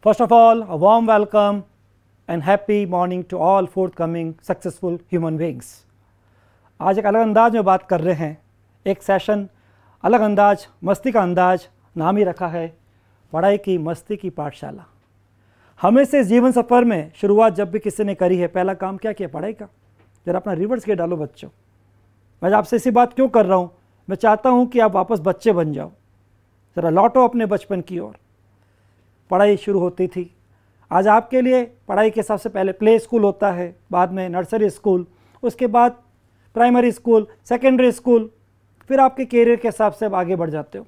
First of all, a warm welcome and happy morning to all forthcoming successful human beings आज एक अलग अंदाज में बात कर रहे हैं एक सेशन अलग अंदाज मस्ती का अंदाज नाम ही रखा है पढ़ाई की मस्ती की पाठशाला हमें से जीवन सफ़र में शुरुआत जब भी किसी ने करी है पहला काम क्या किया पढ़ाई का जरा अपना रिवर्स के डालो बच्चों मैं आपसे इसी बात क्यों कर रहा हूँ मैं चाहता हूँ कि आप वापस बच्चे बन जाओ ज़रा लौटो अपने बचपन की ओर पढ़ाई शुरू होती थी आज आपके लिए पढ़ाई के हिसाब से पहले प्ले स्कूल होता है बाद में नर्सरी स्कूल उसके बाद प्राइमरी स्कूल सेकेंडरी स्कूल फिर आपके कैरियर के हिसाब से आप आगे बढ़ जाते हो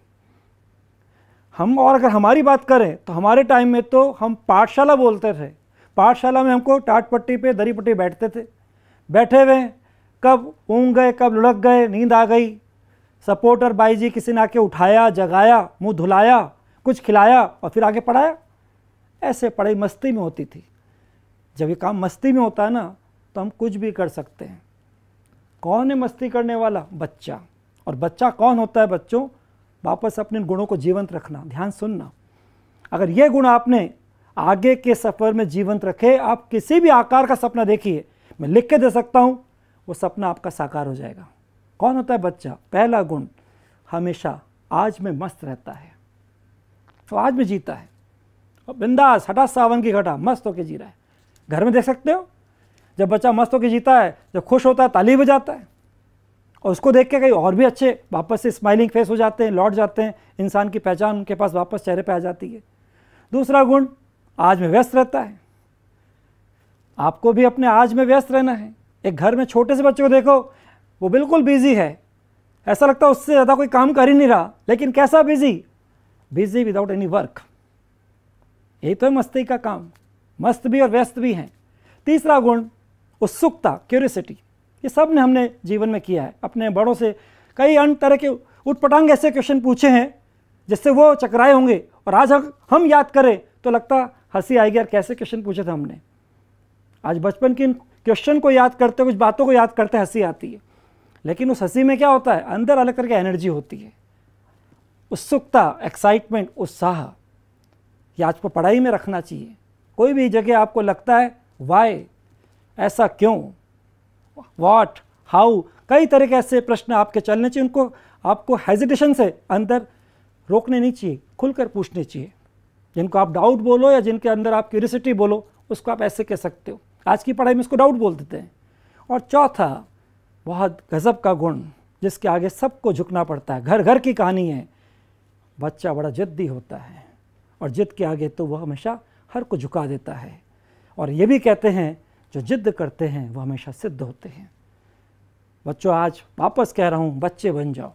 हम और अगर हमारी बात करें तो हमारे टाइम में तो हम पाठशाला बोलते थे पाठशाला में हमको टाट पट्टी पे दरी पट्टी बैठते थे बैठे हुए कब ऊँग गए कब लुढ़क गए नींद आ गई सपोर्टर बाई जी किसी ने आके उठाया जगाया मुंह धुलाया कुछ खिलाया और फिर आगे पढ़ाया ऐसे पढ़ाई मस्ती में होती थी जब ये काम मस्ती में होता है ना तो हम कुछ भी कर सकते हैं कौन है मस्ती करने वाला बच्चा और बच्चा कौन होता है बच्चों वापस अपने गुणों को जीवंत रखना ध्यान सुनना अगर ये गुण आपने आगे के सफ़र में जीवंत रखे आप किसी भी आकार का सपना देखिए मैं लिख के दे सकता हूँ वो सपना आपका साकार हो जाएगा कौन होता है बच्चा पहला गुण हमेशा आज में मस्त रहता है तो आज में जीता है और बिंदास हटा सावन की घटा मस्त होके जी रहा है घर में देख सकते हो जब बच्चा मस्त होके जीता है जब खुश होता है ताली बजाता है और उसको देख के कहीं और भी अच्छे वापस से स्माइलिंग फेस हो जाते हैं लौट जाते हैं इंसान की पहचान उनके पास वापस चेहरे पर आ जाती है दूसरा गुण आज में व्यस्त रहता है आपको भी अपने आज में व्यस्त रहना है एक घर में छोटे से बच्चे को देखो वो बिल्कुल बिजी है ऐसा लगता है उससे ज़्यादा कोई काम कर ही नहीं रहा लेकिन कैसा busy busy without any work यही तो है मस्ती का काम मस्त भी और व्यस्त भी हैं तीसरा गुण उत्सुकता क्यूरियसिटी ये सब ने हमने जीवन में किया है अपने बड़ों से कई अन्य तरह के उठपटांग ऐसे क्वेश्चन पूछे हैं जिससे वो चकराए होंगे और आज हम याद करें तो लगता हंसी आएगी और कैसे क्वेश्चन पूछे थे हमने आज बचपन के क्वेश्चन को याद करते कुछ बातों को याद करते हंसी आती है लेकिन उस हंसी में क्या होता है अंदर अलग करके एनर्जी होती है उत्सुकता एक्साइटमेंट उत्साह ये आपको पढ़ाई में रखना चाहिए कोई भी जगह आपको लगता है वाई ऐसा क्यों वॉट हाउ कई तरह के ऐसे प्रश्न आपके चलने चाहिए उनको आपको हेजिटेशन से अंदर रोकने नहीं चाहिए खुलकर पूछने चाहिए जिनको आप डाउट बोलो या जिनके अंदर आप क्यूरिसिटी बोलो उसको आप ऐसे कह सकते हो आज की पढ़ाई में इसको डाउट बोल देते हैं और चौथा बहुत गज़ब का गुण जिसके आगे सबको झुकना पड़ता है घर घर की कहानी है बच्चा बड़ा जिद्दी होता है और जिद के आगे तो वह हमेशा हर को झुका देता है और ये भी कहते हैं जो जिद्द करते हैं वह हमेशा सिद्ध होते हैं बच्चों आज वापस कह रहा हूँ बच्चे बन जाओ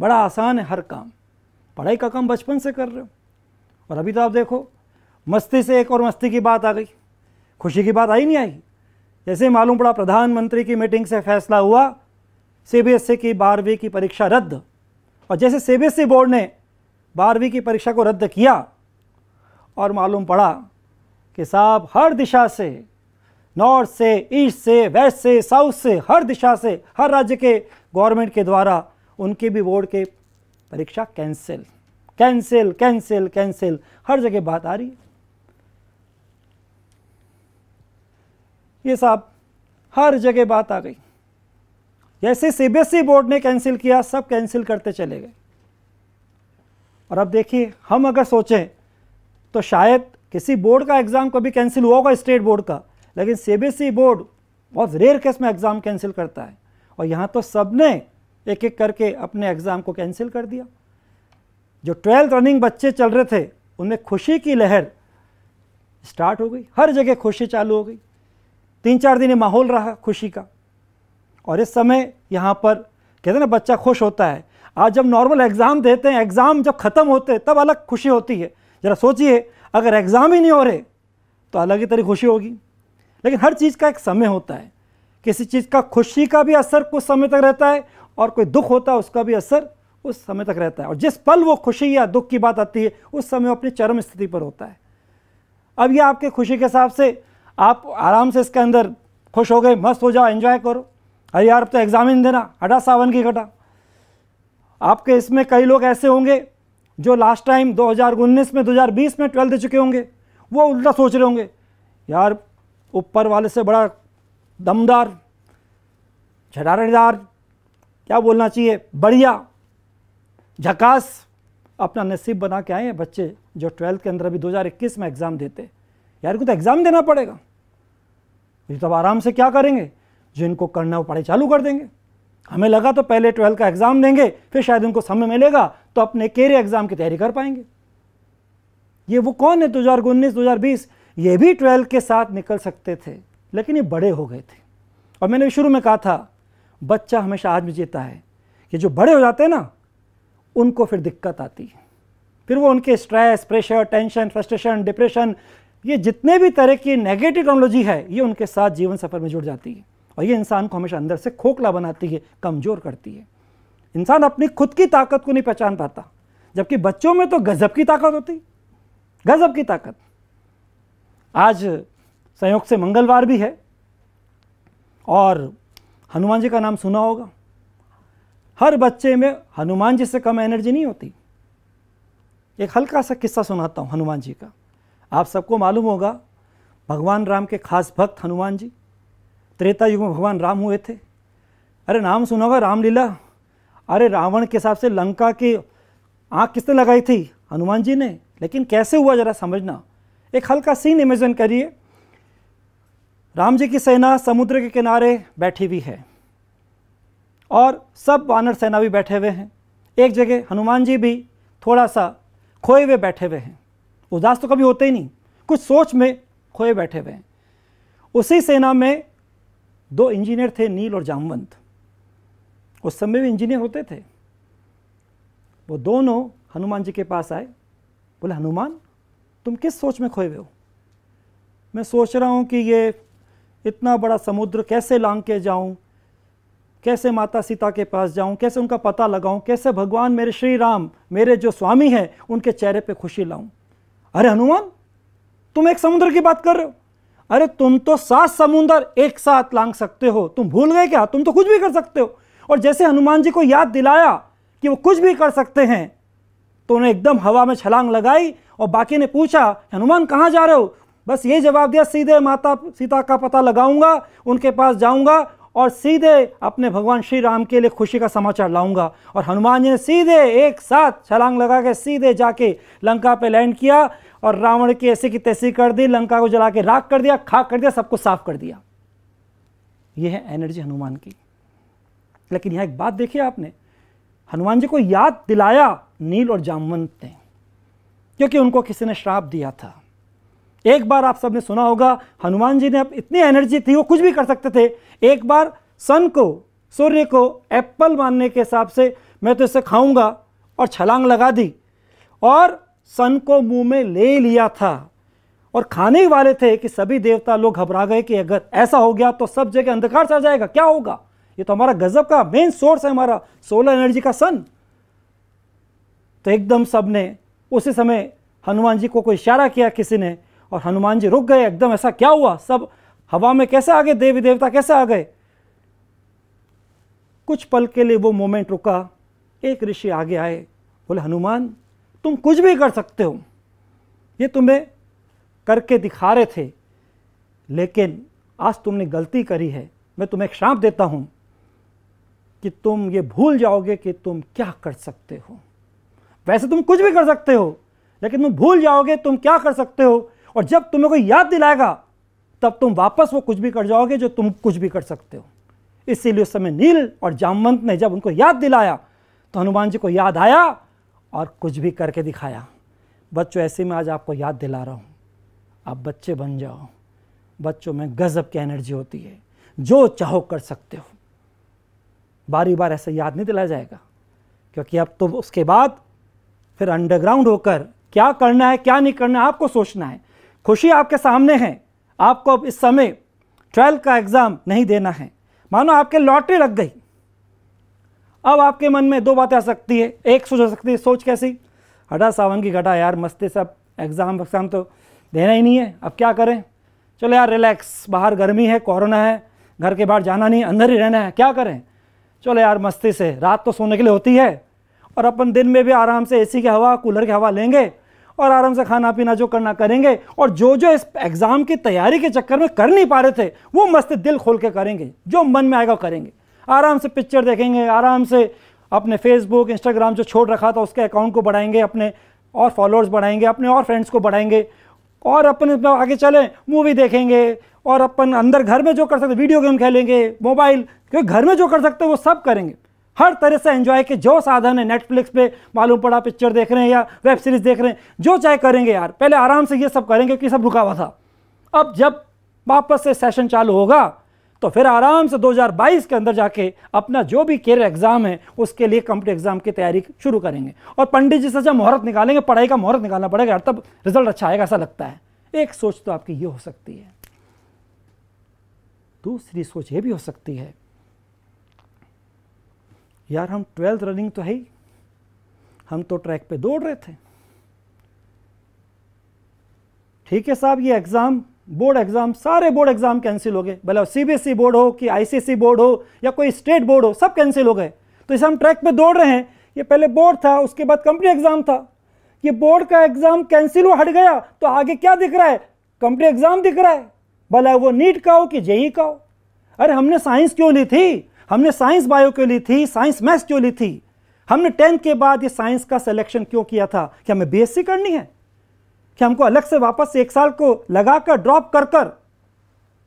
बड़ा आसान है हर काम पढ़ाई का काम बचपन से कर रहे हो और अभी तो आप देखो मस्ती से एक और मस्ती की बात आ गई खुशी की बात आई नहीं आई जैसे मालूम पड़ा प्रधानमंत्री की मीटिंग से फैसला हुआ सी की बारहवीं की परीक्षा रद्द और जैसे सीबीएसई बोर्ड ने बारहवीं की परीक्षा को रद्द किया और मालूम पड़ा कि साहब हर दिशा से नॉर्थ से ईस्ट से वेस्ट से साउथ से हर दिशा से हर राज्य के गवर्नमेंट के द्वारा उनके भी बोर्ड के परीक्षा कैंसिल कैंसिल कैंसिल कैंसिल हर जगह बात आ रही है ये साहब हर जगह बात आ गई जैसे सीबीएसई बोर्ड ने कैंसिल किया सब कैंसिल करते चले गए और अब देखिए हम अगर सोचें तो शायद किसी बोर्ड का एग्ज़ाम कभी कैंसिल हुआ होगा स्टेट बोर्ड का लेकिन सीबीएसई बोर्ड e बहुत रेयर केस में एग्ज़ाम कैंसिल करता है और यहाँ तो सब ने एक एक करके अपने एग्ज़ाम को कैंसिल कर दिया जो ट्वेल्थ रनिंग बच्चे चल रहे थे उनमें खुशी की लहर स्टार्ट हो गई हर जगह खुशी चालू हो गई तीन चार दिन माहौल रहा खुशी का और इस समय यहाँ पर कहते हैं ना बच्चा खुश होता है आज जब नॉर्मल एग्ज़ाम देते हैं एग्ज़ाम जब ख़त्म होते हैं तब अलग खुशी होती है ज़रा सोचिए अगर एग्ज़ाम ही नहीं हो रहे तो अलग ही तरह खुशी होगी लेकिन हर चीज़ का एक समय होता है किसी चीज़ का खुशी का भी असर कुछ समय तक रहता है और कोई दुख होता है उसका भी असर उस समय तक रहता है और जिस पल वो खुशी या दुख की बात आती है उस समय अपनी चरम स्थिति पर होता है अब यह आपके खुशी के हिसाब से आप आराम से इसके अंदर खुश हो गए मस्त हो जाओ एंजॉय करो अरे यार अब तो एग्ज़ाम ही देना हटा सावन की घटा आपके इसमें कई लोग ऐसे होंगे जो लास्ट टाइम 2019 में 2020 में ट्वेल्थ दे चुके होंगे वो उल्टा सोच रहे होंगे यार ऊपर वाले से बड़ा दमदार झटारेदार क्या बोलना चाहिए बढ़िया झकास अपना नसीब बना के आए हैं बच्चे जो ट्वेल्थ के अंदर अभी 2021 में एग्ज़ाम देते यार को तो एग्ज़ाम देना पड़ेगा ये तो आराम से क्या करेंगे जिनको करना वो पढ़ाई चालू कर देंगे हमें लगा तो पहले ट्वेल्थ का एग्ज़ाम देंगे फिर शायद उनको समय मिलेगा तो अपने केरे एग्ज़ाम की तैयारी कर पाएंगे ये वो कौन है दो हज़ार उन्नीस दो हज़ार बीस ये भी ट्वेल्थ के साथ निकल सकते थे लेकिन ये बड़े हो गए थे और मैंने शुरू में कहा था बच्चा हमेशा आज भी जीता है ये जो बड़े हो जाते हैं ना उनको फिर दिक्कत आती है फिर वो उनके stress pressure tension frustration depression ये जितने भी तरह की नेगेटिव टेक्नोलॉजी है ये उनके साथ जीवन सफर में जुड़ जाती है और ये इंसान को हमेशा अंदर से खोखला बनाती है कमज़ोर करती है इंसान अपनी खुद की ताकत को नहीं पहचान पाता जबकि बच्चों में तो गज़ब की ताकत होती गज़ब की ताकत आज संयोग से मंगलवार भी है और हनुमान जी का नाम सुना होगा हर बच्चे में हनुमान जी से कम एनर्जी नहीं होती एक हल्का सा किस्सा सुनाता हूँ हनुमान जी का आप सबको मालूम होगा भगवान राम के खास भक्त हनुमान जी त्रेता युग में भगवान राम हुए थे अरे नाम सुना होगा रामलीला अरे रावण के हिसाब से लंका की आँख किसने लगाई थी हनुमान जी ने लेकिन कैसे हुआ जरा समझना एक हल्का सीन इमेजिन करिए राम जी की सेना समुद्र के किनारे बैठी हुई है और सब वानर सेना भी बैठे हुए हैं एक जगह हनुमान जी भी थोड़ा सा खोए हुए बैठे हुए हैं उदास तो कभी होते ही नहीं कुछ सोच में खोए बैठे हुए हैं उसी सेना में दो इंजीनियर थे नील और जामवंत उस समय भी इंजीनियर होते थे वो दोनों हनुमान जी के पास आए बोले हनुमान तुम किस सोच में खोए हुए हो मैं सोच रहा हूँ कि ये इतना बड़ा समुद्र कैसे लांग के जाऊँ कैसे माता सीता के पास जाऊँ कैसे उनका पता लगाऊँ कैसे भगवान मेरे श्री राम मेरे जो स्वामी हैं उनके चेहरे पे खुशी लाऊं अरे हनुमान तुम एक समुद्र की बात कर रहे हो अरे तुम तो सात समुंदर एक साथ लांग सकते हो तुम भूल गए क्या तुम तो कुछ भी कर सकते हो और जैसे हनुमान जी को याद दिलाया कि वो कुछ भी कर सकते हैं तो उन्हें एकदम हवा में छलांग लगाई और बाकी ने पूछा हनुमान कहाँ जा रहे हो बस यही जवाब दिया सीधे माता सीता का पता लगाऊंगा उनके पास जाऊंगा और सीधे अपने भगवान श्री राम के लिए खुशी का समाचार लाऊंगा और हनुमान जी ने सीधे एक साथ छलांग लगा के सीधे जाके लंका पे लैंड किया और रावण की ऐसे की तैसी कर दी लंका को जला के राख कर दिया खाक कर दिया सबको साफ कर दिया यह है एनर्जी हनुमान की लेकिन यहां एक बात देखी आपने हनुमान जी को याद दिलाया नील और जामवंत ने क्योंकि उनको किसी ने श्राप दिया था एक बार आप सबने सुना होगा हनुमान जी ने अब इतनी एनर्जी थी वो कुछ भी कर सकते थे एक बार सन को सूर्य को एप्पल मानने के हिसाब से मैं तो इसे खाऊंगा और छलांग लगा दी और सन को मुंह में ले लिया था और खाने ही वाले थे कि सभी देवता लोग घबरा गए कि अगर ऐसा हो गया तो सब जगह अंधकार चल जाएगा क्या होगा ये तो हमारा गजब का मेन सोर्स है हमारा सोलर एनर्जी का सन तो एकदम सब ने उसी समय हनुमान जी को कोई इशारा किया किसी ने और हनुमान जी रुक गए एकदम ऐसा क्या हुआ सब हवा में कैसे आ गए देवी देवता कैसे आ गए कुछ पल के लिए वो मोमेंट रुका एक ऋषि आगे आए बोले हनुमान तुम कुछ भी कर सकते हो ये तुम्हें करके दिखा रहे थे लेकिन आज तुमने गलती करी है मैं तुम्हें श्राप देता हूँ कि तुम ये भूल जाओगे कि तुम क्या कर सकते हो वैसे तुम कुछ भी कर सकते हो लेकिन तुम भूल जाओगे तुम क्या कर सकते हो और जब तुम्हें कोई याद दिलाएगा तब तुम वापस वो कुछ भी कर जाओगे जो तुम कुछ भी कर सकते हो इसीलिए उस समय नील और जामवंत ने जब उनको याद दिलाया तो हनुमान जी को याद आया और कुछ भी करके दिखाया बच्चों ऐसे में आज आपको याद दिला रहा हूँ आप बच्चे बन जाओ बच्चों में गज़ब की एनर्जी होती है जो चाहो कर सकते हो बारी बार ऐसा याद नहीं दिलाया जाएगा क्योंकि अब तो उसके बाद फिर अंडरग्राउंड होकर क्या करना है क्या नहीं करना है आपको सोचना है खुशी आपके सामने है आपको अब इस समय ट्वेल्थ का एग्ज़ाम नहीं देना है मानो आपके लॉटरी लग गई अब आपके मन में दो बातें आ सकती है एक सोच हो सकती है सोच कैसी हटा सावन की घटा यार मस्ती सब एग्ज़ाम वग्ज़ाम तो देना ही नहीं है अब क्या करें चलो यार रिलैक्स बाहर गर्मी है कोरोना है घर के बाहर जाना नहीं अंदर ही रहना है क्या करें चलो यार मस्ती से रात तो सोने के लिए होती है और अपन दिन में भी आराम से एसी की हवा कूलर की हवा लेंगे और आराम से खाना पीना जो करना करेंगे और जो जो इस एग्ज़ाम की तैयारी के चक्कर में कर नहीं पा रहे थे वो मस्ती दिल खोल के करेंगे जो मन में आएगा करेंगे आराम से पिक्चर देखेंगे आराम से अपने फेसबुक इंस्टाग्राम जो छोड़ रखा था उसके अकाउंट को बढ़ाएंगे अपने और फॉलोअर्स बढ़ाएंगे अपने और फ्रेंड्स को बढ़ाएंगे और अपन आगे चलें मूवी देखेंगे और अपन अंदर घर में जो कर सकते वीडियो गेम खेलेंगे मोबाइल क्योंकि घर में जो कर सकते हैं वो सब करेंगे हर तरह से एंजॉय के जो साधन है नेटफ्लिक्स पे मालूम पड़ा पिक्चर देख रहे हैं या वेब सीरीज़ देख रहे हैं जो चाहे करेंगे यार पहले आराम से ये सब करेंगे क्योंकि सब रुका हुआ था अब जब वापस से सेशन चालू होगा तो फिर आराम से 2022 के अंदर जाके अपना जो भी केयर एग्ज़ाम है उसके लिए कंप्लीट एग्ज़ाम की तैयारी शुरू करेंगे और पंडित जी से जब मुहूर्त निकालेंगे पढ़ाई का मुहूर्त निकालना पड़ेगा यार तब रिजल्ट अच्छा आएगा ऐसा लगता है एक सोच तो आपकी ये हो सकती है दूसरी सोच ये भी हो सकती है यार हम ट्वेल्थ रनिंग तो है ही हम तो ट्रैक पे दौड़ रहे थे ठीक है साहब ये एग्ज़ाम बोर्ड एग्जाम सारे बोर्ड एग्जाम कैंसिल हो गए भले सीबीएसई e बोर्ड हो कि आईसीएसई e बोर्ड हो या कोई स्टेट बोर्ड हो सब कैंसिल हो गए तो इसे हम ट्रैक पे दौड़ रहे हैं ये पहले बोर्ड था उसके बाद कंपनी एग्जाम था ये बोर्ड का एग्जाम कैंसिल हुआ हट गया तो आगे क्या दिख रहा है कंपनी एग्जाम दिख रहा है भला वो नीट का हो कि जेई का हो अरे हमने साइंस क्यों ली थी हमने साइंस बायो क्यों ली थी साइंस मैथ्स क्यों ली थी हमने टेंथ के बाद ये साइंस का सिलेक्शन क्यों किया था कि हमें बीएससी e करनी है कि हमको अलग से वापस एक साल को लगा कर ड्रॉप कर कर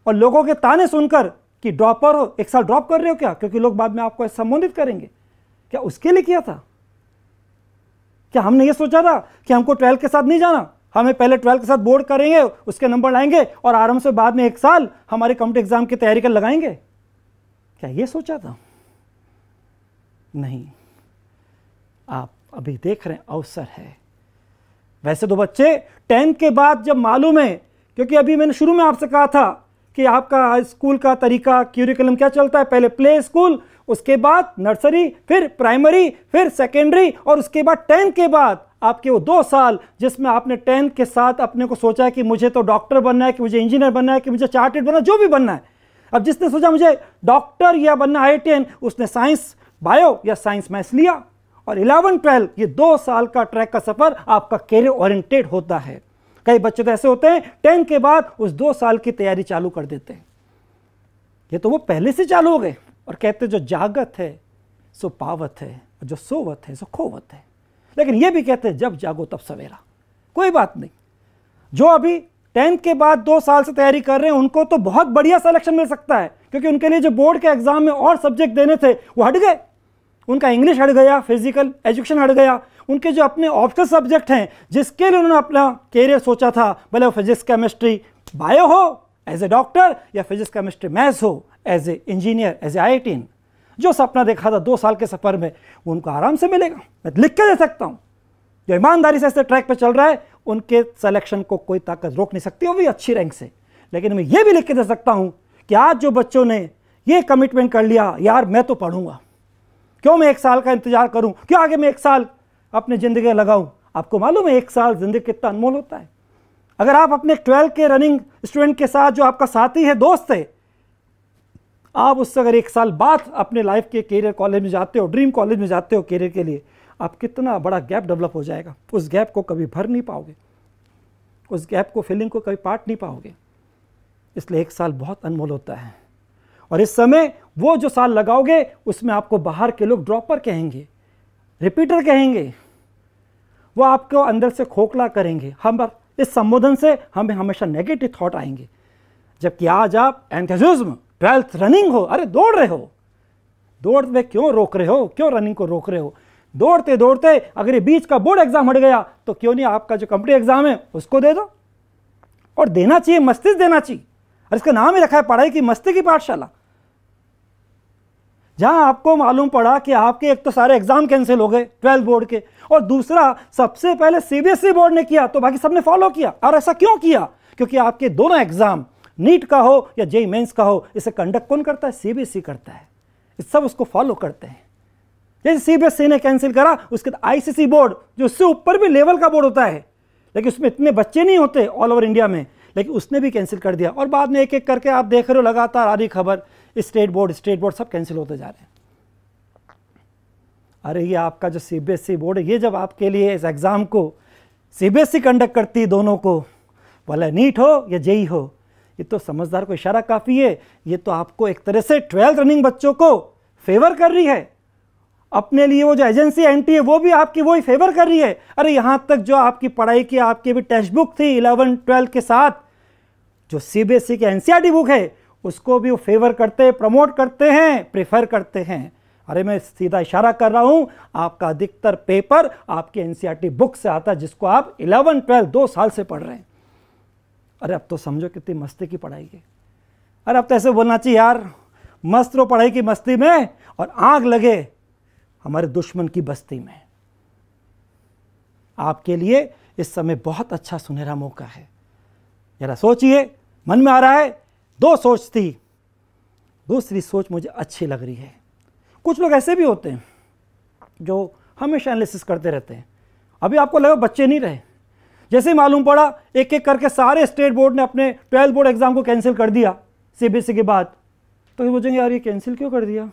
और लोगों के ताने सुनकर कि ड्रॉपर हो एक साल ड्रॉप कर रहे हो क्या क्योंकि लोग बाद में आपको संबोधित करेंगे क्या उसके लिए किया था क्या हमने ये सोचा था कि हमको ट्वेल्व के साथ नहीं जाना हमें पहले ट्वेल्थ के साथ बोर्ड करेंगे उसके नंबर लाएंगे और आराम से बाद में एक साल हमारे कंप्यूटर एग्जाम की तैयारी कर लगाएंगे क्या ये सोचा था नहीं आप अभी देख रहे हैं अवसर है वैसे तो बच्चे टेंथ के बाद जब मालूम है क्योंकि अभी मैंने शुरू में आपसे कहा था कि आपका स्कूल का तरीका क्यूरिकुलम क्या चलता है पहले प्ले स्कूल उसके बाद नर्सरी फिर प्राइमरी फिर सेकेंडरी और उसके बाद टेंथ के बाद आपके वो दो साल जिसमें आपने टेंथ के साथ अपने को सोचा है कि मुझे तो डॉक्टर बनना है कि मुझे इंजीनियर बनना है कि मुझे चार्टेड बनना जो भी बनना है अब जिसने सोचा मुझे डॉक्टर या बनना आई उसने साइंस बायो या साइंस मैथ्स लिया और 11 12 ये दो साल का ट्रैक का सफ़र आपका कैरियर ओरिएंटेड होता है कई बच्चे तो ऐसे होते हैं टेंथ के बाद उस दो साल की तैयारी चालू कर देते हैं ये तो वो पहले से चालू हो गए और कहते जो जागत है सो पावत है और जो सोवत है सो खोवत है लेकिन ये भी कहते हैं जब जागो तब सवेरा कोई बात नहीं जो अभी टेंथ के बाद दो साल से तैयारी कर रहे हैं उनको तो बहुत बढ़िया सिलेक्शन मिल सकता है क्योंकि उनके लिए जो बोर्ड के एग्जाम में और सब्जेक्ट देने थे वो हट गए उनका इंग्लिश हट गया फिजिकल एजुकेशन हट गया उनके जो अपने ऑप्शनल सब्जेक्ट हैं जिसके लिए उन्होंने अपना कैरियर सोचा था भले वो फिजिक्स केमिस्ट्री बायो हो एज ए डॉक्टर या फिजिक्स केमिस्ट्री मैथ्स हो as a engineer as a I जो सपना देखा था दो साल के सफ़र में वो उनको आराम से मिलेगा मैं लिख के दे सकता हूँ जो ईमानदारी से ऐसे ट्रैक पर चल रहा है उनके सलेक्शन को कोई ताकत रोक नहीं सकती वो भी अच्छी रैंक से लेकिन मैं ये भी लिख के दे सकता हूँ कि आज जो बच्चों ने ये कमिटमेंट कर लिया यार मैं तो पढ़ूंगा क्यों मैं एक साल का इंतजार करूं क्यों आगे मैं एक साल अपने ज़िंदगी लगाऊं आपको मालूम है एक साल ज़िंदगी कितना अनमोल होता है अगर आप अपने ट्वेल्थ के रनिंग स्टूडेंट के साथ जो आपका साथी है दोस्त है आप उससे अगर एक साल बाद अपने लाइफ के करियर कॉलेज में जाते हो ड्रीम कॉलेज में जाते हो करियर के लिए आप कितना बड़ा गैप डेवलप हो जाएगा उस गैप को कभी भर नहीं पाओगे उस गैप को फीलिंग को कभी पाट नहीं पाओगे इसलिए एक साल बहुत अनमोल होता है और इस समय वो जो साल लगाओगे उसमें आपको बाहर के लोग ड्रॉपर कहेंगे रिपीटर कहेंगे वो आपको अंदर से खोखला करेंगे हम इस संबोधन से हमें हमेशा नेगेटिव थॉट आएंगे जबकि आज आप एंथ्यूजम ट्वेल्थ रनिंग हो अरे दौड़ रहे हो दौड़ में क्यों रोक रहे हो क्यों रनिंग को रोक रहे हो दौड़ते दौड़ते अगर ये बीच का बोर्ड एग्जाम हट गया तो क्यों नहीं आपका जो कंपनी एग्जाम है उसको दे दो और देना चाहिए मस्तिष्क देना चाहिए और इसका नाम ही रखा है पढ़ाई की मस्ती की पाठशाला जहां आपको मालूम पड़ा कि आपके एक तो सारे एग्ज़ाम कैंसिल हो गए ट्वेल्थ बोर्ड के और दूसरा सबसे पहले सीबीएसई बोर्ड e ने किया तो बाकी सबने फॉलो किया और ऐसा क्यों किया क्योंकि आपके दोनों एग्ज़ाम नीट का हो या जेई मेन्स का हो इसे कंडक्ट कौन करता है सीबीएसई e करता है सब उसको फॉलो करते हैं जैसे सीबीएसई e ने कैंसिल करा उसके बाद आईसीसी बोर्ड जो उससे ऊपर भी लेवल का बोर्ड होता है लेकिन उसमें इतने बच्चे नहीं होते ऑल ओवर इंडिया में लेकिन उसने भी कैंसिल कर दिया और बाद में एक एक करके आप देख रहे हो लगातार आधी खबर स्टेट बोर्ड स्टेट बोर्ड सब कैंसिल होते जा रहे हैं अरे ये आपका जो सीबीएसई e बोर्ड है ये जब आपके लिए इस एग्ज़ाम को सीबीएसई कंडक्ट e करती है दोनों को भले नीट हो या जेई हो ये तो समझदार को इशारा काफ़ी है ये तो आपको एक तरह से ट्वेल्थ रनिंग बच्चों को फेवर कर रही है अपने लिए वो जो एजेंसी एंटी है वो भी आपकी वो ही फेवर कर रही है अरे यहां तक जो आपकी पढ़ाई की आपकी भी टेक्स्ट बुक थी इलेवन ट्वेल्थ के साथ जो सी बी एस ई की एन बुक e है उसको भी वो फेवर करते प्रमोट करते हैं प्रेफर करते हैं अरे मैं सीधा इशारा कर रहा हूँ आपका अधिकतर पेपर आपके एनसीईआरटी बुक e से आता है जिसको आप इलेवन ट्वेल्व दो साल से पढ़ रहे हैं अरे अब तो समझो कितनी मस्ती की पढ़ाई है अरे अब तो ऐसे बोलना चाहिए यार मस्त रहो पढ़ाई की मस्ती में और आग लगे हमारे दुश्मन की बस्ती में आपके लिए इस समय बहुत अच्छा सुनहरा मौका है जरा सोचिए मन में आ रहा है दो सोच थी दूसरी सोच मुझे अच्छी लग रही है कुछ लोग ऐसे भी होते हैं जो हमेशा एनालिसिस करते रहते हैं अभी आपको लगा बच्चे नहीं रहे जैसे मालूम पड़ा एक एक करके सारे स्टेट बोर्ड ने अपने ट्वेल्थ बोर्ड एग्ज़ाम को कैंसिल कर दिया सीबीएसई e के बाद तो सोचेंगे यार ये कैंसिल क्यों कर दिया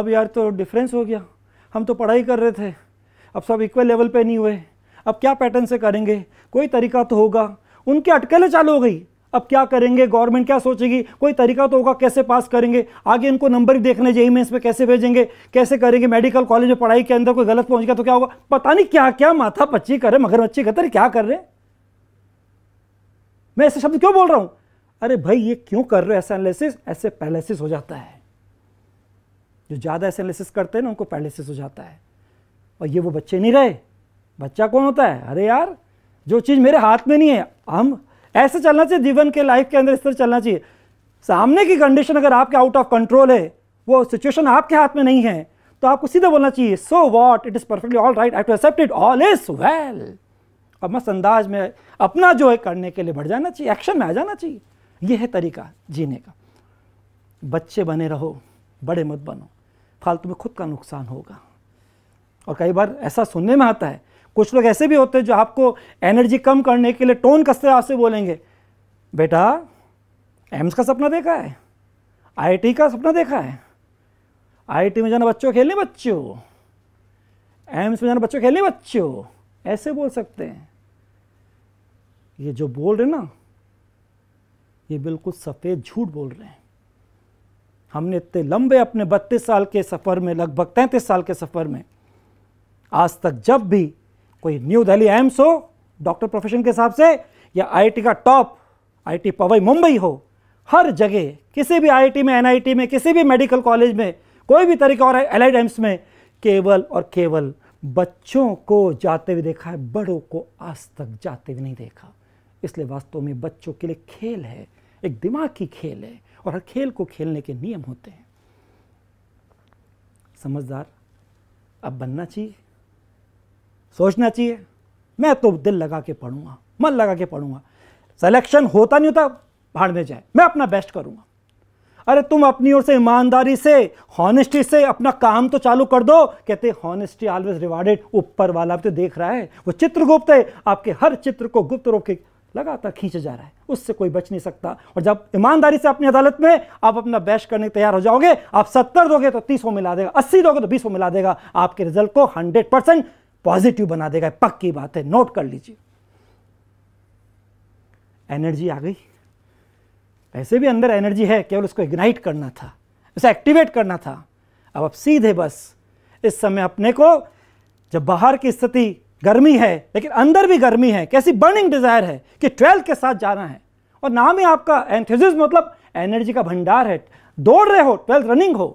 अब यार तो डिफरेंस हो गया हम तो पढ़ाई कर रहे थे अब सब इक्वल लेवल पे नहीं हुए अब क्या पैटर्न से करेंगे कोई तरीका तो होगा उनकी अटकलें चालू हो गई अब क्या करेंगे गवर्नमेंट क्या सोचेगी कोई तरीका तो होगा कैसे पास करेंगे आगे इनको नंबर देखने जेई मेंस में कैसे भेजेंगे कैसे करेंगे मेडिकल कॉलेज में पढ़ाई के अंदर कोई गलत पहुंच गया तो क्या होगा पता नहीं क्या क्या माथा पच्ची कर रहे मगरमच्ची गतर क्या कर रहे मैं ऐसे शब्द क्यों बोल रहा हूं अरे भाई ये क्यों कर रहे हो ऐसा एनालिसिस ऐसे पैलिसिस हो जाता है जो ज़्यादा ऐसे एनालिसिस करते हैं ना उनको पैलिसिस हो जाता है और ये वो बच्चे नहीं रहे बच्चा कौन होता है अरे यार जो चीज़ मेरे हाथ में नहीं है हम ऐसे चलना चाहिए जीवन के लाइफ के अंदर इस तरह चलना चाहिए सामने की कंडीशन अगर आपके आउट ऑफ कंट्रोल है वो सिचुएशन आपके हाथ में नहीं है तो आपको सीधा बोलना चाहिए so what it is perfectly all right I to accept it all is well और मस्त अंदाज में अपना जो है करने के लिए बढ़ जाना चाहिए एक्शन में आ जाना चाहिए यह है तरीका जीने का बच्चे बने रहो बड़े मत बनो फालतू में खुद का नुकसान होगा और कई बार ऐसा सुनने में आता है कुछ लोग ऐसे भी होते हैं जो आपको एनर्जी कम करने के लिए टोन कसते आपसे बोलेंगे बेटा एम्स का सपना देखा है आईआईटी का सपना देखा है आईआईटी में जाना बच्चों खेलने बच्चों एम्स में जाना बच्चों खेलने बच्चों ऐसे बोल सकते हैं ये जो बोल रहे ना ये बिल्कुल सफ़ेद झूठ बोल रहे हैं हमने इतने लंबे अपने बत्तीस साल के सफ़र में लगभग तैंतीस साल के सफ़र में आज तक जब भी कोई न्यू दिल्ली एम्स हो डॉक्टर प्रोफेशन के हिसाब से या आईआईटी का टॉप आईआईटी पवई मुंबई हो हर जगह किसी भी आईआईटी में एनआईटी में किसी भी मेडिकल कॉलेज में कोई भी तरीका और एलाइड एम्स में केवल और केवल बच्चों को जाते हुए देखा है बड़ों को आज तक जाते हुए नहीं देखा इसलिए वास्तव में बच्चों के लिए खेल है एक दिमाग की खेल है और हर खेल को खेलने के नियम होते हैं समझदार अब बनना चाहिए सोचना चाहिए मैं तो दिल लगा के पढ़ूंगा मन लगा के पढ़ूंगा सिलेक्शन होता नहीं होता भाड़ने जाए मैं अपना बेस्ट करूंगा अरे तुम अपनी ओर से ईमानदारी से हॉनेस्टी से अपना काम तो चालू कर दो कहते हॉनेस्टी ऑलवेज रिवार्डेड ऊपर वाला तो देख रहा है वो चित्र गुप्त है आपके हर चित्र को गुप्त रोक के लगातार खींचा जा रहा है उससे कोई बच नहीं सकता और जब ईमानदारी से अपनी अदालत में आप अपना बेस्ट करने तैयार हो जाओगे आप सत्तर दोगे तो तीस मिला देगा अस्सी दोगे तो बीस मिला देगा आपके रिजल्ट को हंड्रेड परसेंट पॉजिटिव बना देगा पक्की बात है नोट कर लीजिए एनर्जी आ गई वैसे भी अंदर एनर्जी है केवल उसको इग्नाइट करना था उसे एक्टिवेट करना था अब आप सीधे बस इस समय अपने को जब बाहर की स्थिति गर्मी है लेकिन अंदर भी गर्मी है कैसी बर्निंग डिजायर है कि ट्वेल्थ के साथ जाना है और नाम ही आपका एंथ्यूज मतलब एनर्जी का भंडार है दौड़ रहे हो ट्वेल्थ रनिंग हो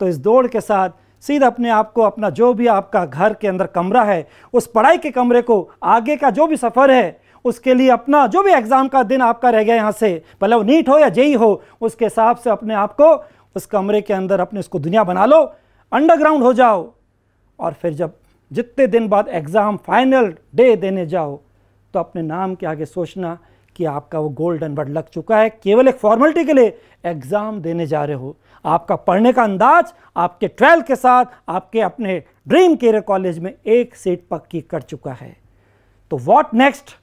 तो इस दौड़ के साथ सीधा अपने आप को अपना जो भी आपका घर के अंदर कमरा है उस पढ़ाई के कमरे को आगे का जो भी सफ़र है उसके लिए अपना जो भी एग्ज़ाम का दिन आपका रह गया यहाँ से भले वो नीट हो या जेई हो उसके हिसाब से अपने आप को उस कमरे के अंदर अपने उसको दुनिया बना लो अंडरग्राउंड हो जाओ और फिर जब जितने दिन बाद एग्ज़ाम फाइनल डे देने जाओ तो अपने नाम के आगे सोचना कि आपका वो गोल्डन वर्ड लग चुका है केवल एक फॉर्मेलिटी के लिए एग्ज़ाम देने जा रहे हो आपका पढ़ने का अंदाज आपके ट्वेल्थ के साथ आपके अपने ड्रीम केयर कॉलेज में एक सीट पक्की कर चुका है तो व्हाट नेक्स्ट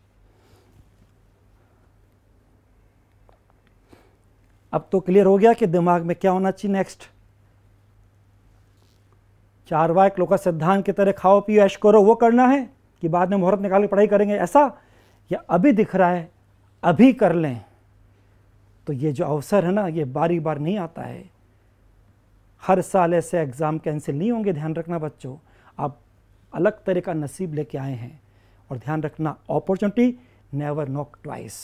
अब तो क्लियर हो गया कि दिमाग में क्या होना चाहिए नेक्स्ट चार वायक लोका सिद्धांत की तरह खाओ पियो ऐश करो वो करना है कि बाद में मुहूर्त निकाल के पढ़ाई करेंगे ऐसा या अभी दिख रहा है अभी कर लें तो ये जो अवसर है ना ये बारी बार नहीं आता है हर साल ऐसे एग्ज़ाम कैंसिल नहीं होंगे ध्यान रखना बच्चों आप अलग तरह का नसीब लेके आए हैं और ध्यान रखना अपॉर्चुनिटी नेवर नॉक ट्वाइस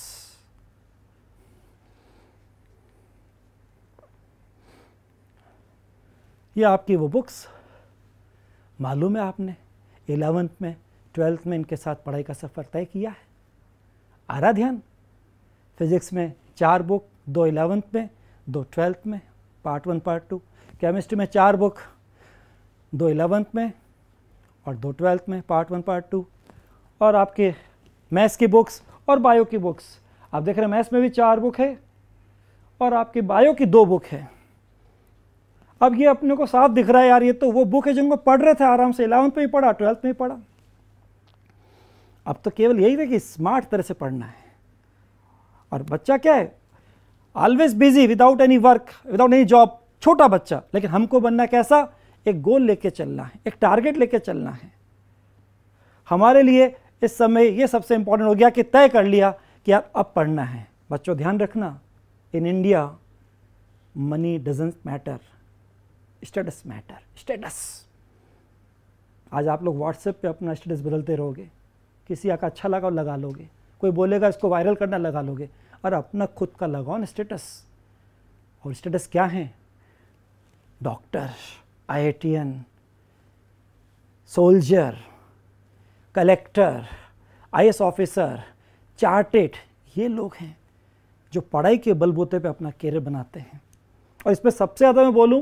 ये आपकी वो बुक्स मालूम है आपने एलेवेंथ में ट्वेल्थ में इनके साथ पढ़ाई का सफ़र तय किया है आ रहा ध्यान फिज़िक्स में चार बुक दो एलेवेंथ में दो ट्वेल्थ में part one part two chemistry में चार बुक दो इलेवंथ में और दो ट्वेल्थ में पार्ट वन पार्ट टू और आपके मैथ्स की बुक्स और बायो की बुक्स आप देख रहे हैं मैथ्स में भी चार बुक है और आपकी बायो की दो बुक है अब ये अपने को साफ दिख रहा है यार ये तो वो बुक है जिनको पढ़ रहे थे आराम से इलेवंथ में ही पढ़ा ट्वेल्थ में ही पढ़ा अब तो केवल यही था कि स्मार्ट तरह से पढ़ना है और बच्चा क्या है always busy without any work without any job छोटा बच्चा लेकिन हमको बनना कैसा एक गोल लेके चलना है एक टारगेट लेके चलना है हमारे लिए इस समय ये सबसे इंपॉर्टेंट हो गया कि तय कर लिया कि आप अब पढ़ना है बच्चों ध्यान रखना in India money doesn't matter status matter status आज आप लोग व्हाट्सएप पे अपना स्टेटस बदलते रहोगे किसी का अच्छा लगा लगा लोगे कोई बोलेगा इसको वायरल करना लगा लोगे और अपना खुद का लगाओ ना स्टेटस और स्टेटस क्या है doctor I soldier collector I officer chartered ये लोग हैं जो पढ़ाई के बलबूते पे अपना कैरियर बनाते हैं और इसमें सबसे ज़्यादा मैं बोलूँ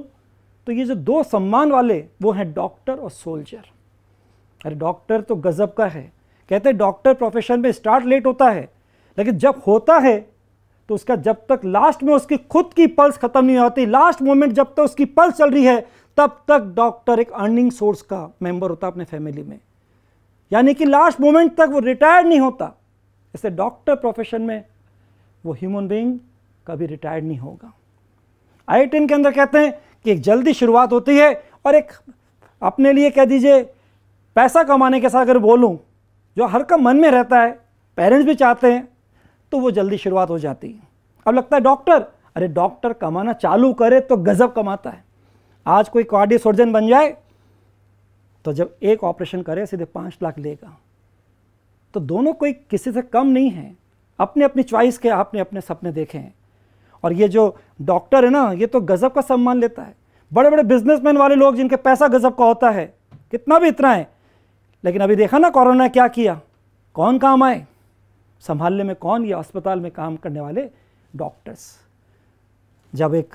तो ये जो दो सम्मान वाले वो हैं डॉक्टर और सोल्जर अरे डॉक्टर तो गज़ब का है कहते हैं डॉक्टर प्रोफेशन में स्टार्ट लेट होता है लेकिन जब होता है तो उसका जब तक लास्ट में उसकी खुद की पल्स खत्म नहीं होती लास्ट मोमेंट जब तक उसकी पल्स चल रही है तब तक डॉक्टर एक अर्निंग सोर्स का मेंबर होता अपने फैमिली में यानी कि लास्ट मोमेंट तक वो रिटायर्ड नहीं होता ऐसे डॉक्टर प्रोफेशन में वो ह्यूमन बींग कभी रिटायर्ड नहीं होगा आई के अंदर कहते हैं कि एक जल्दी शुरुआत होती है और एक अपने लिए कह दीजिए पैसा कमाने के साथ अगर बोलूँ जो हर का मन में रहता है पेरेंट्स भी चाहते हैं तो वो जल्दी शुरुआत हो जाती है अब लगता है डॉक्टर अरे डॉक्टर कमाना चालू करे तो गजब कमाता है आज कोई कार्डियो सर्जन बन जाए तो जब एक ऑपरेशन करे सीधे पाँच लाख लेगा तो दोनों कोई किसी से कम नहीं है अपने अपनी च्वाइस के आपने अपने सपने देखे हैं और ये जो डॉक्टर है ना ये तो गज़ब का सम्मान लेता है बड़े बड़े बिजनेसमैन वाले लोग जिनके पैसा गज़ब का होता है कितना भी इतना है लेकिन अभी देखा ना कोरोना क्या किया कौन काम आए संभालने में कौन या अस्पताल में काम करने वाले डॉक्टर्स जब एक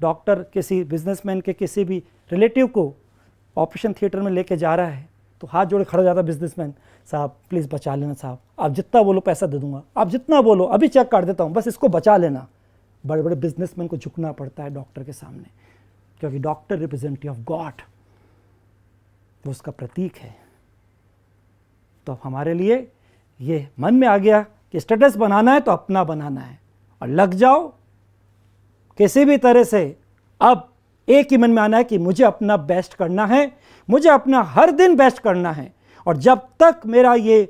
डॉक्टर किसी बिजनेसमैन के किसी भी रिलेटिव को ऑपरेशन थिएटर में लेके जा रहा है तो हाथ जोड़े खड़ा जाता बिजनेसमैन साहब प्लीज़ बचा लेना साहब आप जितना बोलो पैसा दे दूंगा आप जितना बोलो अभी चेक काट देता हूँ बस इसको बचा लेना बड़े बड़े बिजनेसमैन को झुकना पड़ता है डॉक्टर के सामने क्योंकि डॉक्टर रिप्रेजेंटेटिव ऑफ गॉड वो उसका प्रतीक है तो हमारे लिए ये मन में आ गया कि स्टेटस बनाना है तो अपना बनाना है और लग जाओ किसी भी तरह से अब एक ही मन में आना है कि मुझे अपना बेस्ट करना है मुझे अपना हर दिन बेस्ट करना है और जब तक मेरा ये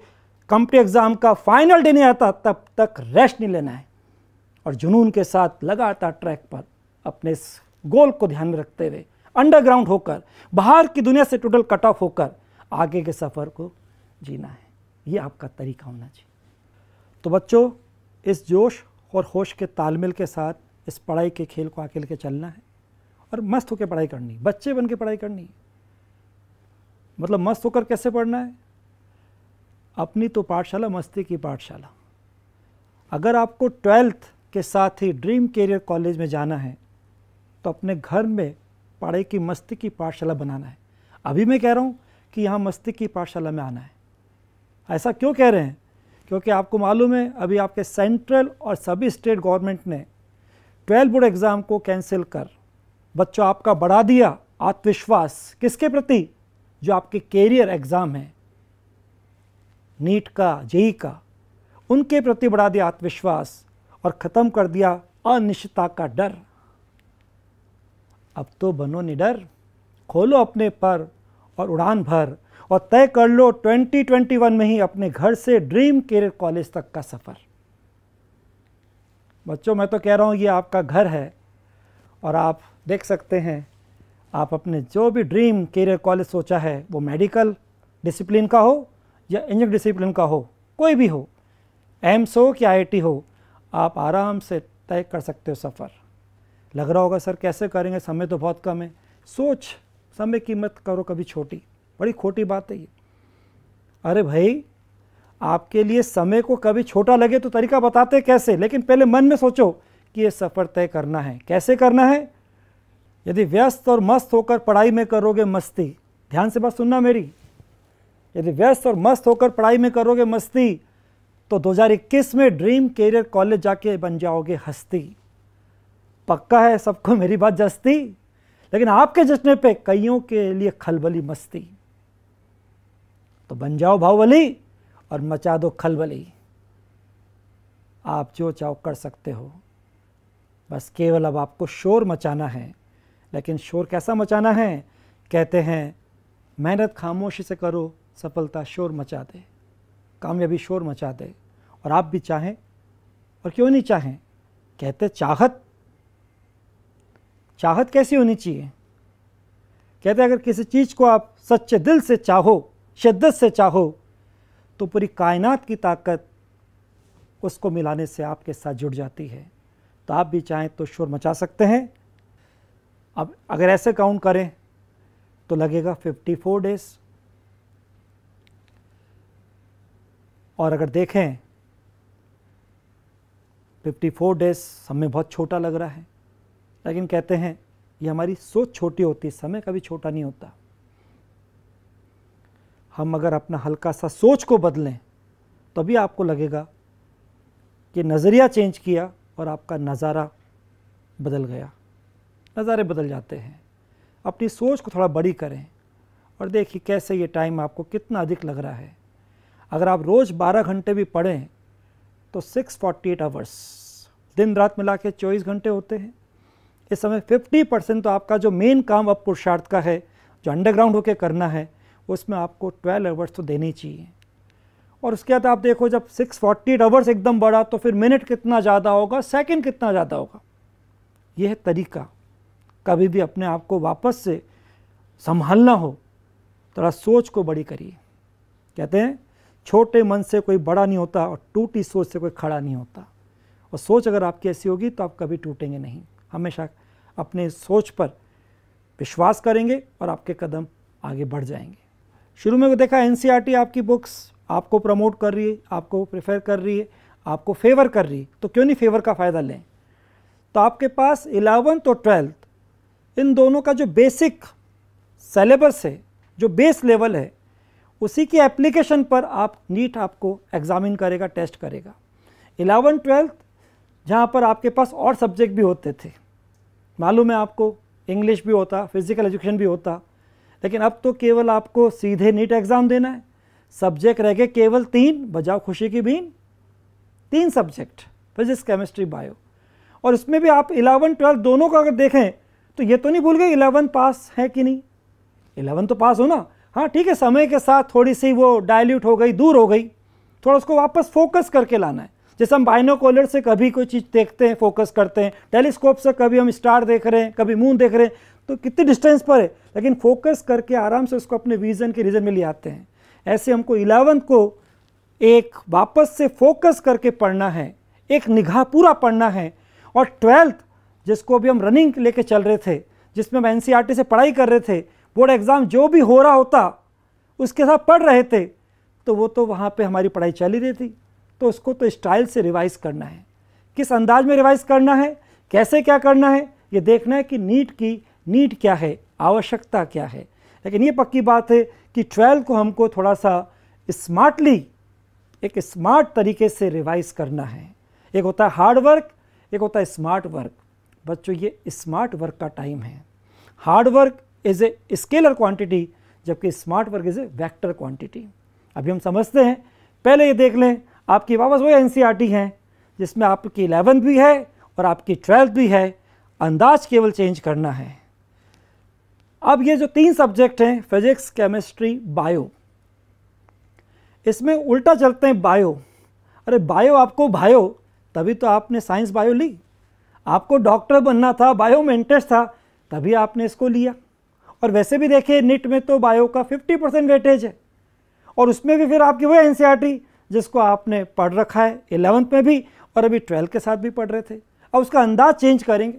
कंपनी एग्ज़ाम का फाइनल डे नहीं आता तब तक रेस्ट नहीं लेना है और जुनून के साथ लगातार ट्रैक पर अपने इस गोल को ध्यान में रखते हुए अंडरग्राउंड होकर बाहर की दुनिया से टोटल कट ऑफ होकर आगे के सफ़र को जीना है ये आपका तरीका होना चाहिए तो बच्चों इस जोश और होश के तालमेल के साथ इस पढ़ाई के खेल को आके लेके चलना है और मस्त होकर पढ़ाई करनी बच्चे बन के पढ़ाई करनी मतलब मस्त होकर कैसे पढ़ना है अपनी तो पाठशाला मस्ती की पाठशाला अगर आपको ट्वेल्थ के साथ ही ड्रीम कैरियर कॉलेज में जाना है तो अपने घर में पढ़ाई की मस्ती की पाठशाला बनाना है अभी मैं कह रहा हूँ कि यहाँ मस्ती की पाठशाला में आना है ऐसा क्यों कह रहे हैं क्योंकि आपको मालूम है अभी आपके सेंट्रल और सभी स्टेट गवर्नमेंट ने ट्वेल्थ बोर्ड एग्ज़ाम को कैंसिल कर बच्चों आपका बढ़ा दिया आत्मविश्वास किसके प्रति जो आपके कैरियर एग्ज़ाम हैं नीट का जेई का उनके प्रति बढ़ा दिया आत्मविश्वास और ख़त्म कर दिया अनिश्चितता का डर अब तो बनो निडर खोलो अपने पर और उड़ान भर और तय कर लो 2021 में ही अपने घर से ड्रीम केयर कॉलेज तक का सफ़र बच्चों मैं तो कह रहा हूँ ये आपका घर है और आप देख सकते हैं आप अपने जो भी ड्रीम केरियर कॉलेज सोचा है वो मेडिकल डिसिप्लिन का हो या इंजीनियर डिसिप्लिन का हो कोई भी हो एम्स हो कि आई हो आप आराम से तय कर सकते हो सफ़र लग रहा होगा सर कैसे करेंगे समय तो बहुत कम है सोच समय की मत करो कभी छोटी बड़ी खोटी बात है ये अरे भाई आपके लिए समय को कभी छोटा लगे तो तरीका बताते कैसे लेकिन पहले मन में सोचो कि ये सफ़र तय करना है कैसे करना है यदि व्यस्त और मस्त होकर पढ़ाई में करोगे मस्ती ध्यान से बात सुनना मेरी यदि व्यस्त और मस्त होकर पढ़ाई में करोगे मस्ती तो 2021 में ड्रीम कैरियर कॉलेज जाके बन जाओगे हस्ती पक्का है सबको मेरी बात जस्ती लेकिन आपके जश्न पे कईयों के लिए खलबली मस्ती तो बन जाओ बाहुबली और मचा दो खलबली आप जो चाहो कर सकते हो बस केवल अब आपको शोर मचाना है लेकिन शोर कैसा मचाना है कहते हैं मेहनत खामोशी से करो सफलता शोर मचा दे कामयाबी शोर मचा दे और आप भी चाहें और क्यों नहीं चाहें कहते चाहत चाहत कैसी होनी चाहिए कहते अगर किसी चीज़ को आप सच्चे दिल से चाहो शिद्दत से चाहो तो पूरी कायनात की ताकत उसको मिलाने से आपके साथ जुड़ जाती है तो आप भी चाहें तो शोर मचा सकते हैं अब अगर ऐसे काउंट करें तो लगेगा 54 डेज और अगर देखें 54 डेज हमें बहुत छोटा लग रहा है लेकिन कहते हैं ये हमारी सोच छोटी होती है समय कभी छोटा नहीं होता हम अगर अपना हल्का सा सोच को बदलें तभी तो आपको लगेगा कि नज़रिया चेंज किया और आपका नज़ारा बदल गया नज़ारे बदल जाते हैं अपनी सोच को थोड़ा बड़ी करें और देखिए कैसे ये टाइम आपको कितना अधिक लग रहा है अगर आप रोज़ 12 घंटे भी पढ़ें तो 648 आवर्स दिन रात मिला के चौबीस घंटे होते हैं इस समय 50 परसेंट तो आपका जो मेन काम अब पुरुषार्थ का है जो अंडरग्राउंड होकर करना है उसमें आपको 12 आवर्स तो देने चाहिए और उसके बाद आप देखो जब सिक्स फोर्टी आवर्स एकदम बढ़ा तो फिर मिनट कितना ज़्यादा होगा सेकंड कितना ज़्यादा होगा यह तरीका कभी भी अपने आप को वापस से संभालना हो थोड़ा सोच को बड़ी करिए कहते हैं छोटे मन से कोई बड़ा नहीं होता और टूटी सोच से कोई खड़ा नहीं होता और सोच अगर आपकी ऐसी होगी तो आप कभी टूटेंगे नहीं हमेशा अपने सोच पर विश्वास करेंगे और आपके कदम आगे बढ़ जाएंगे शुरू में देखा एन e आपकी बुक्स आपको प्रमोट कर रही है आपको प्रेफर कर रही है आपको फेवर कर रही है तो क्यों नहीं फेवर का फ़ायदा लें तो आपके पास इलेवंथ और ट्वेल्थ इन दोनों का जो बेसिक सेलेबस है जो बेस लेवल है उसी की एप्लीकेशन पर आप नीट आपको एग्ज़ामिन करेगा टेस्ट करेगा इलेवन ट्वेल्थ जहाँ पर आपके पास और सब्जेक्ट भी होते थे मालूम है आपको इंग्लिश भी होता फिज़िकल एजुकेशन भी होता लेकिन अब तो केवल आपको सीधे नीट एग्ज़ाम देना है सब्जेक्ट रह गए केवल तीन बजाओ खुशी की बीन तीन सब्जेक्ट फिजिक्स केमिस्ट्री बायो और इसमें भी आप इलेवन ट्वेल्थ दोनों को अगर देखें तो ये तो नहीं भूल गए इलेवन पास है कि नहीं इलेवन तो पास हो ना हाँ ठीक है समय के साथ थोड़ी सी वो डायल्यूट हो गई दूर हो गई थोड़ा उसको वापस फोकस करके लाना है जैसे हम बाइनोकोलर से कभी कोई चीज़ देखते हैं फोकस करते हैं टेलीस्कोप से कभी हम स्टार देख रहे हैं कभी मून देख रहे हैं तो कितने डिस्टेंस पर है लेकिन फोकस करके आराम से उसको अपने विजन के रीजन में ले आते हैं ऐसे हमको इलेवंथ को एक वापस से फोकस करके पढ़ना है एक निगाह पूरा पढ़ना है और ट्वेल्थ जिसको भी हम रनिंग लेके चल रहे थे जिसमें हम एन e से पढ़ाई कर रहे थे बोर्ड एग्ज़ाम जो भी हो रहा होता उसके साथ पढ़ रहे थे तो वो तो वहाँ पे हमारी पढ़ाई ही रही थी तो उसको तो स्टाइल से रिवाइज़ करना है किस अंदाज में रिवाइज़ करना है कैसे क्या करना है ये देखना है कि नीट की नीड क्या है आवश्यकता क्या है लेकिन ये पक्की बात है कि ट्वेल्व को हमको थोड़ा सा स्मार्टली एक स्मार्ट तरीके से रिवाइज करना है एक होता है हार्ड वर्क एक होता है स्मार्ट वर्क बच्चों ये स्मार्ट वर्क का टाइम है hard work is a scalar quantity जबकि smart work is a vector quantity अभी हम समझते हैं पहले ये देख लें आपकी वापस वही एन सी हैं जिसमें आपकी इलेवंथ भी है और आपकी ट्वेल्थ भी है अंदाज केवल चेंज करना है अब ये जो तीन सब्जेक्ट हैं फिजिक्स केमिस्ट्री बायो इसमें उल्टा चलते हैं बायो अरे बायो आपको भायो तभी तो आपने साइंस बायो ली आपको डॉक्टर बनना था बायो में इंटरेस्ट था तभी आपने इसको लिया और वैसे भी देखिए नीट में तो बायो का 50 परसेंट वेटेज है और उसमें भी फिर आपकी वो एन जिसको आपने पढ़ रखा है एलेवंथ में भी और अभी ट्वेल्थ के साथ भी पढ़ रहे थे अब उसका अंदाज चेंज करेंगे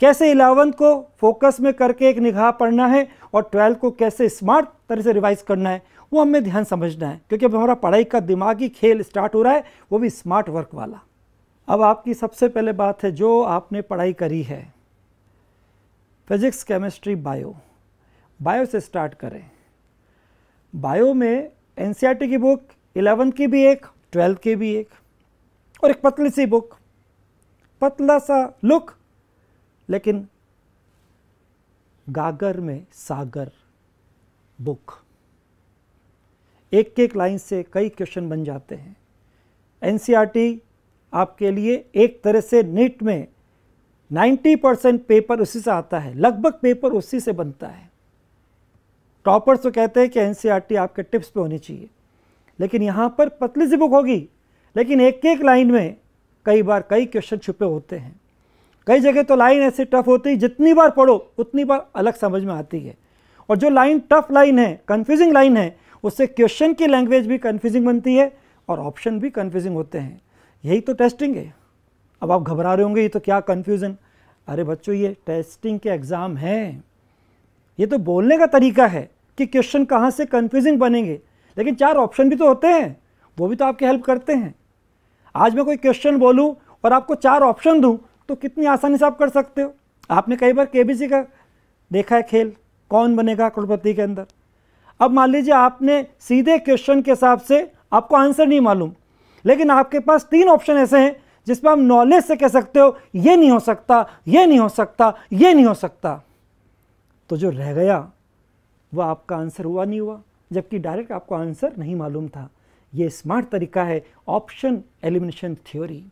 कैसे इलेवंथ को फोकस में करके एक निगाह पढ़ना है और ट्वेल्थ को कैसे स्मार्ट तरह से रिवाइज करना है वो हमें ध्यान समझना है क्योंकि अब हमारा पढ़ाई का दिमागी खेल स्टार्ट हो रहा है वो भी स्मार्ट वर्क वाला अब आपकी सबसे पहले बात है जो आपने पढ़ाई करी है फिजिक्स केमिस्ट्री बायो बायो से स्टार्ट करें बायो में एन की बुक इलेवंथ की भी एक ट्वेल्थ की भी एक और एक पतली सी बुक पतला सा लुक लेकिन गागर में सागर बुक एक एक लाइन से कई क्वेश्चन बन जाते हैं एनसीईआरटी आपके लिए एक तरह से नीट में 90 परसेंट पेपर उसी से आता है लगभग पेपर उसी से बनता है टॉपर्स तो कहते हैं कि एनसीईआरटी आपके टिप्स पे होनी चाहिए लेकिन यहाँ पर पतली सी बुक होगी लेकिन एक एक लाइन में कई बार कई क्वेश्चन छुपे होते हैं कई जगह तो लाइन ऐसे टफ होती है जितनी बार पढ़ो उतनी बार अलग समझ में आती है और जो लाइन टफ लाइन है कन्फ्यूजिंग लाइन है उससे क्वेश्चन की लैंग्वेज भी कन्फ्यूजिंग बनती है और ऑप्शन भी कन्फ्यूजिंग होते हैं यही तो टेस्टिंग है अब आप घबरा रहे होंगे ये तो क्या कन्फ्यूज़न अरे बच्चों ये टेस्टिंग के एग्ज़ाम हैं ये तो बोलने का तरीका है कि क्वेश्चन कहाँ से कन्फ्यूजिंग बनेंगे लेकिन चार ऑप्शन भी तो होते हैं वो भी तो आपकी हेल्प करते हैं आज मैं कोई क्वेश्चन बोलूँ और आपको चार ऑप्शन दूँ तो कितनी आसानी से आप कर सकते हो आपने कई बार के का देखा है खेल कौन बनेगा करोड़पति के अंदर अब मान लीजिए आपने सीधे क्वेश्चन के हिसाब से आपको आंसर नहीं मालूम लेकिन आपके पास तीन ऑप्शन ऐसे हैं जिसमें आप नॉलेज से कह सकते हो ये नहीं हो सकता ये नहीं हो सकता ये नहीं हो सकता तो जो रह गया वह आपका आंसर हुआ नहीं हुआ जबकि डायरेक्ट आपको आंसर नहीं मालूम था ये स्मार्ट तरीका है ऑप्शन एलिमिनेशन थ्योरी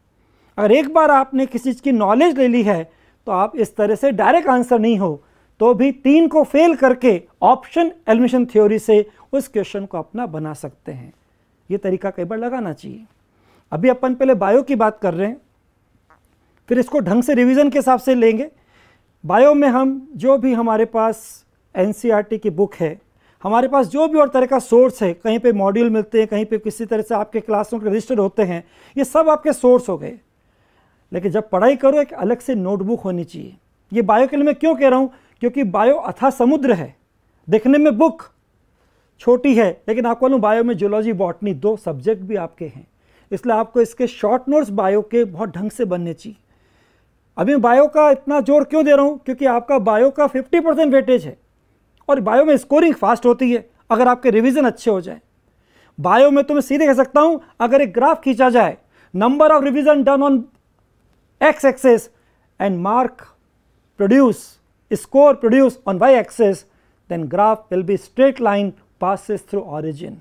अगर एक बार आपने किसी चीज़ की नॉलेज ले ली है तो आप इस तरह से डायरेक्ट आंसर नहीं हो तो भी तीन को फेल करके ऑप्शन एलिमिनेशन थ्योरी से उस क्वेश्चन को अपना बना सकते हैं ये तरीका कई बार लगाना चाहिए अभी अपन पहले बायो की बात कर रहे हैं फिर इसको ढंग से रिविजन के हिसाब से लेंगे बायो में हम जो भी हमारे पास एन e की बुक है हमारे पास जो भी और तरह का सोर्स है कहीं पे मॉड्यूल मिलते हैं कहीं पे किसी तरह से आपके क्लासरूम रजिस्टर्ड होते हैं ये सब आपके सोर्स हो गए लेकिन जब पढ़ाई करो एक अलग से नोटबुक होनी चाहिए ये बायो के लिए मैं क्यों कह रहा हूँ क्योंकि बायो अथा समुद्र है देखने में बुक छोटी है लेकिन आपको मालूम बायो में जोलॉजी बॉटनी दो सब्जेक्ट भी आपके हैं इसलिए आपको इसके शॉर्ट नोट्स बायो के बहुत ढंग से बनने चाहिए अभी मैं बायो का इतना जोर क्यों दे रहा हूँ क्योंकि आपका बायो का 50 परसेंट वेटेज है और बायो में स्कोरिंग फास्ट होती है अगर आपके रिविजन अच्छे हो जाए बायो में तो मैं सीधे कह सकता हूँ अगर एक ग्राफ खींचा जाए number of revision done on x axis and mark produce score produce on y axis then graph will be straight line passes through origin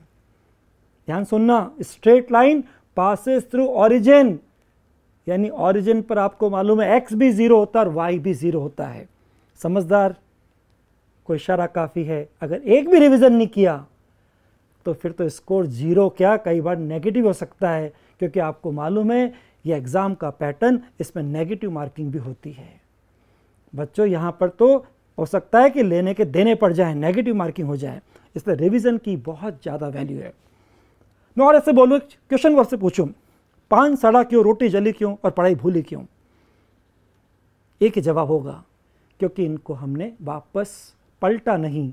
ध्यान सुनना straight line passes through origin यानी origin पर आपको मालूम है x भी zero होता है और y भी ज़ीरो होता है समझदार को इशारा काफ़ी है अगर एक भी रिवीजन नहीं किया तो फिर तो स्कोर जीरो क्या कई बार नेगेटिव हो सकता है क्योंकि आपको मालूम है ये एग्ज़ाम का पैटर्न इसमें नेगेटिव मार्किंग भी होती है बच्चों यहाँ पर तो हो सकता है कि लेने के देने पड़ जाए नेगेटिव मार्किंग हो जाए इसलिए रिविज़न की बहुत ज़्यादा वैल्यू है मैं और ऐसे बोलूँ क्वेश्चन वर्ष से पूछूँ पान सड़ा क्यों रोटी जली क्यों और पढ़ाई भूली क्यों एक ही जवाब होगा क्योंकि इनको हमने वापस पलटा नहीं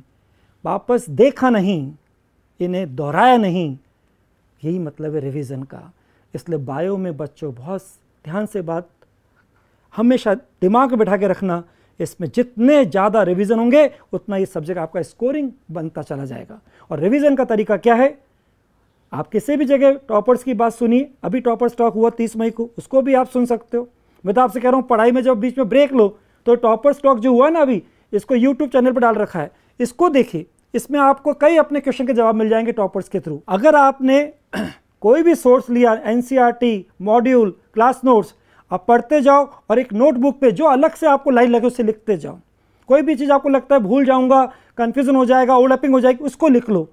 वापस देखा नहीं इन्हें दोहराया नहीं यही मतलब है रिवीजन का इसलिए बायो में बच्चों बहुत ध्यान से बात हमेशा दिमाग बैठा के रखना इसमें जितने ज़्यादा रिवीजन होंगे उतना ये सब्जेक्ट आपका स्कोरिंग बनता चला जाएगा और रिवीजन का तरीका क्या है आप किसी भी जगह टॉपर्स की बात सुनिए अभी टॉपर्स टॉक हुआ तीस मई को उसको भी आप सुन सकते हो मैं तो आपसे कह रहा हूँ पढ़ाई में जब बीच में ब्रेक लो तो टॉपर्स टॉक जो हुआ ना अभी इसको यूट्यूब चैनल पर डाल रखा है इसको देखिए इसमें आपको कई अपने क्वेश्चन के जवाब मिल जाएंगे टॉपर्स के थ्रू अगर आपने कोई भी सोर्स लिया एन मॉड्यूल क्लास नोट्स आप पढ़ते जाओ और एक नोटबुक पे जो अलग से आपको लाइन लगे उससे लिखते जाओ कोई भी चीज़ आपको लगता है भूल जाऊंगा कन्फ्यूजन हो जाएगा ओवरलैपिंग हो जाएगी उसको लिख लो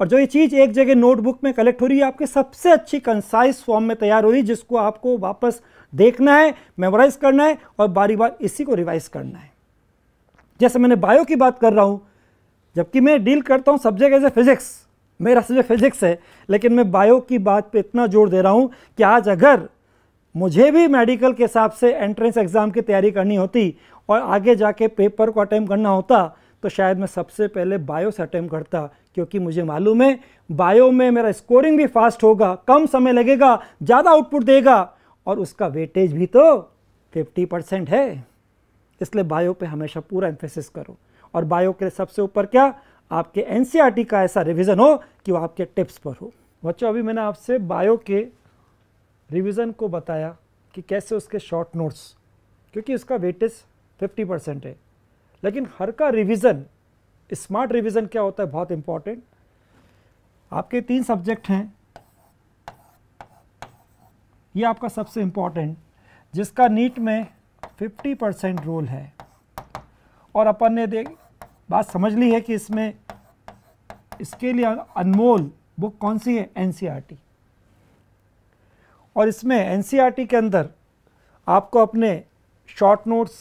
और जो ये चीज़ एक जगह नोटबुक में कलेक्ट हो रही है आपके सबसे अच्छी कंसाइज फॉर्म में तैयार हो रही जिसको आपको वापस देखना है मेमोराइज करना है और बारी बार इसी को रिवाइज करना है जैसे मैंने बायो की बात कर रहा हूँ जबकि मैं डील करता हूँ सब्जेक्ट एज ए फिजिक्स मेरा सब्जेक्ट फिजिक्स है लेकिन मैं बायो की बात पे इतना जोर दे रहा हूँ कि आज अगर मुझे भी मेडिकल के हिसाब से एंट्रेंस एग्ज़ाम की तैयारी करनी होती और आगे जाके पेपर को अटैम्प करना होता तो शायद मैं सबसे पहले बायो से अटैम्प करता क्योंकि मुझे मालूम है बायो में मेरा स्कोरिंग भी फास्ट होगा कम समय लगेगा ज़्यादा आउटपुट देगा और उसका वेटेज भी तो 50 परसेंट है इसलिए बायो पे हमेशा पूरा एम्फेसिस करो और बायो के सबसे ऊपर क्या आपके एन e का ऐसा रिविज़न हो कि वो आपके टिप्स पर हो बच्चों अभी मैंने आपसे बायो के रिविज़न को बताया कि कैसे उसके शॉर्ट नोट्स क्योंकि उसका वेटेज 50 परसेंट है लेकिन हर का रिविजन स्मार्ट रिविजन क्या होता है बहुत इम्पॉर्टेंट आपके तीन सब्जेक्ट हैं ये आपका सबसे इम्पॉर्टेंट जिसका नीट में 50 परसेंट रोल है और अपन ने देख बात समझ ली है कि इसमें इसके लिए अनमोल बुक कौन सी है एनसीईआरटी e और इसमें एनसीईआरटी e के अंदर आपको अपने शॉर्ट नोट्स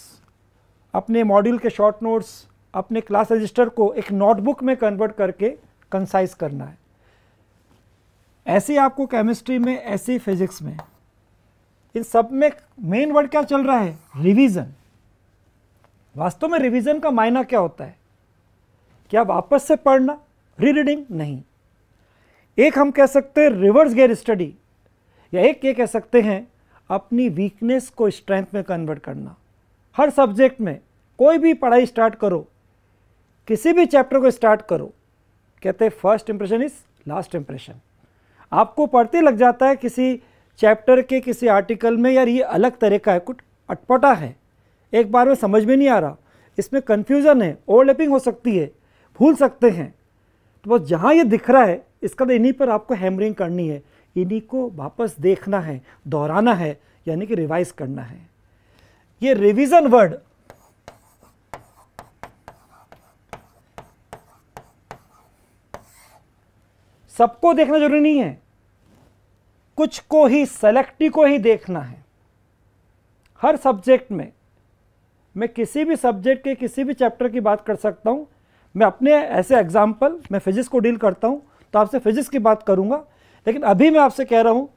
अपने मॉड्यूल के शॉर्ट नोट्स अपने क्लास रजिस्टर को एक नोटबुक में कन्वर्ट करके कंसाइज करना है ऐसे आपको केमिस्ट्री में ऐसे फिजिक्स में इन सब में मेन वर्ड क्या चल रहा है रिवीजन वास्तव में रिवीजन का मायना क्या होता है क्या वापस से पढ़ना री रीडिंग नहीं एक हम कह सकते हैं रिवर्स गेयर स्टडी या एक ये कह सकते हैं अपनी वीकनेस को स्ट्रेंथ में कन्वर्ट करना हर सब्जेक्ट में कोई भी पढ़ाई स्टार्ट करो किसी भी चैप्टर को स्टार्ट करो कहते हैं first impression is last impression आपको पढ़ते लग जाता है किसी चैप्टर के किसी आर्टिकल में यार ये अलग तरह का है कुछ अटपटा है एक बार में समझ में नहीं आ रहा इसमें कन्फ्यूज़न है ओवरलैपिंग हो सकती है भूल सकते हैं तो बस जहाँ ये दिख रहा है इसका तो इन्हीं पर आपको हैमरिंग करनी है इन्हीं को वापस देखना है दोहराना है यानी कि रिवाइज करना है ये रिविजन वर्ड सबको देखना जरूरी नहीं है कुछ को ही सेलेक्टी को ही देखना है हर सब्जेक्ट में मैं किसी भी सब्जेक्ट के किसी भी चैप्टर की बात कर सकता हूं मैं अपने ऐसे एग्जाम्पल मैं फिजिक्स को डील करता हूँ तो आपसे फिजिक्स की बात करूँगा लेकिन अभी मैं आपसे कह रहा हूँ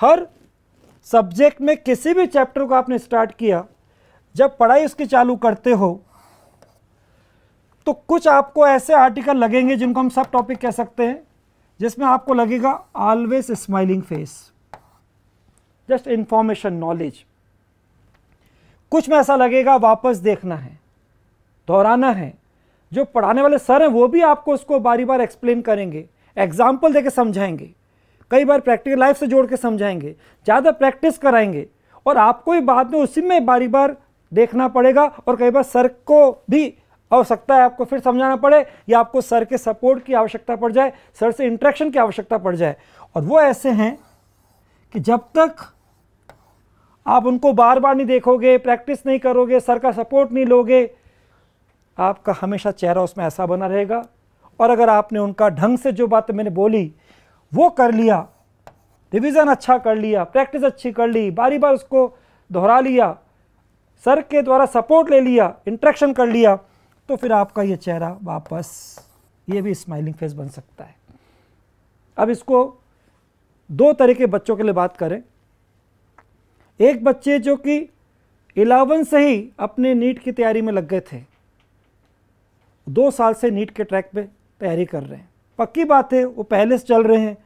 हर सब्जेक्ट में किसी भी चैप्टर को आपने स्टार्ट किया जब पढ़ाई उसकी चालू करते हो तो कुछ आपको ऐसे आर्टिकल लगेंगे जिनको हम सब टॉपिक कह सकते हैं जिसमें आपको लगेगा always smiling face just information knowledge कुछ में ऐसा लगेगा वापस देखना है दोहराना है जो पढ़ाने वाले सर हैं वो भी आपको उसको बारी बार एक्सप्लेन करेंगे एग्जाम्पल दे समझाएंगे कई बार प्रैक्टिकल लाइफ से जोड़ के समझाएंगे ज़्यादा प्रैक्टिस कराएंगे और आपको ही बाद में उसी में बारी बार देखना पड़ेगा और कई बार सर को भी आवश्यकता है आपको फिर समझाना पड़े या आपको सर के सपोर्ट की आवश्यकता पड़ जाए सर से इंट्रैक्शन की आवश्यकता पड़ जाए और वो ऐसे हैं कि जब तक आप उनको बार बार नहीं देखोगे प्रैक्टिस नहीं करोगे सर का सपोर्ट नहीं लोगे आपका हमेशा चेहरा उसमें ऐसा बना रहेगा और अगर आपने उनका ढंग से जो बात मैंने बोली वो कर लिया रिविज़न अच्छा कर लिया प्रैक्टिस अच्छी कर ली बारी बार उसको दोहरा लिया सर के द्वारा सपोर्ट ले लिया इंट्रैक्शन कर लिया तो फिर आपका ये चेहरा वापस ये भी स्माइलिंग फेस बन सकता है अब इसको दो तरह के बच्चों के लिए बात करें एक बच्चे जो कि इलेवन से ही अपने नीट की तैयारी में लग गए थे दो साल से नीट के ट्रैक पे तैयारी कर रहे हैं पक्की बात है वो पहले से चल रहे हैं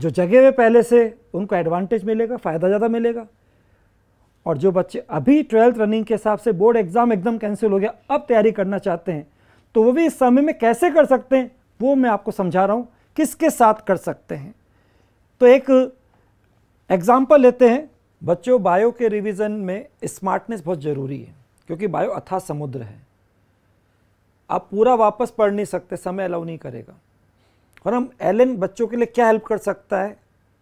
जो जगह हुए पहले से उनको एडवांटेज मिलेगा फ़ायदा ज़्यादा मिलेगा और जो बच्चे अभी ट्वेल्थ रनिंग के हिसाब से बोर्ड एग्ज़ाम एकदम कैंसिल हो गया अब तैयारी करना चाहते हैं तो वो भी इस समय में कैसे कर सकते हैं वो मैं आपको समझा रहा हूँ किसके साथ कर सकते हैं तो एक एग्ज़ाम्पल लेते हैं बच्चों बायो के रिवीजन में स्मार्टनेस बहुत ज़रूरी है क्योंकि बायो अथा समुद्र है आप पूरा वापस पढ़ नहीं सकते समय अलाउ नहीं करेगा और हम एल बच्चों के लिए क्या हेल्प कर सकता है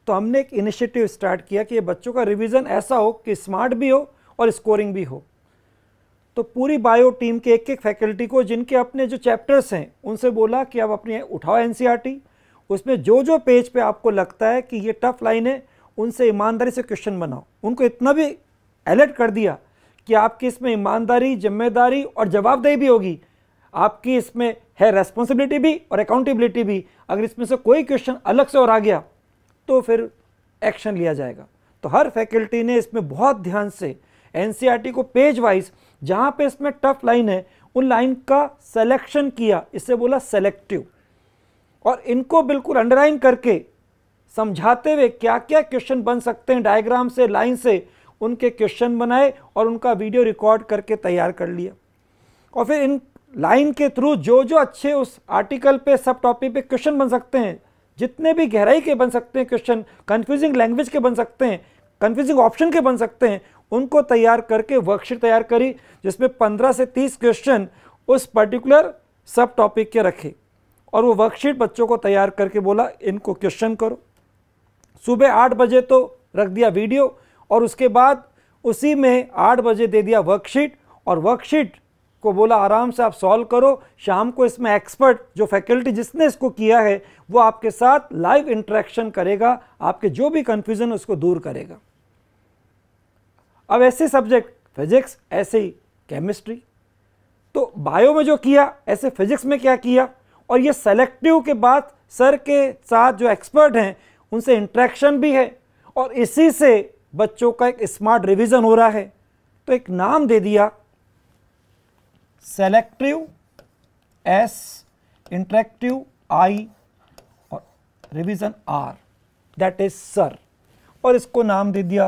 तो हमने एक इनिशिएटिव स्टार्ट किया कि ये बच्चों का रिवीजन ऐसा हो कि स्मार्ट भी हो और स्कोरिंग भी हो तो पूरी बायो टीम के एक एक फैकल्टी को जिनके अपने जो चैप्टर्स हैं उनसे बोला कि आप अपने उठाओ एन e उसमें जो जो पेज पे आपको लगता है कि ये टफ लाइन है उनसे ईमानदारी से क्वेश्चन बनाओ उनको इतना भी अलर्ट कर दिया कि आपकी इसमें ईमानदारी जिम्मेदारी और जवाबदेही भी होगी आपकी इसमें है रेस्पॉन्सिबिलिटी भी और अकाउंटेबिलिटी भी अगर इसमें से कोई क्वेश्चन अलग से और आ गया तो फिर एक्शन लिया जाएगा तो हर फैकल्टी ने इसमें बहुत ध्यान से एन e को पेज वाइज जहाँ पे इसमें टफ लाइन है उन लाइन का सेलेक्शन किया इसे बोला सेलेक्टिव और इनको बिल्कुल अंडरलाइन करके समझाते हुए क्या क्या क्वेश्चन बन सकते हैं डायग्राम से लाइन से उनके क्वेश्चन बनाए और उनका वीडियो रिकॉर्ड करके तैयार कर लिया और फिर इन लाइन के थ्रू जो जो अच्छे उस आर्टिकल पे सब टॉपिक पे क्वेश्चन बन सकते हैं जितने भी गहराई के बन सकते हैं क्वेश्चन कन्फ्यूजिंग लैंग्वेज के बन सकते हैं कन्फ्यूजिंग ऑप्शन के बन सकते हैं उनको तैयार करके वर्कशीट तैयार करी जिसमें पंद्रह से तीस क्वेश्चन उस पर्टिकुलर सब टॉपिक के रखे और वो वर्कशीट बच्चों को तैयार करके बोला इनको क्वेश्चन करो सुबह आठ बजे तो रख दिया वीडियो और उसके बाद उसी में आठ बजे दे दिया वर्कशीट और वर्कशीट को बोला आराम से आप सॉल्व करो शाम को इसमें एक्सपर्ट जो फैकल्टी जिसने इसको किया है वो आपके साथ लाइव इंटरेक्शन करेगा आपके जो भी कन्फ्यूज़न उसको दूर करेगा अब ऐसे सब्जेक्ट फिजिक्स ऐसे ही केमिस्ट्री तो बायो में जो किया ऐसे फिजिक्स में क्या किया और ये सेलेक्टिव के बाद सर के साथ जो एक्सपर्ट हैं उनसे इंट्रैक्शन भी है और इसी से बच्चों का एक स्मार्ट रिविजन हो रहा है तो एक नाम दे दिया सेलेक्टिव एस इंटरेक्टिव आई और revision R that is sir और इसको नाम दे दिया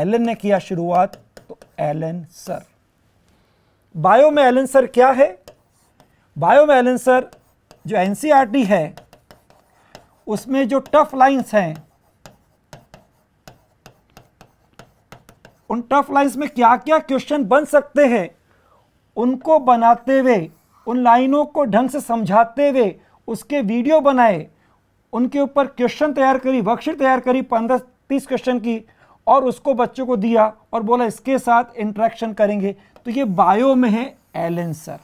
एलन ने किया शुरुआत तो एलन सर बायो में एलन सर क्या है बायो में एलन सर जो एनसीईआरटी e है उसमें जो टफ लाइंस हैं उन टफ लाइंस में क्या क्या क्वेश्चन बन सकते हैं उनको बनाते हुए उन लाइनों को ढंग से समझाते हुए उसके वीडियो बनाए उनके ऊपर क्वेश्चन तैयार करी वर्कशीट तैयार करी पंद्रह तीस क्वेश्चन की और उसको बच्चों को दिया और बोला इसके साथ इंट्रैक्शन करेंगे तो ये बायो में है एलन सर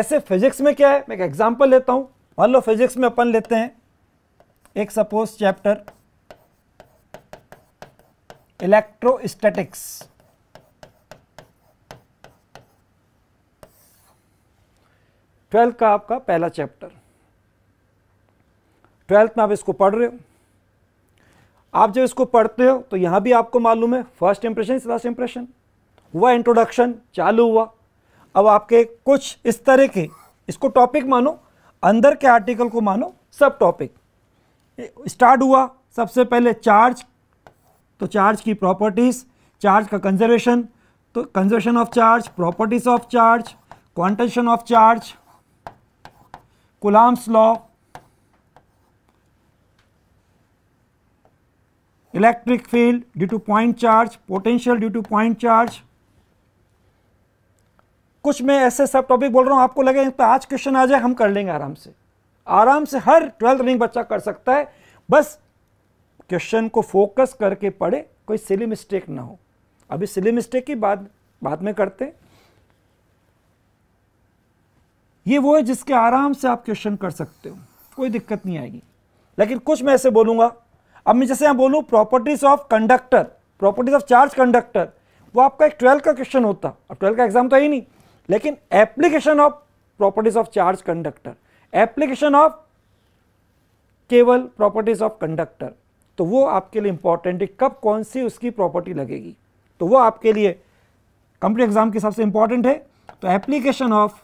ऐसे फिजिक्स में क्या है मैं एक एग्जांपल लेता हूं मान लो फिजिक्स में अपन लेते हैं एक सपोज चैप्टर इलेक्ट्रोस्टैटिक्स ट्वेल्थ का आपका पहला चैप्टर ट्वेल्थ में आप इसको पढ़ रहे हो आप जब इसको पढ़ते हो तो यहां भी आपको मालूम है first impression is last impression हुआ इंट्रोडक्शन चालू हुआ अब आपके कुछ इस तरह के इसको टॉपिक मानो अंदर के आर्टिकल को मानो सब टॉपिक स्टार्ट हुआ सबसे पहले चार्ज तो चार्ज की प्रॉपर्टीज़ चार्ज का कंजर्वेशन तो conservation of charge properties of charge quantisation of charge Coulomb's law electric field due to point charge potential due to point charge कुछ मैं ऐसे सब टॉपिक बोल रहा हूं आपको लगे तो आज क्वेश्चन आ जाए हम कर लेंगे आराम से आराम से हर ट्वेल्थ रनिंग बच्चा कर सकता है बस क्वेश्चन को फोकस करके पढ़े कोई सिली मिस्टेक ना हो अभी सिली मिस्टेक की बात बाद में करते हैं ये वो है जिसके आराम से आप क्वेश्चन कर सकते हो कोई दिक्कत नहीं आएगी लेकिन कुछ मैं ऐसे बोलूंगा अब मैं जैसे यहां बोलूं properties of conductor properties of charge conductor वो आपका एक ट्वेल्थ का क्वेश्चन होता अब ट्वेल्थ का एग्जाम तो है ही नहीं लेकिन application of properties of charge conductor application of केवल प्रॉपर्टीज ऑफ कंडक्टर तो वो आपके लिए इंपॉर्टेंट है कब कौन सी उसकी प्रॉपर्टी लगेगी तो वो आपके लिए कंपनी एग्जाम के हिसाब से इंपॉर्टेंट है तो एप्लीकेशन ऑफ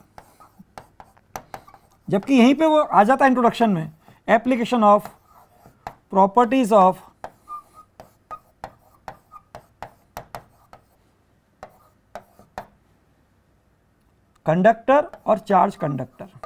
जबकि यहीं पे वो आ जाता है इंट्रोडक्शन में application of properties of conductor और चार्ज कंडक्टर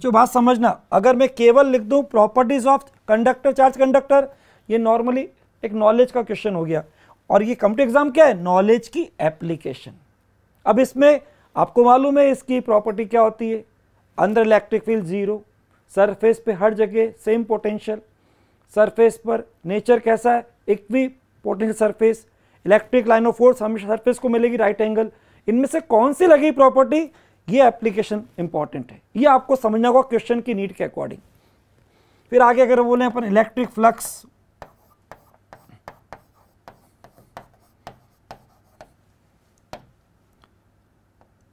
बच्चों बात समझना अगर मैं केवल लिख दूं properties of conductor charge conductor ये नॉर्मली एक नॉलेज का क्वेश्चन हो गया और ये कंप्यूटर एग्जाम क्या है नॉलेज की एप्लीकेशन अब इसमें आपको मालूम है इसकी प्रॉपर्टी क्या होती है अंदर इलेक्ट्रिक फील्ड जीरो सरफेस पे हर जगह सेम पोटेंशियल सरफेस पर नेचर कैसा है equipotential surface electric line of force हमेशा सरफेस को मिलेगी राइट एंगल इनमें से कौन सी लगी प्रॉपर्टी ये एप्लीकेशन इंपॉर्टेंट है ये आपको समझना होगा क्वेश्चन की नीड के अकॉर्डिंग फिर आगे अगर बोले अपन electric flux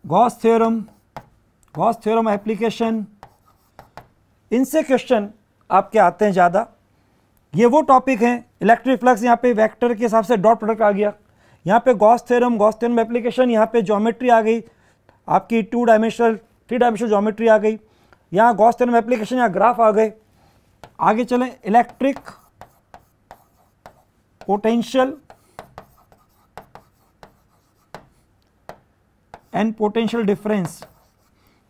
Gauss theorem Gauss theorem application इनसे क्वेश्चन आपके आते हैं ज़्यादा ये वो टॉपिक हैं इलेक्ट्रिक फ्लक्स यहाँ पे वेक्टर के हिसाब से डॉट प्रोडक्ट आ गया यहाँ पे Gauss theorem Gauss theorem application यहाँ पे ज्योमेट्री आ गई आपकी two dimensional three dimensional geometry आ गई यहाँ गॉस में एप्लीकेशन या ग्राफ आ गए आगे चलें electric potential and potential difference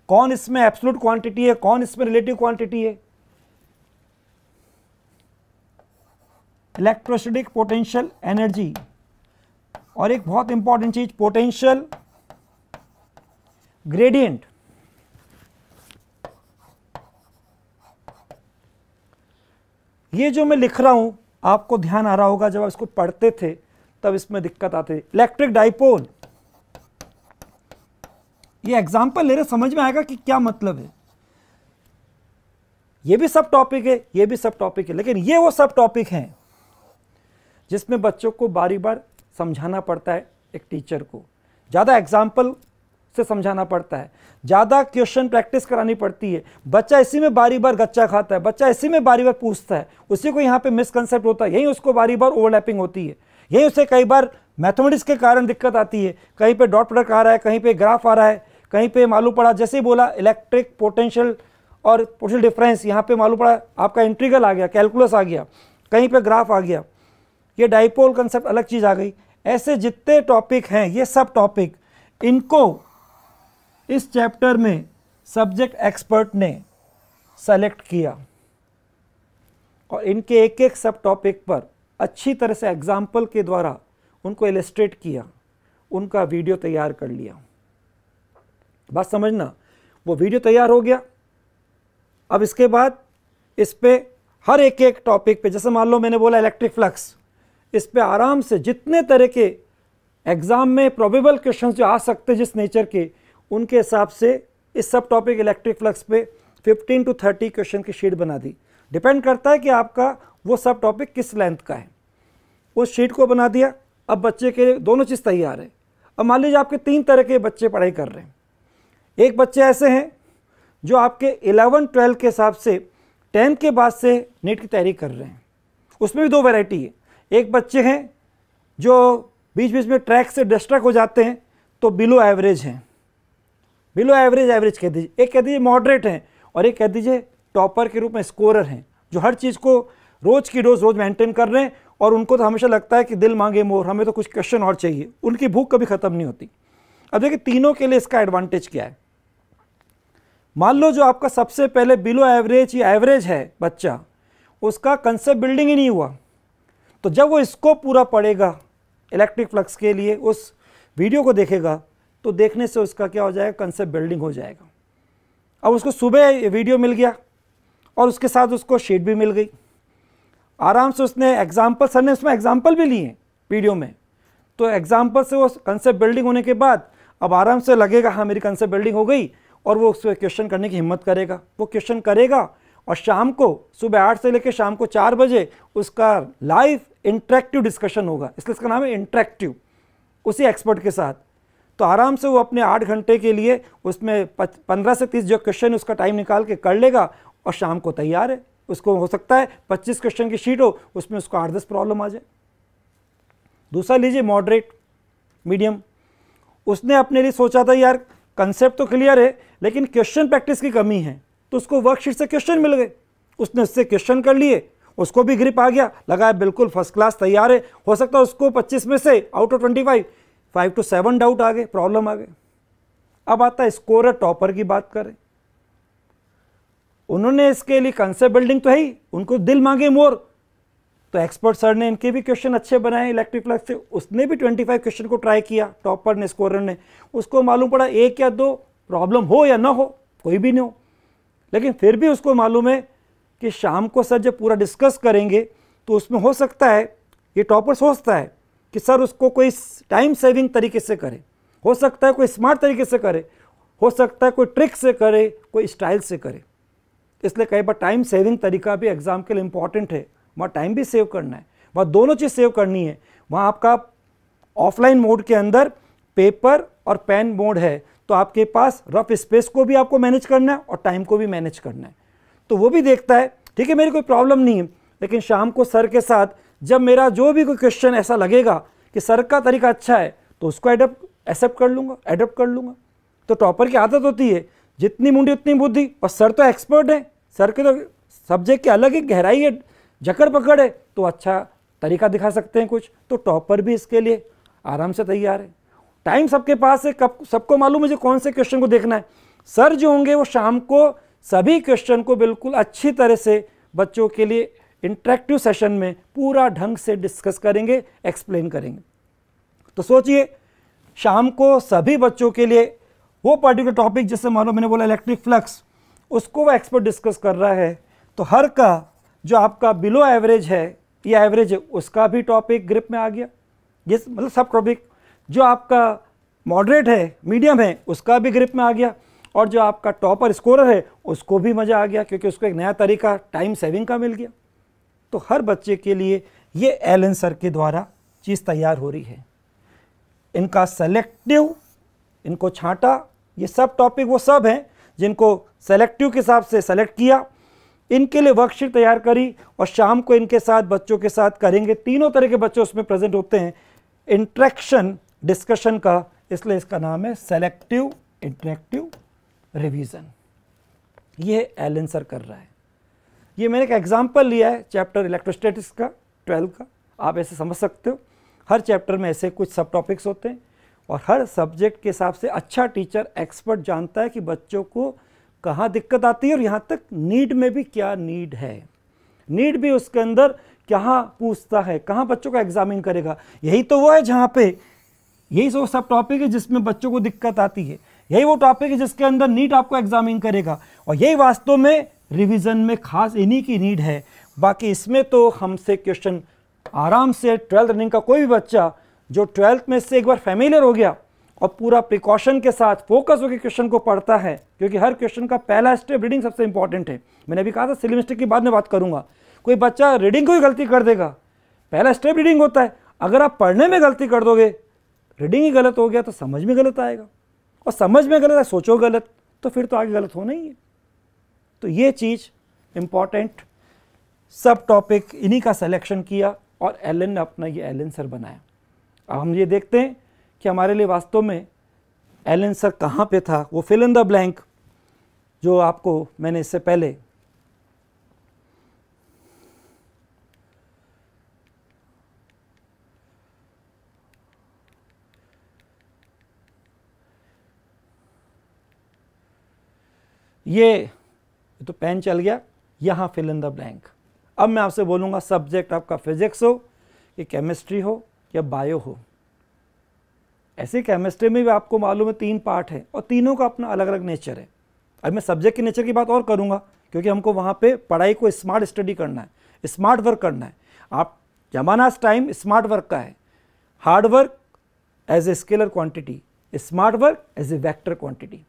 कौन इसमें एब्सोलूट क्वांटिटी है कौन इसमें रिलेटिव क्वांटिटी है इलेक्ट्रोसिटिक पोटेंशियल एनर्जी और एक बहुत इंपॉर्टेंट चीज पोटेंशियल gradient ये जो मैं लिख रहा हूं आपको ध्यान आ रहा होगा जब आप इसको पढ़ते थे तब इसमें दिक्कत आते इलेक्ट्रिक डाइपोल ये एग्जाम्पल ले रहे समझ में आएगा कि क्या मतलब है ये भी सब टॉपिक है ये भी सब टॉपिक है लेकिन ये वो सब टॉपिक हैं जिसमें बच्चों को बारी बार समझाना पड़ता है एक टीचर को ज़्यादा एग्जाम्पल से समझाना पड़ता है ज़्यादा क्वेश्चन प्रैक्टिस करानी पड़ती है बच्चा इसी में बारी बार गच्चा खाता है बच्चा इसी में बारी बार पूछता है उसी को यहाँ पे मिसकनसेप्ट होता है यही उसको बारी बार ओवरलैपिंग होती है यही उसे कई बार मैथमेटिक्स के कारण दिक्कत आती है कहीं पर डॉट प्रोडक्ट आ रहा है कहीं पर ग्राफ आ रहा है कहीं पर मालूम पड़ा जैसे बोला इलेक्ट्रिक पोटेंशियल और पोटेंशियल डिफरेंस यहाँ पर मालूम पड़ा आपका इंट्रीगल आ गया कैलकुलस आ गया कहीं पर ग्राफ आ गया ये डाइपोल कंसेप्ट अलग चीज़ आ गई ऐसे जितने टॉपिक हैं ये सब टॉपिक इनको इस चैप्टर में सब्जेक्ट एक्सपर्ट ने सेलेक्ट किया और इनके एक एक सब टॉपिक पर अच्छी तरह से एग्जाम्पल के द्वारा उनको एलिस्ट्रेट किया उनका वीडियो तैयार कर लिया बात समझना वो वीडियो तैयार हो गया अब इसके बाद इस पर हर एक एक टॉपिक पे जैसे मान लो मैंने बोला इलेक्ट्रिक फ्लक्स इस पर आराम से जितने तरह के एग्ज़ाम में प्रोबेबल क्वेश्चन जो आ सकते जिस नेचर के उनके हिसाब से इस सब टॉपिक इलेक्ट्रिक फ्लक्स पे 15 टू 30 क्वेश्चन की शीट बना दी डिपेंड करता है कि आपका वो सब टॉपिक किस लेंथ का है उस शीट को बना दिया अब बच्चे के दोनों चीज़ तैयार है अब मान लीजिए आपके तीन तरह के बच्चे पढ़ाई कर रहे हैं एक बच्चे ऐसे हैं जो आपके इलेवन ट्वेल्व के हिसाब से टेंथ के बाद से नीट की तैयारी कर रहे हैं उसमें भी दो वैरायटी है एक बच्चे हैं जो बीच बीच में ट्रैक से डिस्ट्रैक्ट हो जाते हैं तो बिलो एवरेज हैं बिलो एवरेज एवरेज कह दीजिए एक कह दीजिए मॉडरेट हैं और एक कह दीजिए टॉपर के रूप में स्कोरर हैं जो हर चीज़ को रोज़ की रोज़ रोज़ मेंटेन कर रहे हैं और उनको तो हमेशा लगता है कि दिल मांगे मोर हमें तो कुछ क्वेश्चन और चाहिए उनकी भूख कभी ख़त्म नहीं होती अब देखिए तीनों के लिए इसका एडवांटेज क्या है मान लो जो आपका सबसे पहले बिलो एवरेज या एवरेज है बच्चा उसका कंसेप्ट बिल्डिंग ही नहीं हुआ तो जब वो इसको पूरा पड़ेगा इलेक्ट्रिक फ्लक्स के लिए उस वीडियो को देखेगा तो देखने से उसका क्या हो जाएगा कंसेप्ट बिल्डिंग हो जाएगा अब उसको सुबह वीडियो मिल गया और उसके साथ उसको शीट भी मिल गई आराम से उसने एग्जाम्पल सर ने उसमें एग्जाम्पल भी लिए वीडियो में तो एग्जाम्पल से वो कंसेप्ट बिल्डिंग होने के बाद अब आराम से लगेगा हाँ मेरी कंसेप्ट बिल्डिंग हो गई और वो उसको क्वेश्चन करने की हिम्मत करेगा वो क्वेश्चन करेगा और शाम को सुबह आठ से लेकर शाम को चार बजे उसका लाइव इंट्रैक्टिव डिस्कशन होगा इसलिए इसका नाम है इंटरेक्टिव उसी एक्सपर्ट के साथ तो आराम से वो अपने आठ घंटे के लिए उसमें पंद्रह से तीस जो क्वेश्चन उसका टाइम निकाल के कर लेगा और शाम को तैयार है उसको हो सकता है पच्चीस क्वेश्चन की शीट हो उसमें उसको आठ दस प्रॉब्लम आ जाए दूसरा लीजिए मॉडरेट मीडियम उसने अपने लिए सोचा था यार कंसेप्ट तो क्लियर है लेकिन क्वेश्चन प्रैक्टिस की कमी है तो उसको वर्कशीट से क्वेश्चन मिल गए उसने उससे क्वेश्चन कर लिए उसको भी ग्रिप आ गया लगा बिल्कुल फर्स्ट क्लास तैयार है हो सकता है उसको 25 में से out of 25 five two seven doubt आ गए प्रॉब्लम आ गए अब आता है स्कोर टॉपर की बात करें उन्होंने इसके लिए कंसेप्ट बिल्डिंग तो है ही उनको दिल मांगे मोर तो एक्सपर्ट सर ने इनके भी क्वेश्चन अच्छे बनाए इलेक्ट्रिक प्लग से उसने भी 25 क्वेश्चन को ट्राई किया टॉपर ने स्कोरर ने उसको मालूम पड़ा एक या दो प्रॉब्लम हो या ना हो कोई भी नहीं हो लेकिन फिर भी उसको मालूम है कि शाम को सर जब पूरा डिस्कस करेंगे तो उसमें हो सकता है ये टॉपर सोचता है कि सर उसको कोई टाइम सेविंग तरीके से करे हो सकता है कोई स्मार्ट तरीके से करे हो सकता है कोई ट्रिक से करे कोई स्टाइल से करे इसलिए कई बार टाइम सेविंग तरीका भी एग्ज़ाम के लिए इंपॉर्टेंट है वहाँ टाइम भी सेव करना है वहाँ दोनों चीज़ सेव करनी है वहाँ आपका ऑफलाइन मोड के अंदर पेपर और पेन मोड है तो आपके पास रफ स्पेस को भी आपको मैनेज करना है और टाइम को भी मैनेज करना है तो वो भी देखता है ठीक है मेरी कोई प्रॉब्लम नहीं है लेकिन शाम को सर के साथ जब मेरा जो भी कोई क्वेश्चन ऐसा लगेगा कि सर का तरीका अच्छा है तो उसको एडप्ट एक्सेप्ट कर लूँगा एडप्ट कर लूँगा तो टॉपर की आदत होती है जितनी मुंडी उतनी बुद्धि और सर तो एक्सपर्ट है सर के तो सब्जेक्ट की अलग ही गहराई है जकड़ पकड़ है तो अच्छा तरीका दिखा सकते हैं कुछ तो टॉपर भी इसके लिए आराम से तैयार है टाइम सबके पास है कब सबको मालूम मुझे कौन से क्वेश्चन को देखना है सर जो होंगे वो शाम को सभी क्वेश्चन को बिल्कुल अच्छी तरह से बच्चों के लिए इंट्रैक्टिव सेशन में पूरा ढंग से डिस्कस करेंगे एक्सप्लेन करेंगे तो सोचिए शाम को सभी बच्चों के लिए वो पर्टिकुलर टॉपिक जैसे लो मैंने बोला इलेक्ट्रिक फ्लक्स उसको वो एक्सपर्ट डिस्कस कर रहा है तो हर का जो आपका बिलो एवरेज है या एवरेज है उसका भी टॉपिक ग्रिप में आ गया ये मतलब सब टॉपिक जो आपका मॉडरेट है मीडियम है उसका भी ग्रिप में आ गया और जो आपका टॉपर स्कोरर है उसको भी मज़ा आ गया क्योंकि उसको एक नया तरीका टाइम सेविंग का मिल गया तो हर बच्चे के लिए ये एलन सर के द्वारा चीज़ तैयार हो रही है इनका सेलेक्टिव इनको छांटा ये सब टॉपिक वो सब हैं जिनको सेलेक्टिव के हिसाब से सेलेक्ट किया इनके लिए वर्कशीट तैयार करी और शाम को इनके साथ बच्चों के साथ करेंगे तीनों तरह के बच्चे उसमें प्रेजेंट होते हैं इंट्रैक्शन डिस्कशन का इसलिए इसका नाम है सेलेक्टिव इंट्रैक्टिव रिविजन ये एलेंसर कर रहा है ये मैंने एक एग्जाम्पल लिया है चैप्टर इलेक्ट्रोस्टैटिक्स का ट्वेल्व का आप ऐसे समझ सकते हो हर चैप्टर में ऐसे कुछ सब टॉपिक्स होते हैं और हर सब्जेक्ट के हिसाब से अच्छा टीचर एक्सपर्ट जानता है कि बच्चों को कहाँ दिक्कत आती है और यहाँ तक नीड में भी क्या नीड है नीड भी उसके अंदर कहाँ पूछता है कहाँ बच्चों का एग्जामिन करेगा यही तो वो है जहाँ पे यही वो सब टॉपिक है जिसमें बच्चों को दिक्कत आती है यही वो टॉपिक है जिसके अंदर नीट आपको एग्जामिन करेगा और यही वास्तव में रिवीजन में खास इन्हीं की नीड है बाकी इसमें तो हमसे क्वेश्चन आराम से ट्वेल्थ रनिंग का कोई भी बच्चा जो ट्वेल्थ में से एक बार फेमिलियर हो गया और पूरा प्रिकॉशन के साथ फोकस होकर क्वेश्चन को पढ़ता है क्योंकि हर क्वेश्चन का पहला स्टेप रीडिंग सबसे इंपॉर्टेंट है मैंने अभी कहा था सिलेमिस्टिक की बाद में बात करूंगा कोई बच्चा रीडिंग को ही गलती कर देगा पहला स्टेप रीडिंग होता है अगर आप पढ़ने में गलती कर दोगे रीडिंग ही गलत हो गया तो समझ में गलत आएगा और समझ में गलत है सोचो गलत तो फिर तो आगे गलत होना ही है तो ये चीज़ इंपॉर्टेंट सब टॉपिक इन्हीं का सिलेक्शन किया और एलन ने अपना ये एल सर बनाया अब हम ये देखते हैं कि हमारे लिए वास्तव में एलेंसर सर कहाँ पे था वो फिल इन द ब्लैंक जो आपको मैंने इससे पहले ये तो पेन चल गया यहाँ फिल इन द ब्लैंक अब मैं आपसे बोलूँगा सब्जेक्ट आपका फिजिक्स हो कि केमिस्ट्री हो या बायो हो ऐसे केमिस्ट्री में भी आपको मालूम है तीन पार्ट है और तीनों का अपना अलग अलग नेचर है अब मैं सब्जेक्ट के नेचर की बात और करूँगा क्योंकि हमको वहाँ पे पढ़ाई को स्मार्ट स्टडी करना है स्मार्ट वर्क करना है आप जमाना टाइम स्मार्ट वर्क का है hard work as a scalar quantity smart work as a vector quantity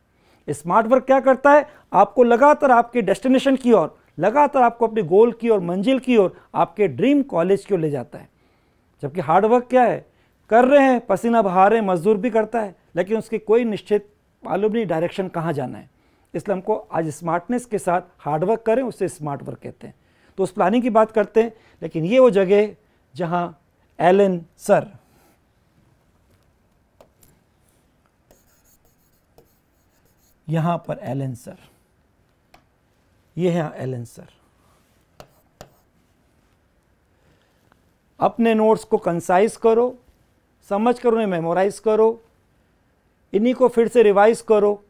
smart work क्या करता है आपको लगातार आपके डेस्टिनेशन की ओर लगातार आपको अपने गोल की ओर मंजिल की ओर आपके ड्रीम कॉलेज की ओर ले जाता है जबकि हार्ड वर्क क्या है कर रहे हैं पसीना बहा रहे हैं मजदूर भी करता है लेकिन उसकी कोई निश्चित मालूम नहीं डायरेक्शन कहाँ जाना है इसलिए हमको आज स्मार्टनेस के साथ हार्डवर्क करें उससे स्मार्ट वर्क कहते हैं तो उस प्लानिंग की बात करते हैं लेकिन ये वो जगह जहाँ एलन सर यहां पर एल एंसर यह है एल एंसर अपने नोट्स को कंसाइज करो समझ कर उन्हें मेमोराइज करो इन्हीं को फिर से रिवाइज करो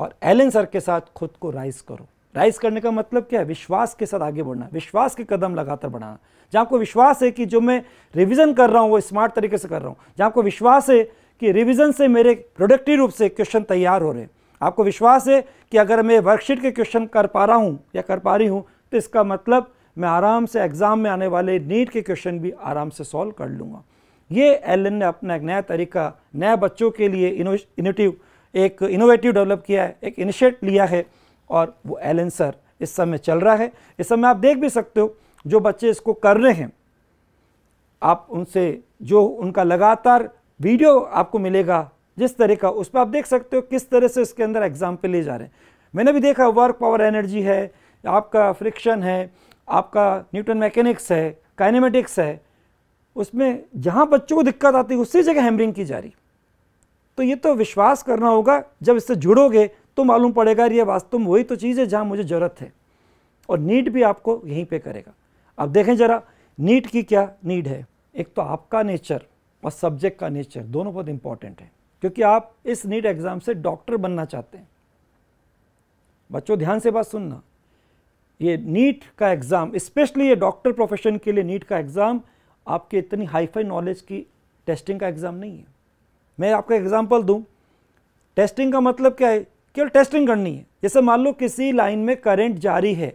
और एलेंसर के साथ खुद को राइज करो राइज करने का मतलब क्या है विश्वास के साथ आगे बढ़ना विश्वास के कदम लगातार बढ़ाना जहां को विश्वास है कि जो मैं रिविज़न कर रहा हूं वो स्मार्ट तरीके से कर रहा हूं जहां को विश्वास है कि रिविज़न से मेरे प्रोडक्टिव रूप से क्वेश्चन तैयार हो रहे हैं आपको विश्वास है कि अगर मैं वर्कशीट के क्वेश्चन कर पा रहा हूँ या कर पा रही हूँ तो इसका मतलब मैं आराम से एग्ज़ाम में आने वाले नीट के क्वेश्चन भी आराम से सॉल्व कर लूँगा ये एलन ने अपना एक नया तरीका नया बच्चों के लिए इनोवेटिव एक इनोवेटिव डेवलप किया है एक इनिशिएट लिया है और वो एलन सर इस समय चल रहा है इस समय आप देख भी सकते हो जो बच्चे इसको कर रहे हैं आप उनसे जो उनका लगातार वीडियो आपको मिलेगा जिस तरह का उस पर आप देख सकते हो किस तरह से इसके अंदर एग्जाम्पल ले जा रहे हैं मैंने भी देखा वर्क पावर एनर्जी है आपका फ्रिक्शन है आपका न्यूटन मैकेनिक्स है काइनेमेटिक्स है उसमें जहाँ बच्चों को दिक्कत आती है उसी जगह हैमरिंग की जा रही तो ये तो विश्वास करना होगा जब इससे जुड़ोगे तो मालूम पड़ेगा ये वास्तव में वही तो चीज़ है जहाँ मुझे ज़रूरत है और नीड भी आपको यहीं पे करेगा अब देखें ज़रा नीड की क्या नीड है एक तो आपका नेचर और सब्जेक्ट का नेचर दोनों बहुत इंपॉर्टेंट है क्योंकि आप इस नीट एग्ज़ाम से डॉक्टर बनना चाहते हैं बच्चों ध्यान से बात सुनना ये नीट का एग्ज़ाम स्पेशली ये डॉक्टर प्रोफेशन के लिए नीट का एग्ज़ाम आपके इतनी हाईफाई नॉलेज की टेस्टिंग का एग्ज़ाम नहीं है मैं आपका एग्ज़ाम्पल दूं टेस्टिंग का मतलब क्या है केवल टेस्टिंग करनी है जैसे मान लो किसी लाइन में करंट जारी है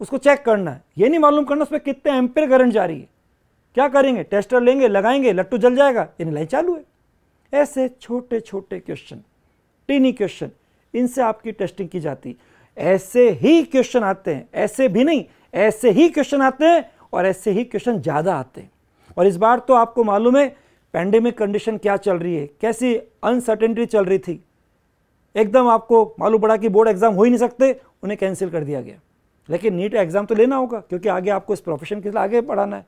उसको चेक करना है ये नहीं मालूम करना उसमें कितने एम्पेयर करंट जारी है क्या करेंगे टेस्टर लेंगे लगाएंगे लट्टू जल जाएगा यानी लाइन चालू है ऐसे छोटे छोटे क्वेश्चन टीनी क्वेश्चन इनसे आपकी टेस्टिंग की जाती ऐसे ही क्वेश्चन आते हैं ऐसे भी नहीं ऐसे ही क्वेश्चन आते हैं और ऐसे ही क्वेश्चन ज़्यादा आते हैं और इस बार तो आपको मालूम है पैंडेमिक कंडीशन क्या चल रही है कैसी अनसर्टेनिटी चल रही थी एकदम आपको मालूम पड़ा कि बोर्ड एग्ज़ाम हो ही नहीं सकते उन्हें कैंसिल कर दिया गया लेकिन नीट एग्ज़ाम तो लेना होगा क्योंकि आगे आपको इस प्रोफेशन के लिए आगे बढ़ाना है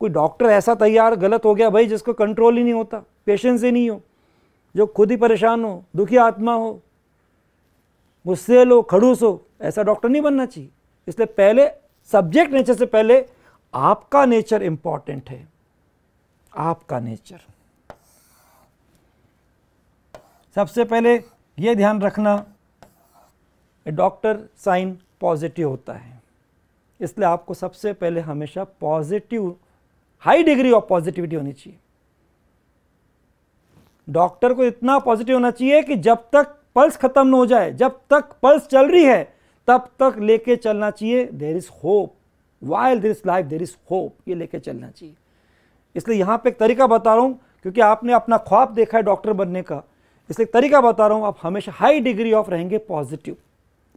कोई डॉक्टर ऐसा तैयार गलत हो गया भाई जिसको कंट्रोल ही नहीं होता पेशेंस ही नहीं हो जो खुद ही परेशान हो दुखी आत्मा हो गुस्से हो खड़ूस हो ऐसा डॉक्टर नहीं बनना चाहिए इसलिए पहले सब्जेक्ट नेचर से पहले आपका नेचर इंपॉर्टेंट है आपका नेचर सबसे पहले यह ध्यान रखना डॉक्टर साइन पॉजिटिव होता है इसलिए आपको सबसे पहले हमेशा positive high degree of positivity होनी चाहिए डॉक्टर को इतना पॉजिटिव होना चाहिए कि जब तक पल्स खत्म ना हो जाए जब तक पल्स चल रही है तब तक लेके चलना चाहिए there is hope while there is life there is hope ये लेके चलना चाहिए इसलिए यहां पे एक तरीका बता रहा हूं क्योंकि आपने अपना ख्वाब देखा है डॉक्टर बनने का इसलिए तरीका बता रहा हूं आप हमेशा हाई डिग्री ऑफ रहेंगे पॉजिटिव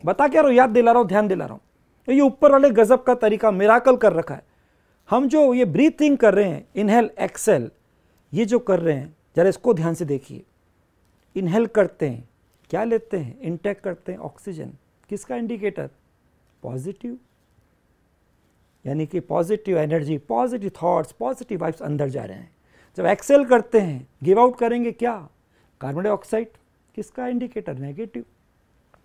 बता क्या रहा याद दिला रहा हूं ध्यान दिला रहा हूं ये ऊपर वाले गजब का तरीका मेराकल कर रखा है हम जो ये ब्रीथिंग कर रहे हैं इनहेल एक्सेल ये जो कर रहे हैं जरा इसको ध्यान से देखिए इनहेल करते हैं क्या लेते हैं इंटेक करते हैं ऑक्सीजन किसका इंडिकेटर पॉजिटिव यानी कि positive energy positive thoughts positive vibes अंदर जा रहे हैं जब एक्सेल करते हैं गिव आउट करेंगे क्या कार्बन डाइऑक्साइड किसका इंडिकेटर नेगेटिव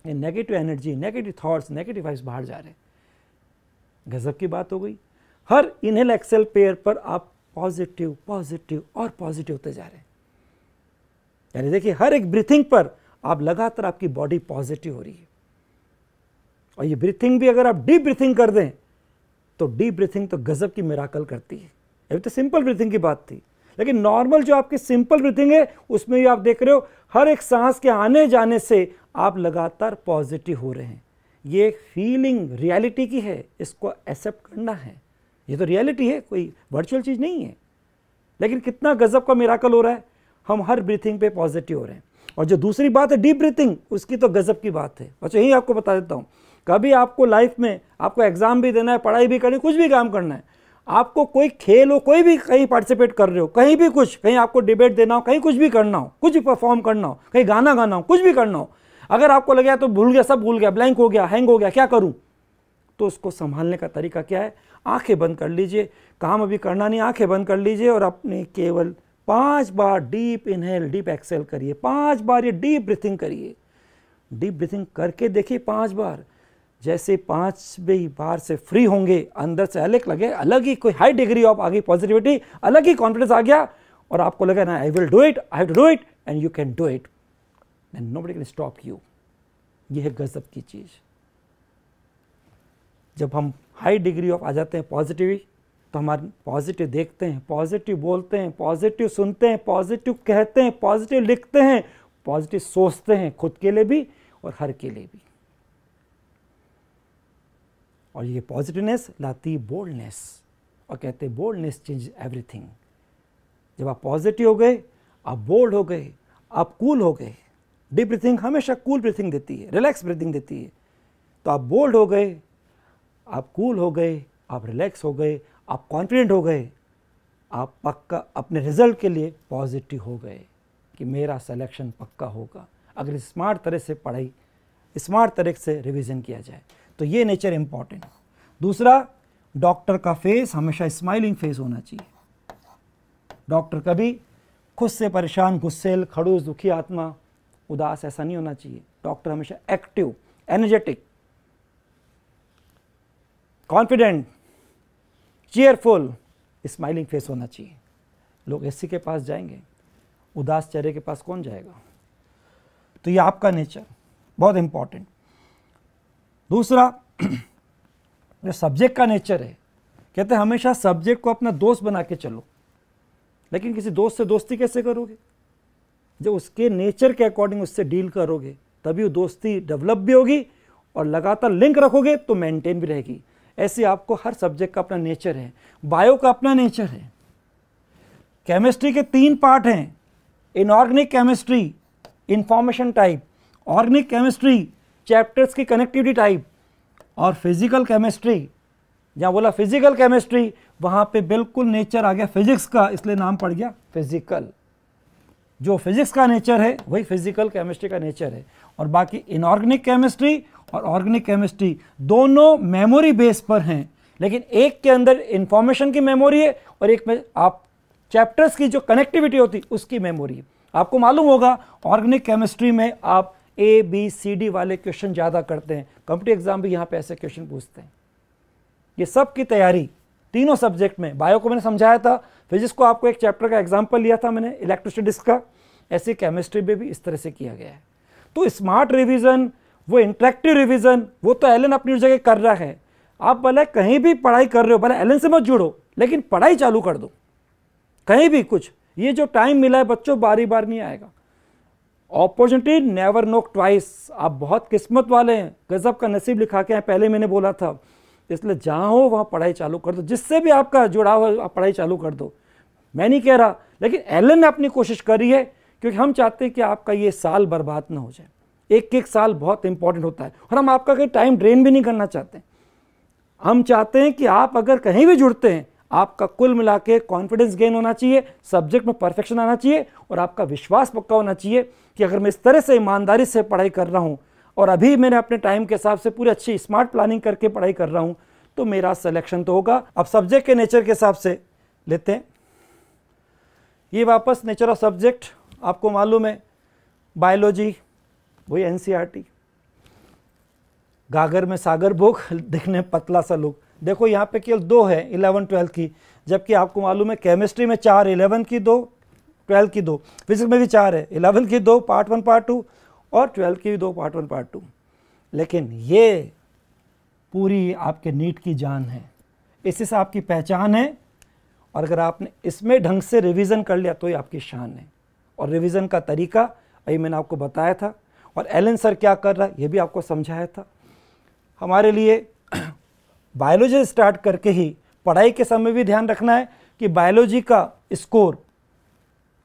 ये negative energy negative thoughts negative vibes बाहर जा रहे हैं गजब की बात हो गई हर इनहेल एक्सेल पेयर पर आप पॉजिटिव पॉजिटिव और पॉजिटिव होते जा रहे हैं यानी देखिए हर एक ब्रीथिंग पर आप लगातार आपकी बॉडी पॉजिटिव हो रही है और ये ब्रीथिंग भी अगर आप डीप ब्रीथिंग कर दें तो डीप ब्रीथिंग तो गजब की मेराकल करती है अभी तो सिंपल ब्रीथिंग की बात थी लेकिन नॉर्मल जो आपकी सिंपल ब्रीथिंग है उसमें भी आप देख रहे हो हर एक सांस के आने जाने से आप लगातार पॉजिटिव हो रहे हैं ये फीलिंग रियलिटी की है इसको एक्सेप्ट करना है ये तो रियलिटी है कोई वर्चुअल चीज़ नहीं है लेकिन कितना गजब का मेराकल हो रहा है हम हर ब्रीथिंग पे पॉजिटिव हो रहे हैं और जो दूसरी बात है डीप ब्रीथिंग उसकी तो गजब की बात है अच्छा यही आपको बता देता हूँ कभी आपको लाइफ में आपको एग्ज़ाम भी देना है पढ़ाई भी करनी कुछ भी काम करना है आपको कोई खेल हो कोई भी कहीं पार्टिसिपेट कर रहे हो कहीं भी कुछ कहीं आपको डिबेट देना हो कहीं कुछ भी करना हो कुछ भी परफॉर्म करना हो कहीं गाना गाना हो कुछ भी करना हो अगर आपको लगे तो भूल गया सब भूल गया ब्लैंक हो गया हैंग हो गया क्या करूँ तो उसको संभालने का तरीका क्या है आंखें बंद कर लीजिए काम अभी करना नहीं आंखें बंद कर लीजिए और अपने केवल पांच बार डीप इनहेल डीप एक्सेल करिए पांच बार ये डीप ब्रीथिंग करिए डीप ब्रीथिंग करके देखिए पांच बार जैसे पांच भी बार से फ्री होंगे अंदर से अलग लगे अलग ही कोई हाई डिग्री ऑफ आ गई पॉजिटिविटी अलग ही कॉन्फिडेंस आ गया और आपको लगा ना I will do it I have to do it and you can do it and nobody can stop you यह है गजब की चीज़ जब हम हाई डिग्री ऑफ आ जाते हैं पॉजिटिव तो हमारे पॉजिटिव देखते हैं पॉजिटिव बोलते हैं पॉजिटिव सुनते हैं पॉजिटिव कहते हैं पॉजिटिव लिखते हैं पॉजिटिव सोचते हैं खुद के लिए भी और हर के लिए भी और ये पॉजिटिवनेस लाती बोल्डनेस और कहते हैं बोल्डनेस चेंज एवरीथिंग जब आप पॉजिटिव हो गए आप बोल्ड हो गए आप कूल हो गए डीप ब्रीथिंग हमेशा कूल ब्रीथिंग देती है रिलैक्स ब्रीथिंग देती है तो आप बोल्ड हो गए आप कूल हो गए आप रिलैक्स हो गए आप कॉन्फिडेंट हो गए आप पक्का अपने रिजल्ट के लिए पॉजिटिव हो गए कि मेरा सिलेक्शन पक्का होगा अगर स्मार्ट तरह से पढ़ाई स्मार्ट तरह से रिवीजन किया जाए तो ये नेचर इम्पॉर्टेंट दूसरा डॉक्टर का फेस हमेशा स्माइलिंग फेस होना चाहिए डॉक्टर कभी खुद से परेशान गुस्सेल खड़ूस दुखी आत्मा उदास ऐसा नहीं होना चाहिए डॉक्टर हमेशा active energetic confident cheerful smiling face होना चाहिए लोग एसी के पास जाएंगे उदास चेहरे के पास कौन जाएगा तो ये आपका नेचर बहुत इंपॉर्टेंट दूसरा जो सब्जेक्ट का नेचर है कहते हैं हमेशा सब्जेक्ट को अपना दोस्त बना के चलो लेकिन किसी दोस्त से दोस्ती कैसे करोगे जब उसके नेचर के अकॉर्डिंग उससे डील करोगे तभी वो दोस्ती डेवलप भी होगी और लगातार लिंक रखोगे तो मेंटेन भी रहेगी ऐसे आपको हर सब्जेक्ट का अपना नेचर है बायो का अपना नेचर है केमिस्ट्री के तीन पार्ट हैं inorganic chemistry information type organic chemistry chapters की कनेक्टिविटी टाइप और फिजिकल केमिस्ट्री जहाँ बोला फिजिकल केमिस्ट्री वहाँ पे बिल्कुल नेचर आ गया फिजिक्स का इसलिए नाम पड़ गया फिजिकल जो फिजिक्स का नेचर है वही फिजिकल केमिस्ट्री का नेचर है और बाकी इनऑर्गेनिक केमिस्ट्री और ऑर्गेनिक केमिस्ट्री दोनों मेमोरी बेस पर हैं लेकिन एक के अंदर इंफॉर्मेशन की मेमोरी है और एक में आप चैप्टर्स की जो कनेक्टिविटी होती उसकी मेमोरी है आपको मालूम होगा ऑर्गेनिक केमिस्ट्री में आप ए बी सी डी वाले क्वेश्चन ज़्यादा करते हैं कंप्यूटर एग्जाम भी यहाँ पे ऐसे क्वेश्चन पूछते हैं ये सब की तैयारी तीनों सब्जेक्ट में बायो को मैंने समझाया था फिजिक्स को आपको एक चैप्टर का एग्जाम्पल लिया था मैंने इलेक्ट्रोस्टेटिक्स का ऐसे केमिस्ट्री में भी इस तरह से किया गया है तो स्मार्ट रिविज़न वो इंट्रैक्टिव रिविज़न वो तो एलन अपनी जगह कर रहा है आप भले कहीं भी पढ़ाई कर रहे हो भले एलन से मत जुड़ो लेकिन पढ़ाई चालू कर दो कहीं भी कुछ ये जो टाइम मिला है बच्चों बारी बार नहीं आएगा अपॉर्चुनिटी नेवर नोक ट्वाइस आप बहुत किस्मत वाले हैं गज़ब का नसीब लिखा के हैं पहले मैंने बोला था इसलिए जहाँ हो वहाँ पढ़ाई चालू कर दो जिससे भी आपका जुड़ाव हो आप पढ़ाई चालू कर दो मैं नहीं कह रहा लेकिन एलन ने अपनी कोशिश करी है क्योंकि हम चाहते हैं कि आपका ये साल बर्बाद ना हो जाए एक एक साल बहुत इंपॉर्टेंट होता है और हम आपका कहीं टाइम ड्रेन भी नहीं करना चाहते हम चाहते हैं कि आप अगर कहीं भी जुड़ते हैं आपका कुल मिला के कॉन्फिडेंस गेन होना चाहिए सब्जेक्ट में परफेक्शन आना चाहिए और आपका विश्वास पक्का होना चाहिए कि अगर मैं इस तरह से ईमानदारी से पढ़ाई कर रहा हूँ और अभी मैंने अपने टाइम के हिसाब से पूरी अच्छी स्मार्ट प्लानिंग करके पढ़ाई कर रहा हूँ तो मेरा सिलेक्शन तो होगा अब सब्जेक्ट के नेचर के हिसाब से लेते हैं ये वापस नेचर ऑफ सब्जेक्ट आपको मालूम है बायोलॉजी वही एन e गागर में सागर भोग दिखने पतला सा लोग देखो यहाँ पे केवल दो है इलेवन ट्वेल्थ की जबकि आपको मालूम है केमिस्ट्री में चार इलेवन की दो ट्वेल्थ की दो फिजिक्स में भी चार है इलेवन की दो पार्ट वन पार्ट टू और ट्वेल्थ की भी दो पार्ट वन पार्ट टू लेकिन ये पूरी आपके नीट की जान है इससे से आपकी पहचान है और अगर आपने इसमें ढंग से रिवीजन कर लिया तो ये आपकी शान है और रिवीजन का तरीका अभी मैंने आपको बताया था और एलन सर क्या कर रहा है ये भी आपको समझाया था हमारे लिए बायोलॉजी स्टार्ट करके ही पढ़ाई के समय भी ध्यान रखना है कि बायोलॉजी का स्कोर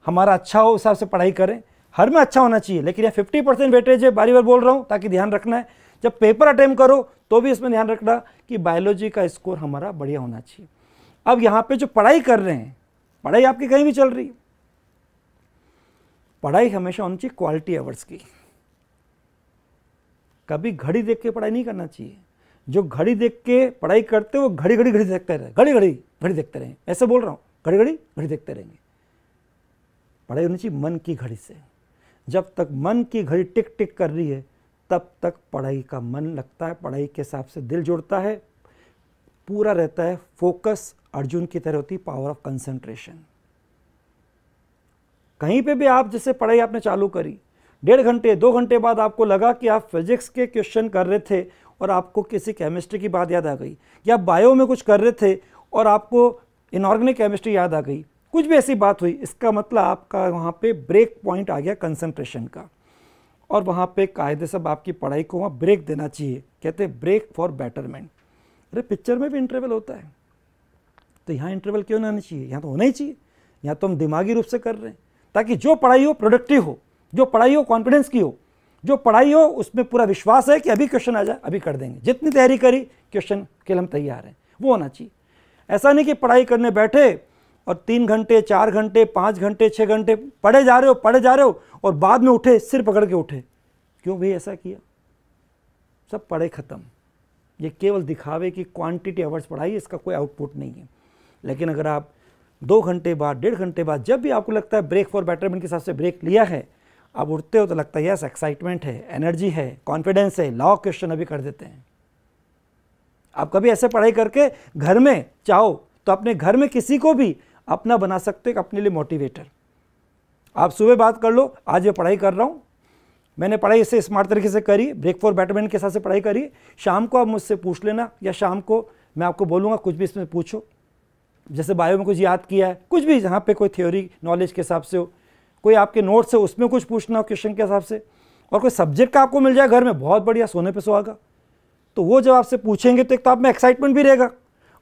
हमारा अच्छा हो उस हिसाब से पढ़ाई करें हर में अच्छा होना चाहिए लेकिन यहाँ फिफ्टी परसेंट वेटेज है बारी बार बोल रहा हूँ ताकि ध्यान रखना है जब पेपर अटैम्प करो तो भी इसमें ध्यान रखना कि बायोलॉजी का स्कोर हमारा बढ़िया होना चाहिए अब यहाँ पे जो पढ़ाई कर रहे हैं पढ़ाई आपकी कहीं भी चल रही है पढ़ाई हमेशा होनी चाहिए क्वालिटी आवर्स की कभी घड़ी देख के पढ़ाई नहीं करना चाहिए जो घड़ी देख के पढ़ाई करते वो घड़ी घड़ी घड़ी देखते रहे घड़ी घड़ी घड़ी देखते रहें ऐसे बोल रहा हूँ घड़ी घड़ी घड़ी देखते रहेंगे पढ़ाई होनी चाहिए मन की घड़ी से जब तक मन की घड़ी टिक टिक कर रही है तब तक पढ़ाई का मन लगता है पढ़ाई के हिसाब से दिल जुड़ता है पूरा रहता है फोकस अर्जुन की तरह होती पावर ऑफ कंसंट्रेशन कहीं पे भी आप जैसे पढ़ाई आपने चालू करी डेढ़ घंटे दो घंटे बाद आपको लगा कि आप फिजिक्स के क्वेश्चन कर रहे थे और आपको किसी केमिस्ट्री की बात याद आ गई या बायो में कुछ कर रहे थे और आपको इनऑर्गेनिक केमिस्ट्री याद आ गई कुछ भी ऐसी बात हुई इसका मतलब आपका वहाँ पे ब्रेक पॉइंट आ गया कंसंट्रेशन का और वहाँ पे कायदे सब आपकी पढ़ाई को वहाँ ब्रेक देना चाहिए कहते हैं ब्रेक फॉर बेटरमेंट अरे पिक्चर में भी इंटरवल होता है तो यहाँ इंटरवल क्यों ना होना चाहिए यहाँ तो होना ही चाहिए यहाँ तो हम दिमागी रूप से कर रहे हैं ताकि जो पढ़ाई हो प्रोडक्टिव हो जो पढ़ाई हो कॉन्फिडेंस की हो जो पढ़ाई हो उसमें पूरा विश्वास है कि अभी क्वेश्चन आ जाए अभी कर देंगे जितनी तैयारी करी क्वेश्चन के लिए हम तैयार हैं वो होना चाहिए ऐसा नहीं कि पढ़ाई करने बैठे और तीन घंटे चार घंटे पाँच घंटे छः घंटे पढ़े जा रहे हो पढ़े जा रहे हो और बाद में उठे सिर पकड़ के उठे क्यों भाई ऐसा किया सब पढ़े ख़त्म ये केवल दिखावे की क्वांटिटी आवर्स पढ़ाई इसका कोई आउटपुट नहीं है लेकिन अगर आप दो घंटे बाद डेढ़ घंटे बाद जब भी आपको लगता है ब्रेक फॉर बैटरमेंट के हिसाब से ब्रेक लिया है आप उठते हो तो लगता है यस एक्साइटमेंट है एनर्जी है कॉन्फिडेंस है लॉ क्वेश्चन अभी कर देते हैं आप कभी ऐसे पढ़ाई करके घर में चाहो तो अपने घर में किसी को भी अपना बना सकते हो एक अपने लिए मोटिवेटर आप सुबह बात कर लो आज मैं पढ़ाई कर रहा हूँ मैंने पढ़ाई इसे स्मार्ट तरीके से करी ब्रेक फॉर बैटमैन के हिसाब से पढ़ाई करी शाम को आप मुझसे पूछ लेना या शाम को मैं आपको बोलूँगा कुछ भी इसमें पूछो जैसे बायो में कुछ याद किया है कुछ भी जहाँ पे कोई थ्योरी नॉलेज के हिसाब से हो कोई आपके नोट्स है उसमें कुछ पूछना हो क्वेश्चन के हिसाब से और कोई सब्जेक्ट का आपको मिल जाए घर में बहुत बढ़िया सोने पर सुहागा तो वो जब आपसे पूछेंगे तो एक तो आप में एक्साइटमेंट भी रहेगा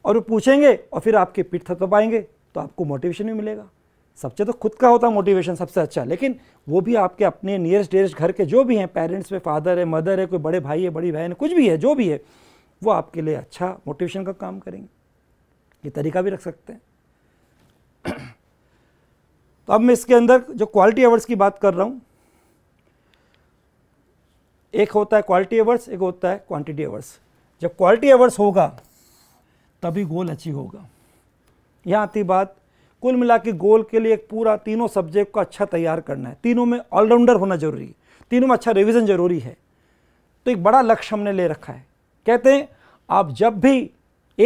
और वो पूछेंगे और फिर आपके पीठ थपथपाएंगे तो आपको मोटिवेशन भी मिलेगा सबसे तो खुद का होता मोटिवेशन सबसे अच्छा लेकिन वो भी आपके अपने नियरेस्ट डेरेस्ट घर के जो भी हैं पेरेंट्स में फादर है मदर है कोई बड़े भाई है बड़ी बहन है कुछ भी है जो भी है वो आपके लिए अच्छा मोटिवेशन का काम करेंगे ये तरीका भी रख सकते हैं तो अब मैं इसके अंदर जो क्वालिटी एवर्स की बात कर रहा हूँ एक होता है क्वालिटी एवर्स एक होता है क्वांटिटी एवर्स जब क्वालिटी एवर्स होगा तभी गोल अचीव होगा यहाँ आती बात कुल मिला के गोल के लिए एक पूरा तीनों सब्जेक्ट को अच्छा तैयार करना है तीनों में ऑलराउंडर होना जरूरी है तीनों में अच्छा रिविज़न जरूरी है तो एक बड़ा लक्ष्य हमने ले रखा है कहते हैं आप जब भी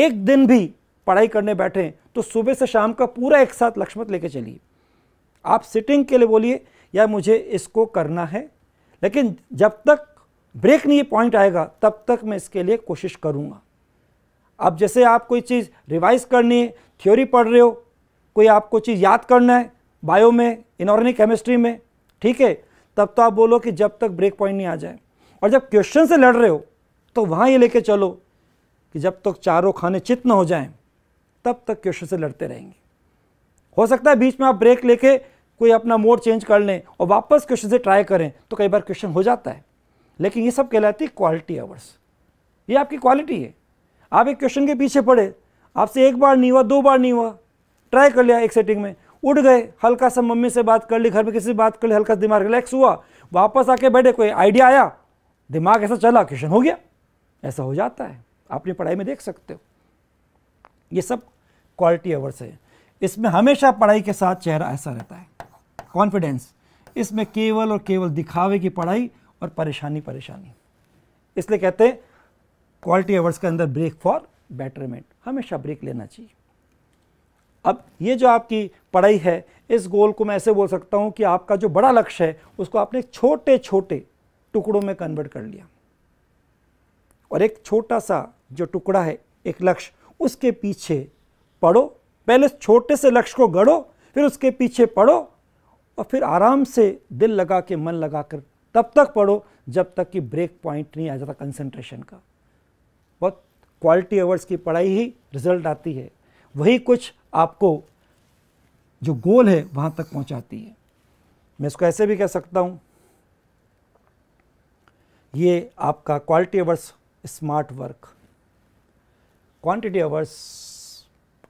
एक दिन भी पढ़ाई करने बैठें तो सुबह से शाम का पूरा एक साथ लक्ष्य मत लेके चलिए आप सिटिंग के लिए बोलिए या मुझे इसको करना है लेकिन जब तक ब्रेक नहीं पॉइंट आएगा तब तक मैं इसके लिए कोशिश करूँगा अब जैसे आप कोई चीज़ रिवाइज करनी है थ्योरी पढ़ रहे हो कोई आपको चीज़ याद करना है बायो में इनऑर्गेनिक केमिस्ट्री में ठीक है तब तो आप बोलो कि जब तक ब्रेक पॉइंट नहीं आ जाए और जब क्वेश्चन से लड़ रहे हो तो वहाँ ये लेके चलो कि जब तक तो चारों खाने चित न हो जाएं तब तक क्वेश्चन से लड़ते रहेंगे हो सकता है बीच में आप ब्रेक लेके कोई अपना मोड चेंज कर लें और वापस क्वेश्चन से ट्राई करें तो कई बार क्वेश्चन हो जाता है लेकिन ये सब कहलाती है क्वालिटी आवर्स ये आपकी क्वालिटी है आप एक क्वेश्चन के पीछे पड़े आपसे एक बार नहीं हुआ दो बार नहीं हुआ ट्राई कर लिया एक सेटिंग में उठ गए हल्का सा मम्मी से बात कर ली घर में किसी से बात कर ली हल्का दिमाग रिलैक्स हुआ वापस आके बैठे कोई आइडिया आया दिमाग ऐसा चला क्वेश्चन हो गया ऐसा हो जाता है आपने पढ़ाई में देख सकते हो ये सब क्वालिटी अवर्स है इसमें हमेशा पढ़ाई के साथ चेहरा ऐसा रहता है कॉन्फिडेंस इसमें केवल और केवल दिखावे की पढ़ाई और परेशानी परेशानी इसलिए कहते हैं क्वालिटी अवर्स के अंदर ब्रेक फॉर बेटरमेंट हमेशा ब्रेक लेना चाहिए अब ये जो आपकी पढ़ाई है इस गोल को मैं ऐसे बोल सकता हूँ कि आपका जो बड़ा लक्ष्य है उसको आपने छोटे छोटे टुकड़ों में कन्वर्ट कर लिया और एक छोटा सा जो टुकड़ा है एक लक्ष्य उसके पीछे पढ़ो पहले छोटे से लक्ष्य को गढ़ो फिर उसके पीछे पढ़ो और फिर आराम से दिल लगा के मन लगा कर तब तक पढ़ो जब तक कि ब्रेक पॉइंट नहीं आ जाता कंसंट्रेशन का बहुत क्वालिटी ओवर्स की पढ़ाई ही रिजल्ट आती है वही कुछ आपको जो गोल है वहाँ तक पहुँचाती है मैं इसको ऐसे भी कह सकता हूँ ये आपका quality hours smart work quantity hours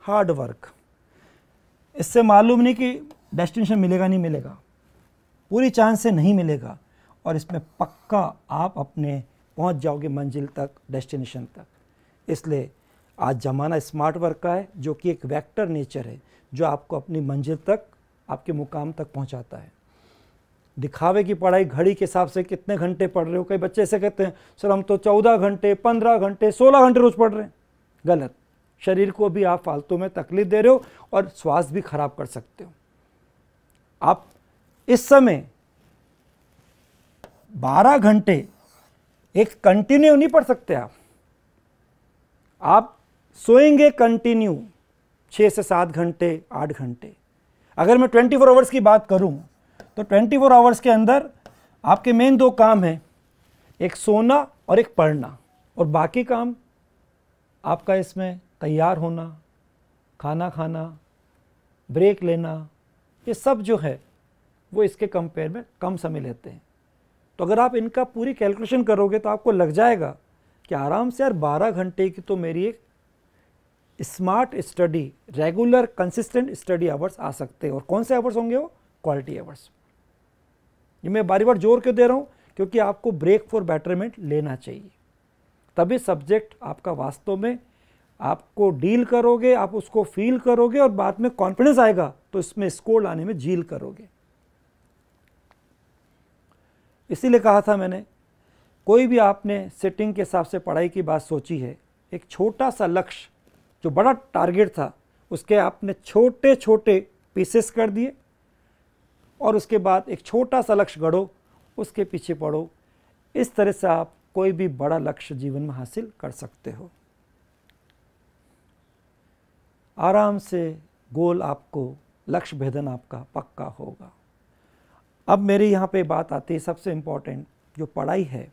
hard work इससे मालूम नहीं कि डेस्टिनेशन मिलेगा नहीं मिलेगा पूरी चांस से नहीं मिलेगा और इसमें पक्का आप अपने पहुंच जाओगे मंजिल तक डेस्टिनेशन तक इसलिए आज ज़माना स्मार्ट वर्क का है जो कि एक वेक्टर नेचर है जो आपको अपनी मंजिल तक आपके मुकाम तक पहुंचाता है दिखावे की पढ़ाई घड़ी के हिसाब से कितने घंटे पढ़ रहे हो कई बच्चे ऐसे कहते हैं सर हम तो चौदह घंटे पंद्रह घंटे सोलह घंटे रोज़ पढ़ रहे हैं गलत शरीर को भी आप फालतू में तकलीफ दे रहे हो और स्वास्थ्य भी खराब कर सकते हो आप इस समय बारह घंटे एक कंटिन्यू नहीं पढ़ सकते आप आप सोएंगे कंटिन्यू छः से सात घंटे आठ घंटे अगर मैं ट्वेंटी फोर आवर्स की बात करूँ तो ट्वेंटी फोर आवर्स के अंदर आपके मेन दो काम हैं एक सोना और एक पढ़ना और बाकी काम आपका इसमें तैयार होना खाना खाना ब्रेक लेना ये सब जो है वो इसके कंपेयर में कम समय लेते हैं तो अगर आप इनका पूरी कैलकुलेशन करोगे तो आपको लग जाएगा कि आराम से यार बारह घंटे की तो मेरी एक smart study regular consistent study hours आ सकते हैं और कौन से आवर्स होंगे वो क्वालिटी आवर्स ये मैं बारी बार जोर क्यों दे रहा हूँ क्योंकि आपको ब्रेक फॉर बेटरमेंट लेना चाहिए तभी सब्जेक्ट आपका वास्तव में आपको डील करोगे आप उसको फील करोगे और बाद में कॉन्फिडेंस आएगा तो इसमें स्कोर लाने में झील करोगे इसीलिए कहा था मैंने कोई भी आपने सेटिंग के हिसाब से पढ़ाई की बात सोची है एक छोटा सा लक्ष्य जो बड़ा टारगेट था उसके आपने छोटे छोटे पीसेस कर दिए और उसके बाद एक छोटा सा लक्ष्य गढ़ो उसके पीछे पढ़ो इस तरह से आप कोई भी बड़ा लक्ष्य जीवन में हासिल कर सकते हो आराम से गोल आपको लक्ष्य भेदन आपका पक्का होगा अब मेरी यहाँ पे बात आती है सबसे इम्पॉर्टेंट जो पढ़ाई है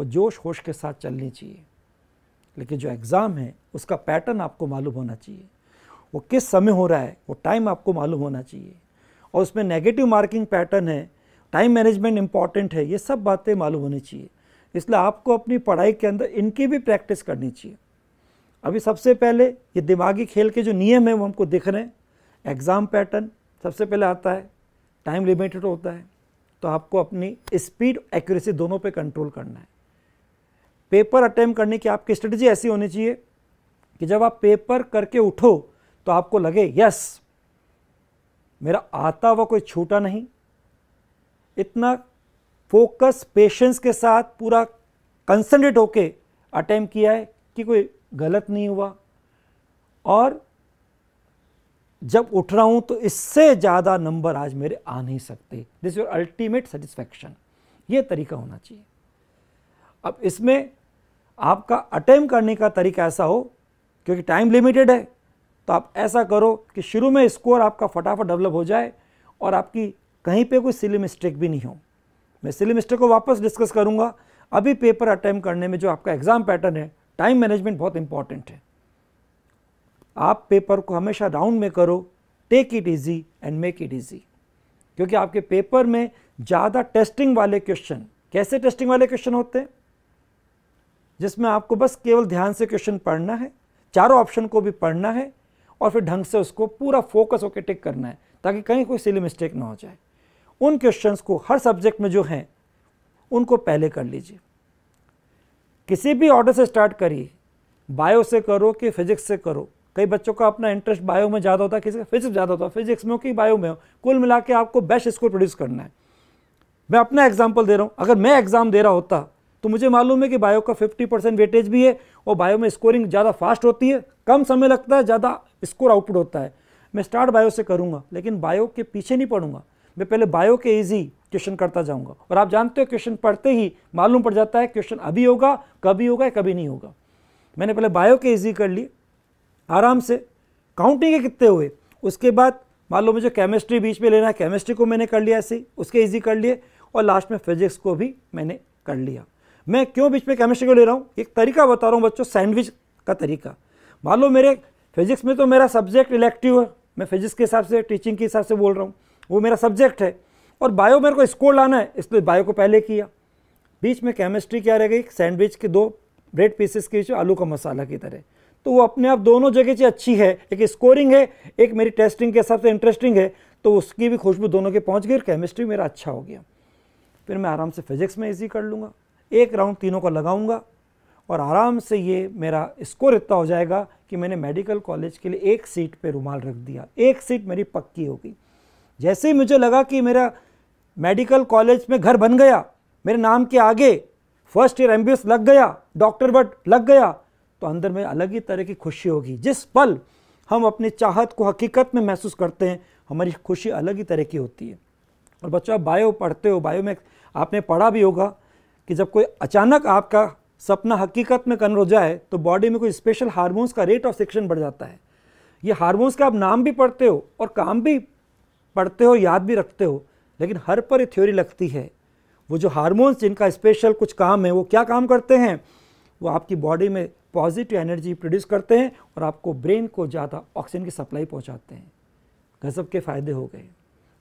वो जोश होश के साथ चलनी चाहिए लेकिन जो एग्ज़ाम है उसका पैटर्न आपको मालूम होना चाहिए वो किस समय हो रहा है वो टाइम आपको मालूम होना चाहिए और उसमें नेगेटिव मार्किंग पैटर्न है टाइम मैनेजमेंट इंपॉर्टेंट है ये सब बातें मालूम होनी चाहिए इसलिए आपको अपनी पढ़ाई के अंदर इनकी भी प्रैक्टिस करनी चाहिए अभी सबसे पहले ये दिमागी खेल के जो नियम हैं वो हमको दिख रहे हैं एग्ज़ाम पैटर्न सबसे पहले आता है टाइम लिमिटेड होता है तो आपको अपनी स्पीड एक्यूरेसी दोनों पे कंट्रोल करना है पेपर अटैम्प करने की आपकी स्ट्रेटजी ऐसी होनी चाहिए कि जब आप पेपर करके उठो तो आपको लगे यस मेरा आता हुआ कोई छूटा नहीं इतना फोकस पेशेंस के साथ पूरा कंसनट्रेट होके अटैम्प किया है कि कोई गलत नहीं हुआ और जब उठ रहा हूं तो इससे ज़्यादा नंबर आज मेरे आ नहीं सकते दिस योर अल्टीमेट सेटिस्फेक्शन ये तरीका होना चाहिए अब इसमें आपका अटैम्प करने का तरीका ऐसा हो क्योंकि टाइम लिमिटेड है तो आप ऐसा करो कि शुरू में स्कोर आपका फटाफट डेवलप हो जाए और आपकी कहीं पे कोई सिली मिस्टेक भी नहीं हो मैं सिली मिस्टेक को वापस डिस्कस करूंगा अभी पेपर अटैम्प करने में जो आपका एग्ज़ाम पैटर्न है टाइम मैनेजमेंट बहुत इंपॉर्टेंट है आप पेपर को हमेशा राउंड में करो take it easy and make it easy क्योंकि आपके पेपर में ज़्यादा टेस्टिंग वाले क्वेश्चन कैसे टेस्टिंग वाले क्वेश्चन होते हैं जिसमें आपको बस केवल ध्यान से क्वेश्चन पढ़ना है चारों ऑप्शन को भी पढ़ना है और फिर ढंग से उसको पूरा फोकस होकर टिक करना है ताकि कहीं कोई सिली मिस्टेक ना हो जाए उन क्वेश्चंस को हर सब्जेक्ट में जो हैं उनको पहले कर लीजिए किसी भी ऑर्डर से स्टार्ट करिए बायो से करो कि फिजिक्स से करो कई बच्चों का अपना इंटरेस्ट बायो में ज़्यादा होता है किसी का फिजिक्स ज़्यादा होता है फिजिक्स में हो कि बायो में हो कुल मिला के आपको बेस्ट स्कोर प्रोड्यूस करना है मैं अपना एग्जाम्पल दे रहा हूँ अगर मैं एग्ज़ाम दे रहा होता तो मुझे मालूम है कि बायो का 50 परसेंट वेटेज भी है और बायो में स्कोरिंग ज़्यादा फास्ट होती है कम समय लगता है ज़्यादा स्कोर आउटपुट होता है मैं स्टार्ट बायो से करूँगा लेकिन बायो के पीछे नहीं पढ़ूंगा मैं पहले बायो के ईजी क्वेश्चन करता जाऊँगा और आप जानते हो क्वेश्चन पढ़ते ही मालूम पड़ जाता है क्वेश्चन अभी होगा कभी होगा या कभी नहीं होगा मैंने पहले बायो के ईजी कर लिए आराम से काउंटिंग के कितने हुए उसके बाद मान लो मुझे केमिस्ट्री बीच में लेना है केमिस्ट्री को मैंने कर लिया ऐसे ही उसके ईजी कर लिए और लास्ट में फिजिक्स को भी मैंने कर लिया मैं क्यों बीच में केमिस्ट्री को ले रहा हूँ एक तरीका बता रहा हूँ बच्चों सैंडविच का तरीका मान लो मेरे फिजिक्स में तो मेरा सब्जेक्ट इलेक्टिव है मैं फिजिक्स के हिसाब से टीचिंग के हिसाब से बोल रहा हूँ वो मेरा सब्जेक्ट है और बायो मेरे को स्कोर लाना है इसलिए बायो को पहले किया बीच में केमिस्ट्री क्या रह गई सैंडविच के दो ब्रेड पीसेस के बीच आलू का मसाला की तरह तो वो अपने आप दोनों जगह से अच्छी है एक स्कोरिंग है एक मेरी टेस्टिंग के हिसाब से इंटरेस्टिंग है तो उसकी भी खुशबू दोनों के पहुँच गई और केमिस्ट्री मेरा अच्छा हो गया फिर मैं आराम से फिजिक्स में इजी कर लूँगा एक राउंड तीनों का लगाऊंगा और आराम से ये मेरा स्कोर इतना हो जाएगा कि मैंने मेडिकल कॉलेज के लिए एक सीट पे रुमाल रख दिया एक सीट मेरी पक्की होगी जैसे ही मुझे लगा कि मेरा मेडिकल कॉलेज में घर बन गया मेरे नाम के आगे फर्स्ट ईयर एम लग गया डॉक्टर बट लग गया तो अंदर में अलग ही तरह की खुशी होगी जिस पल हम अपनी चाहत को हकीकत में महसूस करते हैं हमारी खुशी अलग ही तरह की होती है और बच्चों आप बायो पढ़ते हो बायो में आपने पढ़ा भी होगा कि जब कोई अचानक आपका सपना हकीकत में कन्वर्ट हो जाए तो बॉडी में कोई स्पेशल हार्मोन्स का रेट ऑफ सेक्शन बढ़ जाता है ये हार्मोन्स का आप नाम भी पढ़ते हो और काम भी पढ़ते हो याद भी रखते हो लेकिन हर पर ये थ्योरी लगती है वो जो हार्मोन्स जिनका स्पेशल कुछ काम है वो क्या काम करते हैं वो आपकी बॉडी में पॉजिटिव एनर्जी प्रोड्यूस करते हैं और आपको ब्रेन को ज़्यादा ऑक्सीजन की सप्लाई पहुँचाते हैं गजब के फ़ायदे हो गए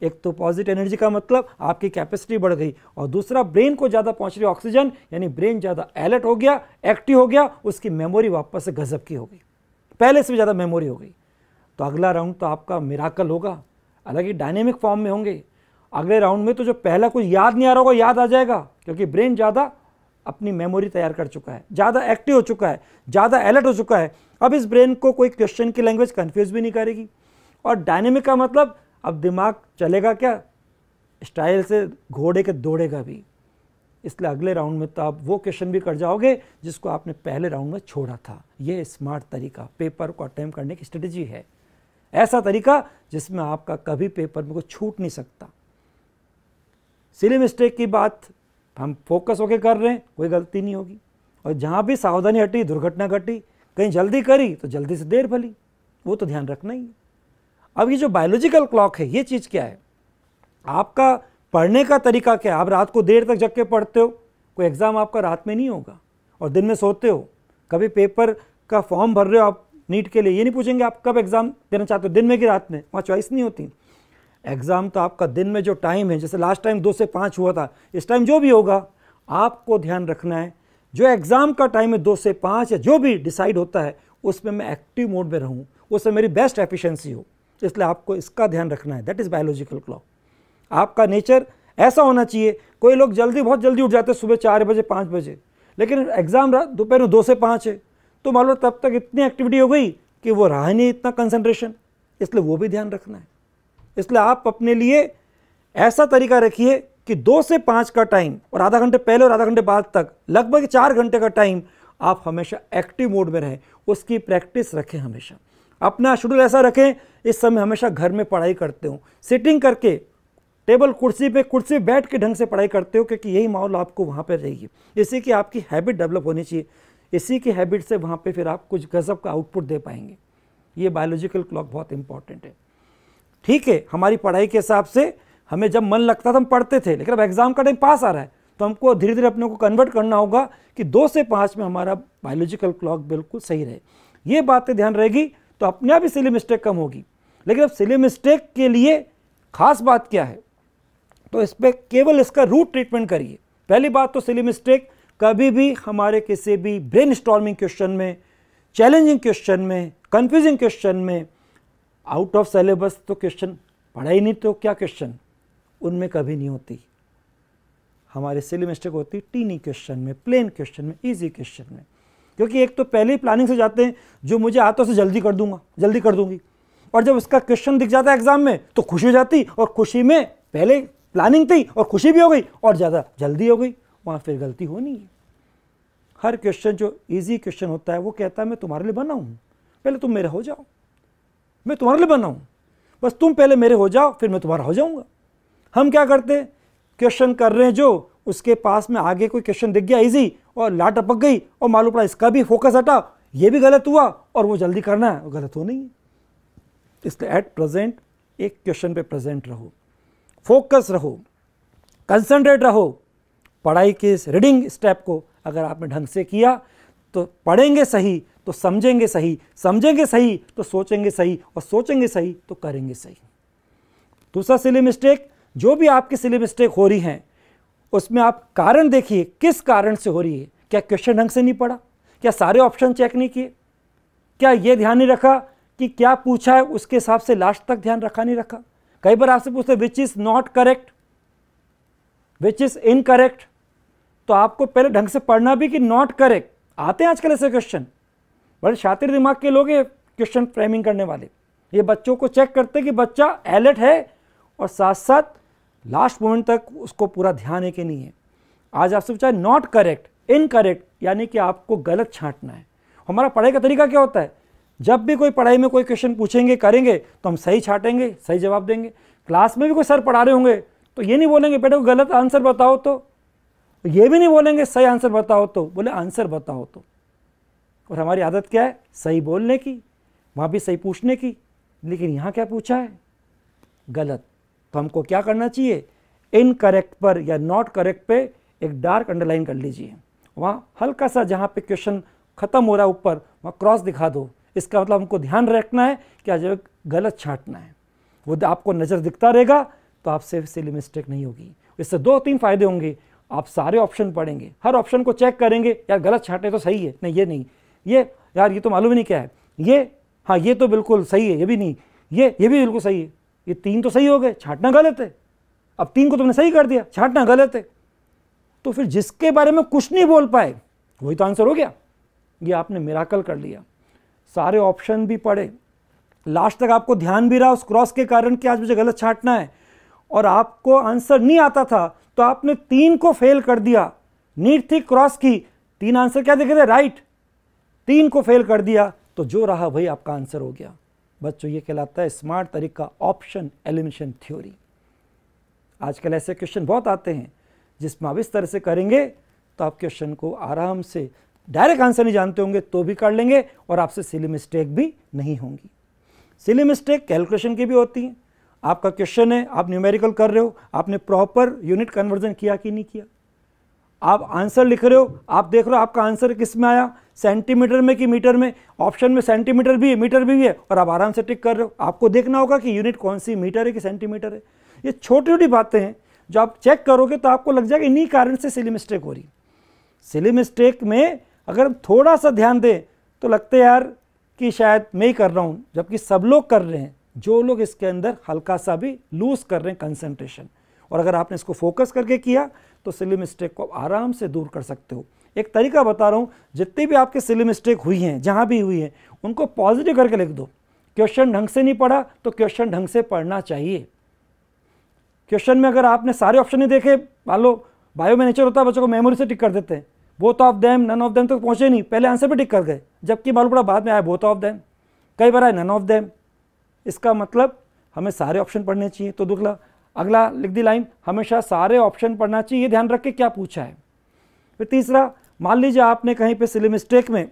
एक तो पॉजिटिव एनर्जी का मतलब आपकी कैपेसिटी बढ़ गई और दूसरा ब्रेन को ज़्यादा पहुँच रही ऑक्सीजन यानी ब्रेन ज़्यादा अलर्ट हो गया एक्टिव हो गया उसकी मेमोरी वापस से गजब की हो गई पहले से भी ज़्यादा मेमोरी हो गई तो अगला राउंड तो आपका मिराकल होगा हालांकि डायनेमिक फॉर्म में होंगे अगले राउंड में तो जो पहला कुछ याद नहीं आ रहा होगा याद आ जाएगा क्योंकि ब्रेन ज़्यादा अपनी मेमोरी तैयार कर चुका है ज़्यादा एक्टिव हो चुका है ज़्यादा अलर्ट हो चुका है अब इस ब्रेन को कोई क्वेश्चन की लैंग्वेज कन्फ्यूज़ भी नहीं करेगी और डायनेमिक का मतलब अब दिमाग चलेगा क्या स्टाइल से घोड़े के दौड़ेगा भी इसलिए अगले राउंड में तो आप वो क्वेश्चन भी कर जाओगे जिसको आपने पहले राउंड में छोड़ा था ये स्मार्ट तरीका पेपर को अटैम्प करने की स्ट्रेटजी है ऐसा तरीका जिसमें आपका कभी पेपर में कोई छूट नहीं सकता सिली मिस्टेक की बात हम फोकस होकर कर रहे हैं कोई गलती नहीं होगी और जहाँ भी सावधानी हटी दुर्घटना घटी कहीं जल्दी करी तो जल्दी से देर भली वो तो ध्यान रखना ही है अब ये जो बायोलॉजिकल क्लॉक है ये चीज़ क्या है आपका पढ़ने का तरीका क्या है आप रात को देर तक जग के पढ़ते हो कोई एग्ज़ाम आपका रात में नहीं होगा और दिन में सोते हो कभी पेपर का फॉर्म भर रहे हो आप नीट के लिए ये नहीं पूछेंगे आप कब एग्ज़ाम देना चाहते हो दिन में कि रात में वहाँ चॉइस नहीं होती एग्ज़ाम तो आपका दिन में जो टाइम है जैसे लास्ट टाइम दो से पाँच हुआ था इस टाइम जो भी होगा आपको ध्यान रखना है जो एग्ज़ाम का टाइम है दो से पाँच या जो भी डिसाइड होता है उसमें मैं एक्टिव मोड में रहूँ उससे मेरी बेस्ट एफिशिएंसी हो तो इसलिए आपको इसका ध्यान रखना है दैट इज़ बायोलॉजिकल क्लॉक आपका नेचर ऐसा होना चाहिए कोई लोग जल्दी बहुत जल्दी उठ जाते हैं सुबह चार बजे पाँच बजे लेकिन एग्ज़ाम दोपहर में दो से पाँच है तो मान लो तब तक इतनी एक्टिविटी हो गई कि वो रहा नहीं इतना कंसंट्रेशन इसलिए वो भी ध्यान रखना है इसलिए आप अपने लिए ऐसा तरीका रखिए कि दो से पाँच का टाइम और आधा घंटे पहले और आधा घंटे बाद तक लगभग चार घंटे का टाइम आप हमेशा एक्टिव मोड में रहें उसकी प्रैक्टिस रखें हमेशा अपना शेड्यूल ऐसा रखें इस समय हमेशा घर में पढ़ाई करते हो सिटिंग करके टेबल कुर्सी पे कुर्सी बैठ के ढंग से पढ़ाई करते हो क्योंकि यही माहौल आपको वहाँ पर रहेगी इसी की आपकी हैबिट डेवलप होनी चाहिए इसी की हैबिट से वहाँ पर फिर आप कुछ गज़ब का आउटपुट दे पाएंगे ये बायोलॉजिकल क्लॉक बहुत इंपॉर्टेंट है ठीक है हमारी पढ़ाई के हिसाब से हमें जब मन लगता था हम पढ़ते थे लेकिन अब एग्ज़ाम का टाइम पास आ रहा है तो हमको धीरे धीरे अपने को कन्वर्ट करना होगा कि दो से पाँच में हमारा बायोलॉजिकल क्लॉक बिल्कुल सही रहे ये बातें ध्यान रहेगी तो अपने आप ही सिली मिस्टेक कम होगी लेकिन अब सिली मिस्टेक के लिए खास बात क्या है तो इस पर केवल इसका रूट ट्रीटमेंट करिए पहली बात तो सिली मिस्टेक कभी भी हमारे किसी भी ब्रेन स्टॉर्मिंग क्वेश्चन में चैलेंजिंग क्वेश्चन में कंफ्यूजिंग क्वेश्चन में आउट ऑफ सिलेबस तो क्वेश्चन पढ़ा ही नहीं तो क्या क्वेश्चन उनमें कभी नहीं होती हमारे सिली मिस्टेक होती टीनी क्वेश्चन में प्लेन क्वेश्चन में इजी क्वेश्चन में क्योंकि एक तो पहले ही प्लानिंग से जाते हैं जो मुझे आता है उसे जल्दी कर दूंगा जल्दी कर दूंगी और जब उसका क्वेश्चन दिख जाता है एग्जाम में तो खुशी हो जाती और खुशी में पहले प्लानिंग थी और खुशी भी हो गई और ज़्यादा जल्दी हो गई वहाँ फिर गलती होनी है हर क्वेश्चन जो इजी क्वेश्चन होता है वो कहता है मैं तुम्हारे लिए बना हूँ पहले तुम मेरे हो जाओ मैं तुम्हारे लिए बना हूँ बस तुम पहले मेरे हो जाओ फिर मैं तुम्हारा हो जाऊँगा हम क्या करते क्वेश्चन कर रहे हैं जो उसके पास में आगे कोई क्वेश्चन दिख गया इजी और लाट अपक गई और मालूम पड़ा इसका भी फोकस हटा ये भी गलत हुआ और वो जल्दी करना है वो गलत हो नहीं है इसलिए एट प्रेजेंट एक क्वेश्चन पे प्रेजेंट रहो फोकस रहो कंसंट्रेट रहो पढ़ाई के इस रीडिंग स्टेप को अगर आपने ढंग से किया तो पढ़ेंगे सही तो समझेंगे सही समझेंगे सही तो सोचेंगे सही और सोचेंगे सही तो करेंगे सही दूसरा सिली मिस्टेक जो भी आपकी सिली मिस्टेक हो रही हैं उसमें आप कारण देखिए किस कारण से हो रही है क्या क्वेश्चन ढंग से नहीं पढ़ा क्या सारे ऑप्शन चेक नहीं किए क्या ये ध्यान नहीं रखा कि क्या पूछा है उसके हिसाब से लास्ट तक ध्यान रखा नहीं रखा कई बार आपसे पूछते which is not correct which is incorrect तो आपको पहले ढंग से पढ़ना भी कि नॉट करेक्ट आते हैं आजकल ऐसे क्वेश्चन बड़े शातिर दिमाग के लोग हैं क्वेश्चन फ्रेमिंग करने वाले ये बच्चों को चेक करते कि बच्चा एलर्ट है और साथ साथ लास्ट मोमेंट तक उसको पूरा ध्यान है कि नहीं है आज आपसे पूछा नॉट करेक्ट इनकरेक्ट यानी कि आपको गलत छांटना है हमारा पढ़ाई का तरीका क्या होता है जब भी कोई पढ़ाई में कोई क्वेश्चन पूछेंगे करेंगे तो हम सही छाटेंगे सही जवाब देंगे क्लास में भी कोई सर पढ़ा रहे होंगे तो ये नहीं बोलेंगे बेटे को गलत आंसर बताओ तो ये भी नहीं बोलेंगे सही आंसर बताओ तो बोले आंसर बताओ तो और हमारी आदत क्या है सही बोलने की वहाँ भी सही पूछने की लेकिन यहाँ क्या पूछा है गलत तो हमको क्या करना चाहिए इन करेक्ट पर या नॉट करेक्ट पे एक डार्क अंडरलाइन कर लीजिए वहाँ हल्का सा जहाँ पे क्वेश्चन ख़त्म हो रहा है ऊपर वहाँ क्रॉस दिखा दो इसका मतलब हमको ध्यान रखना है कि आज गलत छाटना है वो आपको नज़र दिखता रहेगा तो आपसे सिली मिस्टेक नहीं होगी इससे दो तीन फायदे होंगे आप सारे ऑप्शन पढ़ेंगे हर ऑप्शन को चेक करेंगे यार गलत छाटे तो सही है नहीं ये नहीं ये यार ये तो मालूम ही नहीं क्या है ये हाँ ये तो बिल्कुल सही है ये भी नहीं ये ये भी बिल्कुल सही है ये तीन तो सही हो गए छांटना गलत है अब तीन को तुमने सही कर दिया छांटना गलत है तो फिर जिसके बारे में कुछ नहीं बोल पाए वही तो आंसर हो गया ये आपने मिराकल कर लिया सारे ऑप्शन भी पढ़े लास्ट तक आपको ध्यान भी रहा उस क्रॉस के कारण कि आज मुझे गलत छाटना है और आपको आंसर नहीं आता था तो आपने तीन को फेल कर दिया नीट थी क्रॉस की तीन आंसर क्या देखे थे राइट तीन को फेल कर दिया तो जो रहा भाई आपका आंसर हो गया बच्चों ये कहलाता है स्मार्ट तरीका ऑप्शन एलिमिनेशन थ्योरी आजकल ऐसे क्वेश्चन बहुत आते हैं जिसमें आप इस तरह से करेंगे तो आप क्वेश्चन को आराम से डायरेक्ट आंसर नहीं जानते होंगे तो भी कर लेंगे और आपसे सिली मिस्टेक भी नहीं होंगी सिली मिस्टेक कैलकुलेशन की भी होती हैं आपका क्वेश्चन है आप न्यूमेरिकल कर रहे हो आपने प्रॉपर यूनिट कन्वर्जन किया कि नहीं किया आप आंसर लिख रहे हो आप देख रहे हो आपका आंसर किस में आया सेंटीमीटर में कि मीटर में ऑप्शन में सेंटीमीटर भी है मीटर भी है और आप आराम से टिक कर रहे हो आपको देखना होगा कि यूनिट कौन सी मीटर है कि सेंटीमीटर है ये छोटी छोटी बातें हैं जो आप चेक करोगे तो आपको लग जाएगा इन्हीं कारण से सिली मिस्टेक हो रही सिली मिस्टेक में अगर हम थोड़ा सा ध्यान दें तो लगते यार कि शायद मैं ही कर रहा हूँ जबकि सब लोग कर रहे हैं जो लोग इसके अंदर हल्का सा भी लूज़ कर रहे हैं कंसेंट्रेशन और अगर आपने इसको फोकस करके किया तो सिली मिस्टेक को आप आराम से दूर कर सकते हो एक तरीका बता रहा हूँ जितनी भी आपके सिली मिस्टेक हुई हैं जहाँ भी हुई हैं उनको पॉजिटिव करके लिख दो क्वेश्चन ढंग से नहीं पढ़ा तो क्वेश्चन ढंग से पढ़ना चाहिए क्वेश्चन में अगर आपने सारे ऑप्शन ही देखे मान लो बायो में नेचर होता है बच्चों को मेमोरी से टिक कर देते हैं both of them none of them तक तो पहुँचे नहीं पहले आंसर पर टिक कर गए जबकि मालूम पड़ा बाद में आया बोथ ऑफ देम कई बार आए नन ऑफ देम इसका मतलब हमें सारे ऑप्शन पढ़ने चाहिए तो दुखला अगला लिख दी लाइन हमेशा सारे ऑप्शन पढ़ना चाहिए ये ध्यान रख के क्या पूछा है फिर तीसरा मान लीजिए आपने कहीं पे सिले मिस्टेक में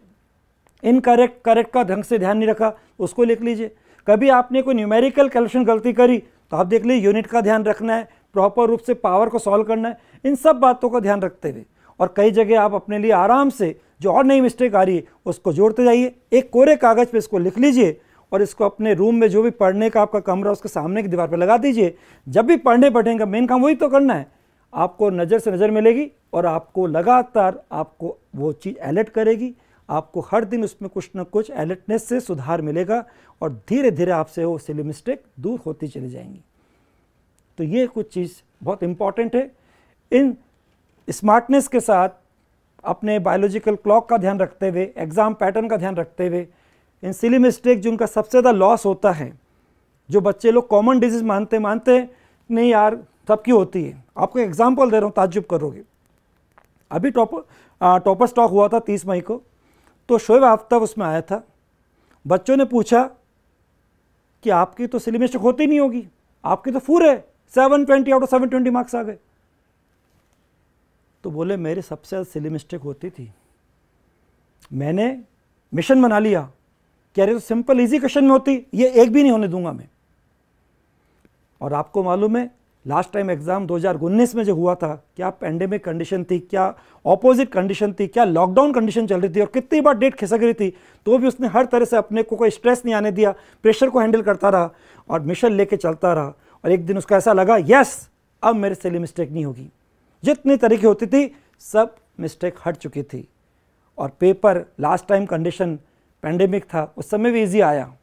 इनकरेक्ट करेक्ट का ढंग से ध्यान नहीं रखा उसको लिख लीजिए कभी आपने कोई न्यूमेरिकल कैलकुलेशन गलती करी तो आप देख लीजिए यूनिट का ध्यान रखना है प्रॉपर रूप से पावर को सॉल्व करना है इन सब बातों का ध्यान रखते हुए और कई जगह आप अपने लिए आराम से जो और नई मिस्टेक आ रही है उसको जोड़ते जाइए एक कोरे कागज़ पर इसको लिख लीजिए और इसको अपने रूम में जो भी पढ़ने का आपका कमरा उसके सामने की दीवार पर लगा दीजिए जब भी पढ़ने बैठेंगे मेन काम वही तो करना है आपको नज़र से नज़र मिलेगी और आपको लगातार आपको वो चीज़ अलर्ट करेगी आपको हर दिन उसमें कुछ ना कुछ अलर्टनेस से सुधार मिलेगा और धीरे धीरे आपसे वो सिली मिस्टेक दूर होती चली जाएंगी तो ये कुछ चीज़ बहुत इम्पॉर्टेंट है इन स्मार्टनेस के साथ अपने बायोलॉजिकल क्लॉक का ध्यान रखते हुए एग्ज़ाम पैटर्न का ध्यान रखते हुए इन सिली मिस्टेक जिनका सबसे ज़्यादा लॉस होता है जो बच्चे लोग कॉमन डिजीज़ मानते मानते नहीं यार सबकी होती है आपको एग्जाम्पल दे रहा हूँ ताज्जुब करोगे अभी टॉप टॉपर स्टॉक हुआ था तीस मई को तो शोएब आफ्ताब उसमें आया था बच्चों ने पूछा कि आपकी तो सिली मिस्टेक होती नहीं होगी आपकी तो फूर है seven twenty out of seven twenty marks आ गए तो बोले मेरी सबसे ज़्यादा सिली मिस्टेक होती थी मैंने मिशन बना लिया कह रहे तो सिंपल इजी क्वेश्चन में होती ये एक भी नहीं होने दूंगा मैं और आपको मालूम है लास्ट टाइम एग्ज़ाम दो में जो हुआ था क्या पेंडेमिक कंडीशन थी क्या ऑपोजिट कंडीशन थी क्या लॉकडाउन कंडीशन चल रही थी और कितनी बार डेट खिसक रही थी तो भी उसने हर तरह से अपने को कोई स्ट्रेस नहीं आने दिया प्रेशर को हैंडल करता रहा और मिशन लेके चलता रहा और एक दिन उसको ऐसा लगा यस अब मेरे से लिए मिस्टेक नहीं होगी जितनी तरीके होती थी सब मिस्टेक हट चुकी थी और paper last time condition pandemic था उस समय भी ईजी आया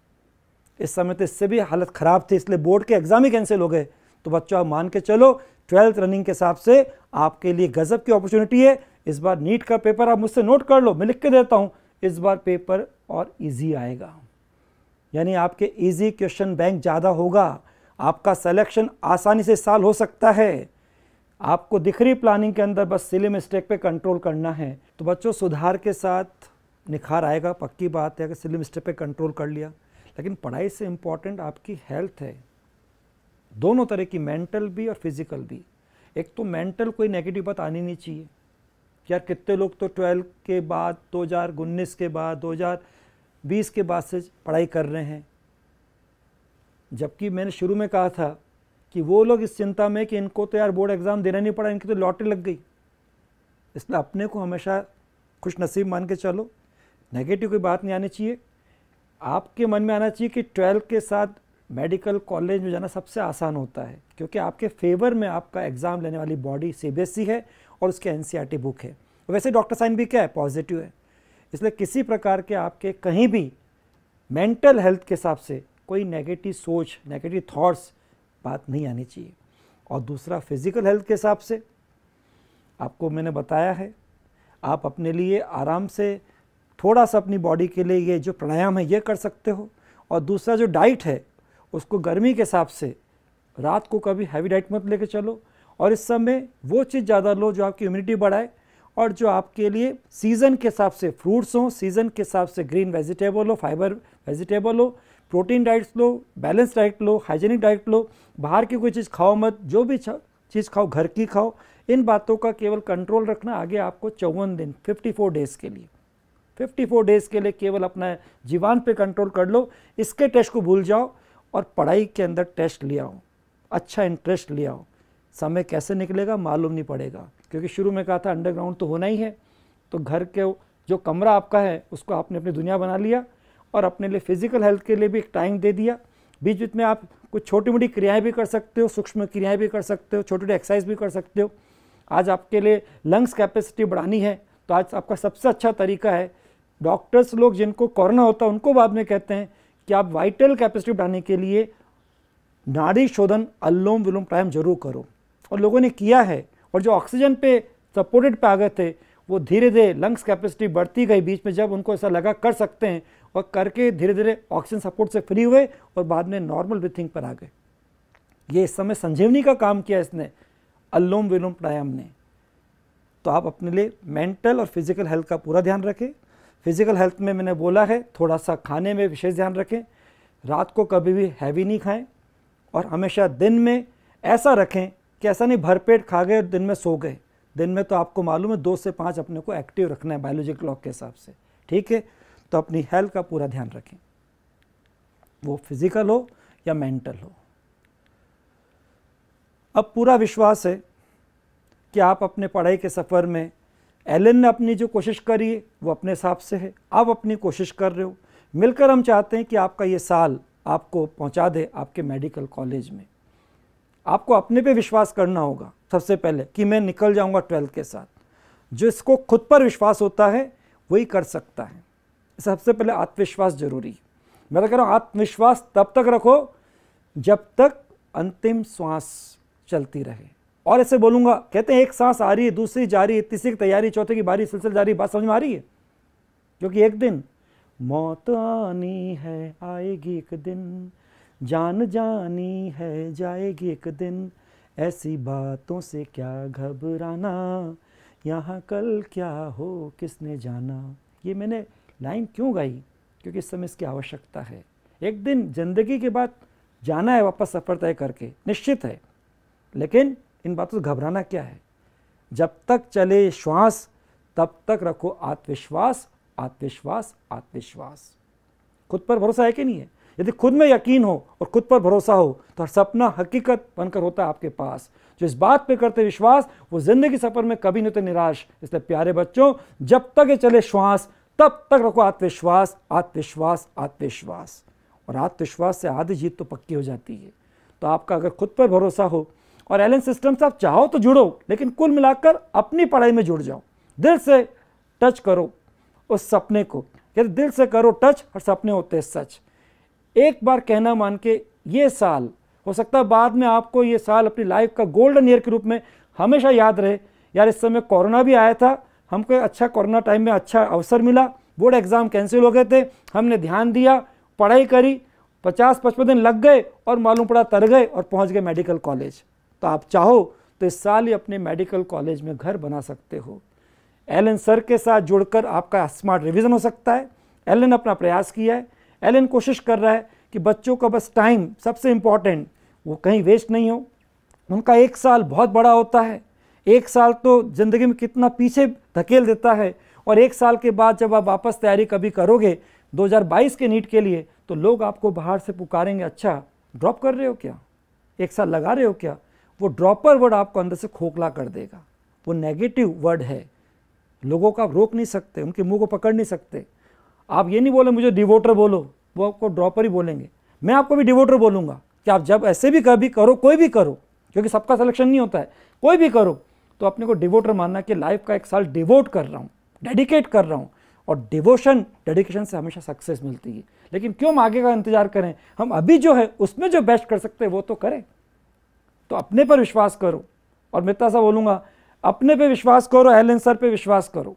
इस समय तो इससे भी हालत ख़राब थी इसलिए बोर्ड के एग्ज़ाम ही कैंसिल हो गए तो बच्चों आप मान के चलो ट्वेल्थ रनिंग के हिसाब से आपके लिए गज़ब की अपॉर्चुनिटी है इस बार नीट का पेपर आप मुझसे नोट कर लो मैं लिख के देता हूँ इस बार पेपर और ईजी आएगा यानी आपके ईजी क्वेश्चन बैंक ज़्यादा होगा आपका सलेक्शन आसानी से साल हो सकता है आपको दिख रही प्लानिंग के अंदर बस सिले मिस्टेक पे कंट्रोल करना है तो बच्चों सुधार के साथ निखार आएगा पक्की बात है अगर सिले मिस्टेक पे कंट्रोल कर लिया लेकिन पढ़ाई से इम्पॉर्टेंट आपकी हेल्थ है दोनों तरह की मेंटल भी और फिजिकल भी एक तो मेंटल कोई नेगेटिव बात आनी नहीं चाहिए यार कितने लोग तो ट्वेल्व के बाद दो हज़ार उन्नीस के बाद दो हज़ार बीस के बाद से पढ़ाई कर रहे हैं जबकि मैंने शुरू में कहा था कि वो लोग इस चिंता में कि इनको तो यार बोर्ड एग्ज़ाम देना नहीं पड़ा इनकी तो लॉटरी लग गई इसलिए अपने को हमेशा खुश नसीब मान के चलो नेगेटिव कोई बात नहीं आनी चाहिए आपके मन में आना चाहिए कि ट्वेल्व के साथ मेडिकल कॉलेज में जाना सबसे आसान होता है क्योंकि आपके फेवर में आपका एग्ज़ाम लेने वाली बॉडी सी e है और उसके एन बुक है वैसे डॉक्टर साइन भी क्या है पॉजिटिव है इसलिए किसी प्रकार के आपके कहीं भी मेंटल हेल्थ के हिसाब से कोई नेगेटिव सोच नेगेटिव थॉट्स बात नहीं आनी चाहिए और दूसरा फिज़िकल हेल्थ के हिसाब से आपको मैंने बताया है आप अपने लिए आराम से थोड़ा सा अपनी बॉडी के लिए ये जो प्राणायाम है ये कर सकते हो और दूसरा जो डाइट है उसको गर्मी के हिसाब से रात को कभी हैवी डाइट मत लेके चलो और इस समय वो चीज़ ज़्यादा लो जो आपकी इम्यूनिटी बढ़ाए और जो आपके लिए सीज़न के हिसाब से फ्रूट्स हों सीज़न के हिसाब से ग्रीन वेजिटेबल हो फाइबर वेजिटेबल हो प्रोटीन डाइट्स लो बैलेंस डाइट लो हाइजेनिक डाइट लो बाहर की कोई चीज़ खाओ मत जो भी चीज़ खाओ घर की खाओ इन बातों का केवल कंट्रोल रखना आगे आपको चौवन दिन 54 डेज़ के लिए 54 डेज़ के लिए केवल अपना जीवान पे कंट्रोल कर लो इसके टेस्ट को भूल जाओ और पढ़ाई के अंदर टेस्ट लिया हो अच्छा इंटरेस्ट लिया हो समय कैसे निकलेगा मालूम नहीं पड़ेगा क्योंकि शुरू में कहा था अंडरग्राउंड तो होना ही है तो घर के जो कमरा आपका है उसको आपने अपनी दुनिया बना लिया और अपने लिए फिजिकल हेल्थ के लिए भी एक टाइम दे दिया बीच बीच में आप कुछ छोटी मोटी क्रियाएं भी कर सकते हो सूक्ष्म क्रियाएं भी कर सकते हो छोटी छोटी एक्सरसाइज भी कर सकते हो आज आपके लिए लंग्स कैपेसिटी बढ़ानी है तो आज आपका सबसे अच्छा तरीका है डॉक्टर्स लोग जिनको कोरोना होता है उनको बाद में कहते हैं कि आप वाइटल कैपेसिटी बढ़ाने के लिए नाड़ी शोधन अल्लोम विलोम प्राणायाम जरूर करो और लोगों ने किया है और जो ऑक्सीजन पे सपोर्टेड पे आ गए थे वो धीरे धीरे लंग्स कैपेसिटी बढ़ती गई बीच में जब उनको ऐसा लगा कर सकते हैं और करके धीरे धीरे ऑक्सीजन सपोर्ट से फ्री हुए और बाद में नॉर्मल ब्रीथिंग पर आ गए ये इस समय संजीवनी का काम किया इसने अल्लोम विलोम प्राणायाम ने तो आप अपने लिए मेंटल और फिजिकल हेल्थ का पूरा ध्यान रखें फिज़िकल हेल्थ में मैंने बोला है थोड़ा सा खाने में विशेष ध्यान रखें रात को कभी भी हैवी नहीं खाएं और हमेशा दिन में ऐसा रखें कि ऐसा नहीं भरपेट खा गए और दिन में सो गए दिन में तो आपको मालूम है दो से पाँच अपने को एक्टिव रखना है बायोलॉजिक क्लॉक के हिसाब से ठीक है तो अपनी हेल्थ का पूरा ध्यान रखें वो फिज़िकल हो या मेंटल हो अब पूरा विश्वास है कि आप अपने पढ़ाई के सफ़र में एलन ने अपनी जो कोशिश करी है वो अपने हिसाब से है आप अपनी कोशिश कर रहे हो मिलकर हम चाहते हैं कि आपका ये साल आपको पहुंचा दे आपके मेडिकल कॉलेज में आपको अपने पे विश्वास करना होगा सबसे पहले कि मैं निकल जाऊंगा ट्वेल्थ के साथ जो इसको खुद पर विश्वास होता है वही कर सकता है सबसे पहले आत्मविश्वास जरूरी है मैं तो कह रहा हूँ आत्मविश्वास तब तक रखो जब तक अंतिम श्वास चलती रहे और ऐसे बोलूंगा कहते हैं एक सांस आ रही है दूसरी जा रही है तीसरी की तैयारी चौथे की बारी सिलसिल जा रही है बात समझ में आ रही है क्योंकि एक दिन मौत आनी है आएगी एक दिन जान जानी है जाएगी एक दिन ऐसी बातों से क्या घबराना यहाँ कल क्या हो किसने जाना ये मैंने लाइन क्यों गाई क्योंकि इस समय इसकी आवश्यकता है एक दिन जिंदगी के बाद जाना है वापस सफर तय करके निश्चित है लेकिन इन बातों से घबराना क्या है जब तक चले श्वास तब तक रखो आत्मविश्वास आत्मविश्वास आत्मविश्वास खुद पर भरोसा है कि नहीं है यदि खुद में यकीन हो और खुद पर भरोसा हो तो हर सपना हकीकत बनकर होता है आपके पास जो इस बात पे करते विश्वास वो जिंदगी सफर में कभी नहीं होते निराश इसलिए प्यारे बच्चों जब तक ये चले श्वास तब तक रखो आत्मविश्वास आत्मविश्वास आत्मविश्वास और आत्मविश्वास से आधी जीत तो पक्की हो जाती है तो आपका अगर खुद पर भरोसा हो और एल सिस्टम से आप चाहो तो जुड़ो लेकिन कुल मिलाकर अपनी पढ़ाई में जुड़ जाओ दिल से टच करो उस सपने को यदि दिल से करो टच और सपने होते हैं सच एक बार कहना मान के ये साल हो सकता है बाद में आपको ये साल अपनी लाइफ का गोल्डन ईयर के रूप में हमेशा याद रहे यार इस समय कोरोना भी आया था हमको अच्छा कोरोना टाइम में अच्छा अवसर मिला बोर्ड एग्ज़ाम कैंसिल हो गए थे हमने ध्यान दिया पढ़ाई करी पचास पचपन दिन लग गए और मालूम पड़ा तर गए और पहुंच गए मेडिकल कॉलेज तो आप चाहो तो इस साल ही अपने मेडिकल कॉलेज में घर बना सकते हो एलन सर के साथ जुड़कर आपका स्मार्ट रिविज़न हो सकता है एलन अपना प्रयास किया है एलन कोशिश कर रहा है कि बच्चों का बस टाइम सबसे इम्पॉर्टेंट वो कहीं वेस्ट नहीं हो उनका एक साल बहुत बड़ा होता है एक साल तो ज़िंदगी में कितना पीछे धकेल देता है और एक साल के बाद जब आप वापस तैयारी कभी करोगे 2022 के नीट के लिए तो लोग आपको बाहर से पुकारेंगे अच्छा ड्रॉप कर रहे हो क्या एक साल लगा रहे हो क्या वो ड्रॉपर वर्ड आपको अंदर से खोखला कर देगा वो नेगेटिव वर्ड है लोगों का रोक नहीं सकते उनके मुंह को पकड़ नहीं सकते आप ये नहीं बोले मुझे डिवोटर बोलो वो आपको ड्रॉपर ही बोलेंगे मैं आपको भी डिवोटर बोलूँगा कि आप जब ऐसे भी कभी करो कोई भी करो क्योंकि सबका सिलेक्शन नहीं होता है कोई भी करो तो अपने को डिवोटर मानना कि लाइफ का एक साल डिवोट कर रहा हूँ डेडिकेट कर रहा हूँ और डिवोशन डेडिकेशन से हमेशा सक्सेस मिलती है लेकिन क्यों हम आगे का इंतजार करें हम अभी जो है उसमें जो बेस्ट कर सकते हैं वो तो करें तो अपने पर विश्वास करो और मित्र सा बोलूँगा अपने पे विश्वास करो एहलन सर पे विश्वास करो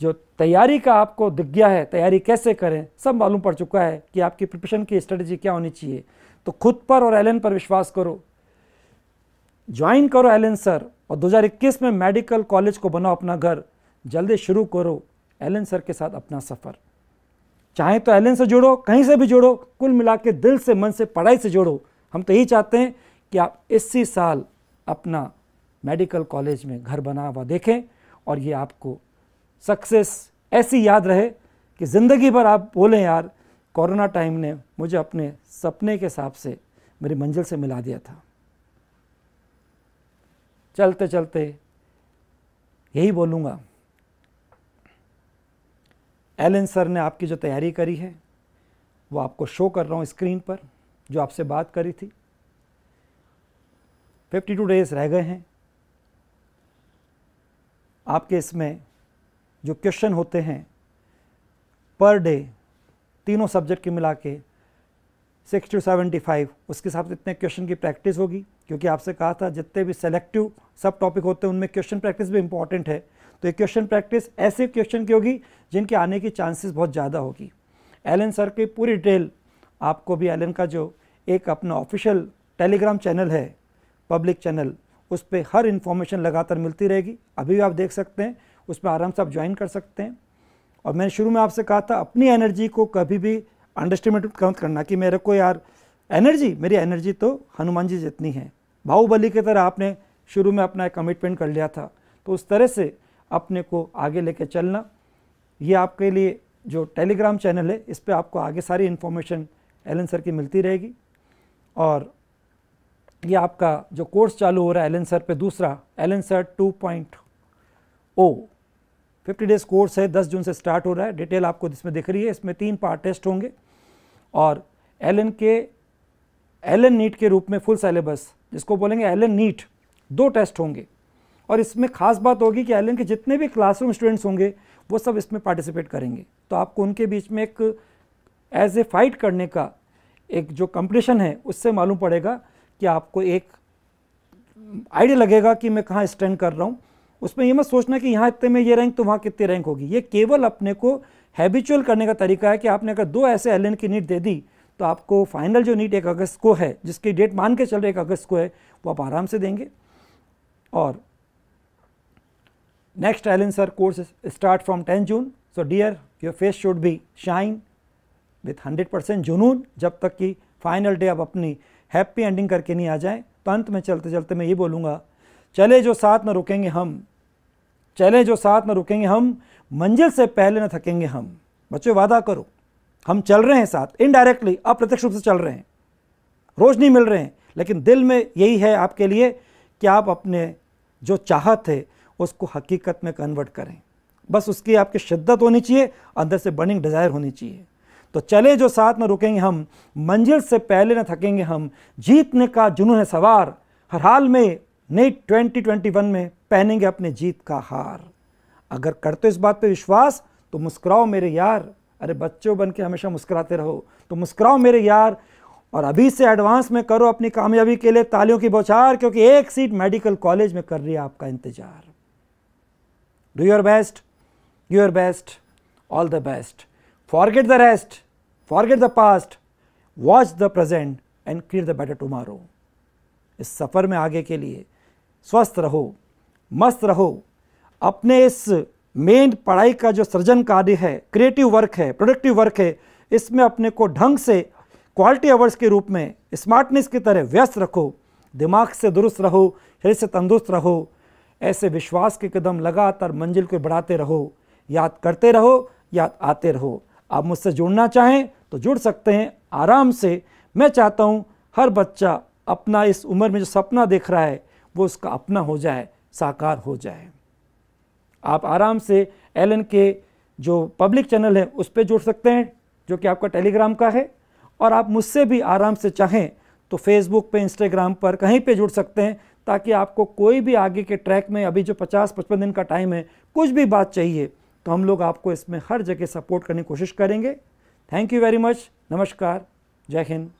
जो तैयारी का आपको दिग्ञा है तैयारी कैसे करें सब मालूम पड़ चुका है कि आपकी प्रिपरेशन की स्ट्रेटजी क्या होनी चाहिए तो खुद पर और एलन पर विश्वास करो ज्वाइन करो एलन सर और 2021 में मेडिकल कॉलेज को बनाओ अपना घर जल्दी शुरू करो एलन सर के साथ अपना सफ़र चाहे तो एलन से जुड़ो कहीं से भी जुड़ो कुल मिला के दिल से मन से पढ़ाई से जोड़ो हम तो यही चाहते हैं कि आप इसी साल अपना मेडिकल कॉलेज में घर बना हुआ देखें और ये आपको सक्सेस ऐसी याद रहे कि ज़िंदगी भर आप बोलें यार कोरोना टाइम ने मुझे अपने सपने के हिसाब से मेरी मंजिल से मिला दिया था चलते चलते यही बोलूँगा एलन सर ने आपकी जो तैयारी करी है वो आपको शो कर रहा हूँ स्क्रीन पर जो आपसे बात करी थी फिफ्टी टू डेज रह गए हैं आपके इसमें जो क्वेश्चन होते हैं पर डे तीनों सब्जेक्ट के मिला के सिक्स टू सेवेंटी फाइव उसके हिसाब से इतने क्वेश्चन की प्रैक्टिस होगी क्योंकि आपसे कहा था जितने भी सेलेक्टिव सब टॉपिक होते हैं उनमें क्वेश्चन प्रैक्टिस भी इंपॉर्टेंट है तो ये क्वेश्चन प्रैक्टिस ऐसे क्वेश्चन की होगी जिनके आने की चांसेस बहुत ज़्यादा होगी एलन सर की पूरी डिटेल आपको भी एलन का जो एक अपना ऑफिशियल टेलीग्राम चैनल है पब्लिक चैनल उस पर हर इन्फॉर्मेशन लगातार मिलती रहेगी अभी भी आप देख सकते हैं उसमें आराम से आप ज्वाइन कर सकते हैं और मैंने शुरू में आपसे कहा था अपनी एनर्जी को कभी भी अंडरस्टिमेट काउंट करना कि मेरे को यार एनर्जी मेरी एनर्जी तो हनुमान जी जितनी है बाहुबली की तरह आपने शुरू में अपना कमिटमेंट कर लिया था तो उस तरह से अपने को आगे लेके चलना ये आपके लिए जो टेलीग्राम चैनल है इस पर आपको आगे सारी इन्फॉर्मेशन एलन सर की मिलती रहेगी और ये आपका जो कोर्स चालू हो रहा है एलन सर पे दूसरा Allen sir two point o fifty days course है दस जून से स्टार्ट हो रहा है डिटेल आपको इसमें दिख रही है इसमें तीन पार्ट टेस्ट होंगे और एलन के एलन नीट के रूप में फुल सेलेबस जिसको बोलेंगे एलन नीट दो टेस्ट होंगे और इसमें खास बात होगी कि एलन के जितने भी क्लासरूम स्टूडेंट्स होंगे वो सब इसमें पार्टिसिपेट करेंगे तो आपको उनके बीच में एक एज ए फाइट करने का एक जो कंपटीशन है उससे मालूम पड़ेगा कि आपको एक आइडिया लगेगा कि मैं कहाँ स्टैंड कर रहा हूँ उसमें ये मत सोचना कि यहाँ इतने में ये रैंक तो वहाँ कितनी रैंक होगी ये केवल अपने को हैबिचुअल करने का तरीका है कि आपने अगर दो ऐसे एल की नीट दे दी तो आपको फाइनल जो नीट एक अगस्त को है जिसकी डेट मान के चल रहे एक अगस्त को है वो आप आराम से देंगे और next Allen sir course start from ten June so dear your face should be shine with hundred percent जुनून जब तक कि फाइनल डे आप अपनी हैप्पी एंडिंग करके नहीं आ जाए तो अंत में चलते चलते मैं ये बोलूँगा चले जो साथ न रुकेंगे हम चले जो साथ न रुकेंगे हम मंजिल से पहले न थकेंगे हम बच्चों वादा करो हम चल रहे हैं साथ इनडायरेक्टली अप्रत्यक्ष रूप से चल रहे हैं रोज नहीं मिल रहे हैं लेकिन दिल में यही है आपके लिए कि आप अपने जो चाहत है उसको हकीकत में कन्वर्ट करें बस उसकी आपकी शिद्दत होनी चाहिए अंदर से बर्निंग डिज़ायर होनी चाहिए तो चले जो साथ में रुकेंगे हम मंजिल से पहले न थकेंगे हम जीतने का जुनून है सवार हर हाल में नई 2021 में पहनेंगे अपने जीत का हार अगर करते इस बात पे विश्वास तो मुस्कुराओ मेरे यार अरे बच्चों बन के हमेशा मुस्कुराते रहो तो मुस्कुराओ मेरे यार और अभी से एडवांस में करो अपनी कामयाबी के लिए तालियों की बौछार क्योंकि एक सीट मेडिकल कॉलेज में कर रही है आपका इंतजार do your best your best all the best forget the rest forget the past watch the present and create the better tomorrow इस सफ़र में आगे के लिए स्वस्थ रहो मस्त रहो अपने इस मेन पढ़ाई का जो सृजन कार्य है क्रिएटिव वर्क है प्रोडक्टिव वर्क है इसमें अपने को ढंग से क्वालिटी अवर्स के रूप में स्मार्टनेस की तरह व्यस्त रखो दिमाग से दुरुस्त रहो शरीर से तंदुरुस्त रहो ऐसे विश्वास के कदम लगातार मंजिल को बढ़ाते रहो याद करते रहो याद आते रहो आप मुझसे जुड़ना चाहें तो जुड़ सकते हैं आराम से मैं चाहता हूँ हर बच्चा अपना इस उम्र में जो सपना देख रहा है वो उसका अपना हो जाए साकार हो जाए आप आराम से एल के जो पब्लिक चैनल है उस पर जुड़ सकते हैं जो कि आपका टेलीग्राम का है और आप मुझसे भी आराम से चाहें तो फेसबुक पे इंस्टाग्राम पर कहीं पे जुड़ सकते हैं ताकि आपको कोई भी आगे के ट्रैक में अभी जो 50-55 दिन का टाइम है कुछ भी बात चाहिए तो हम लोग आपको इसमें हर जगह सपोर्ट करने की कोशिश करेंगे थैंक यू वेरी मच नमस्कार जय हिंद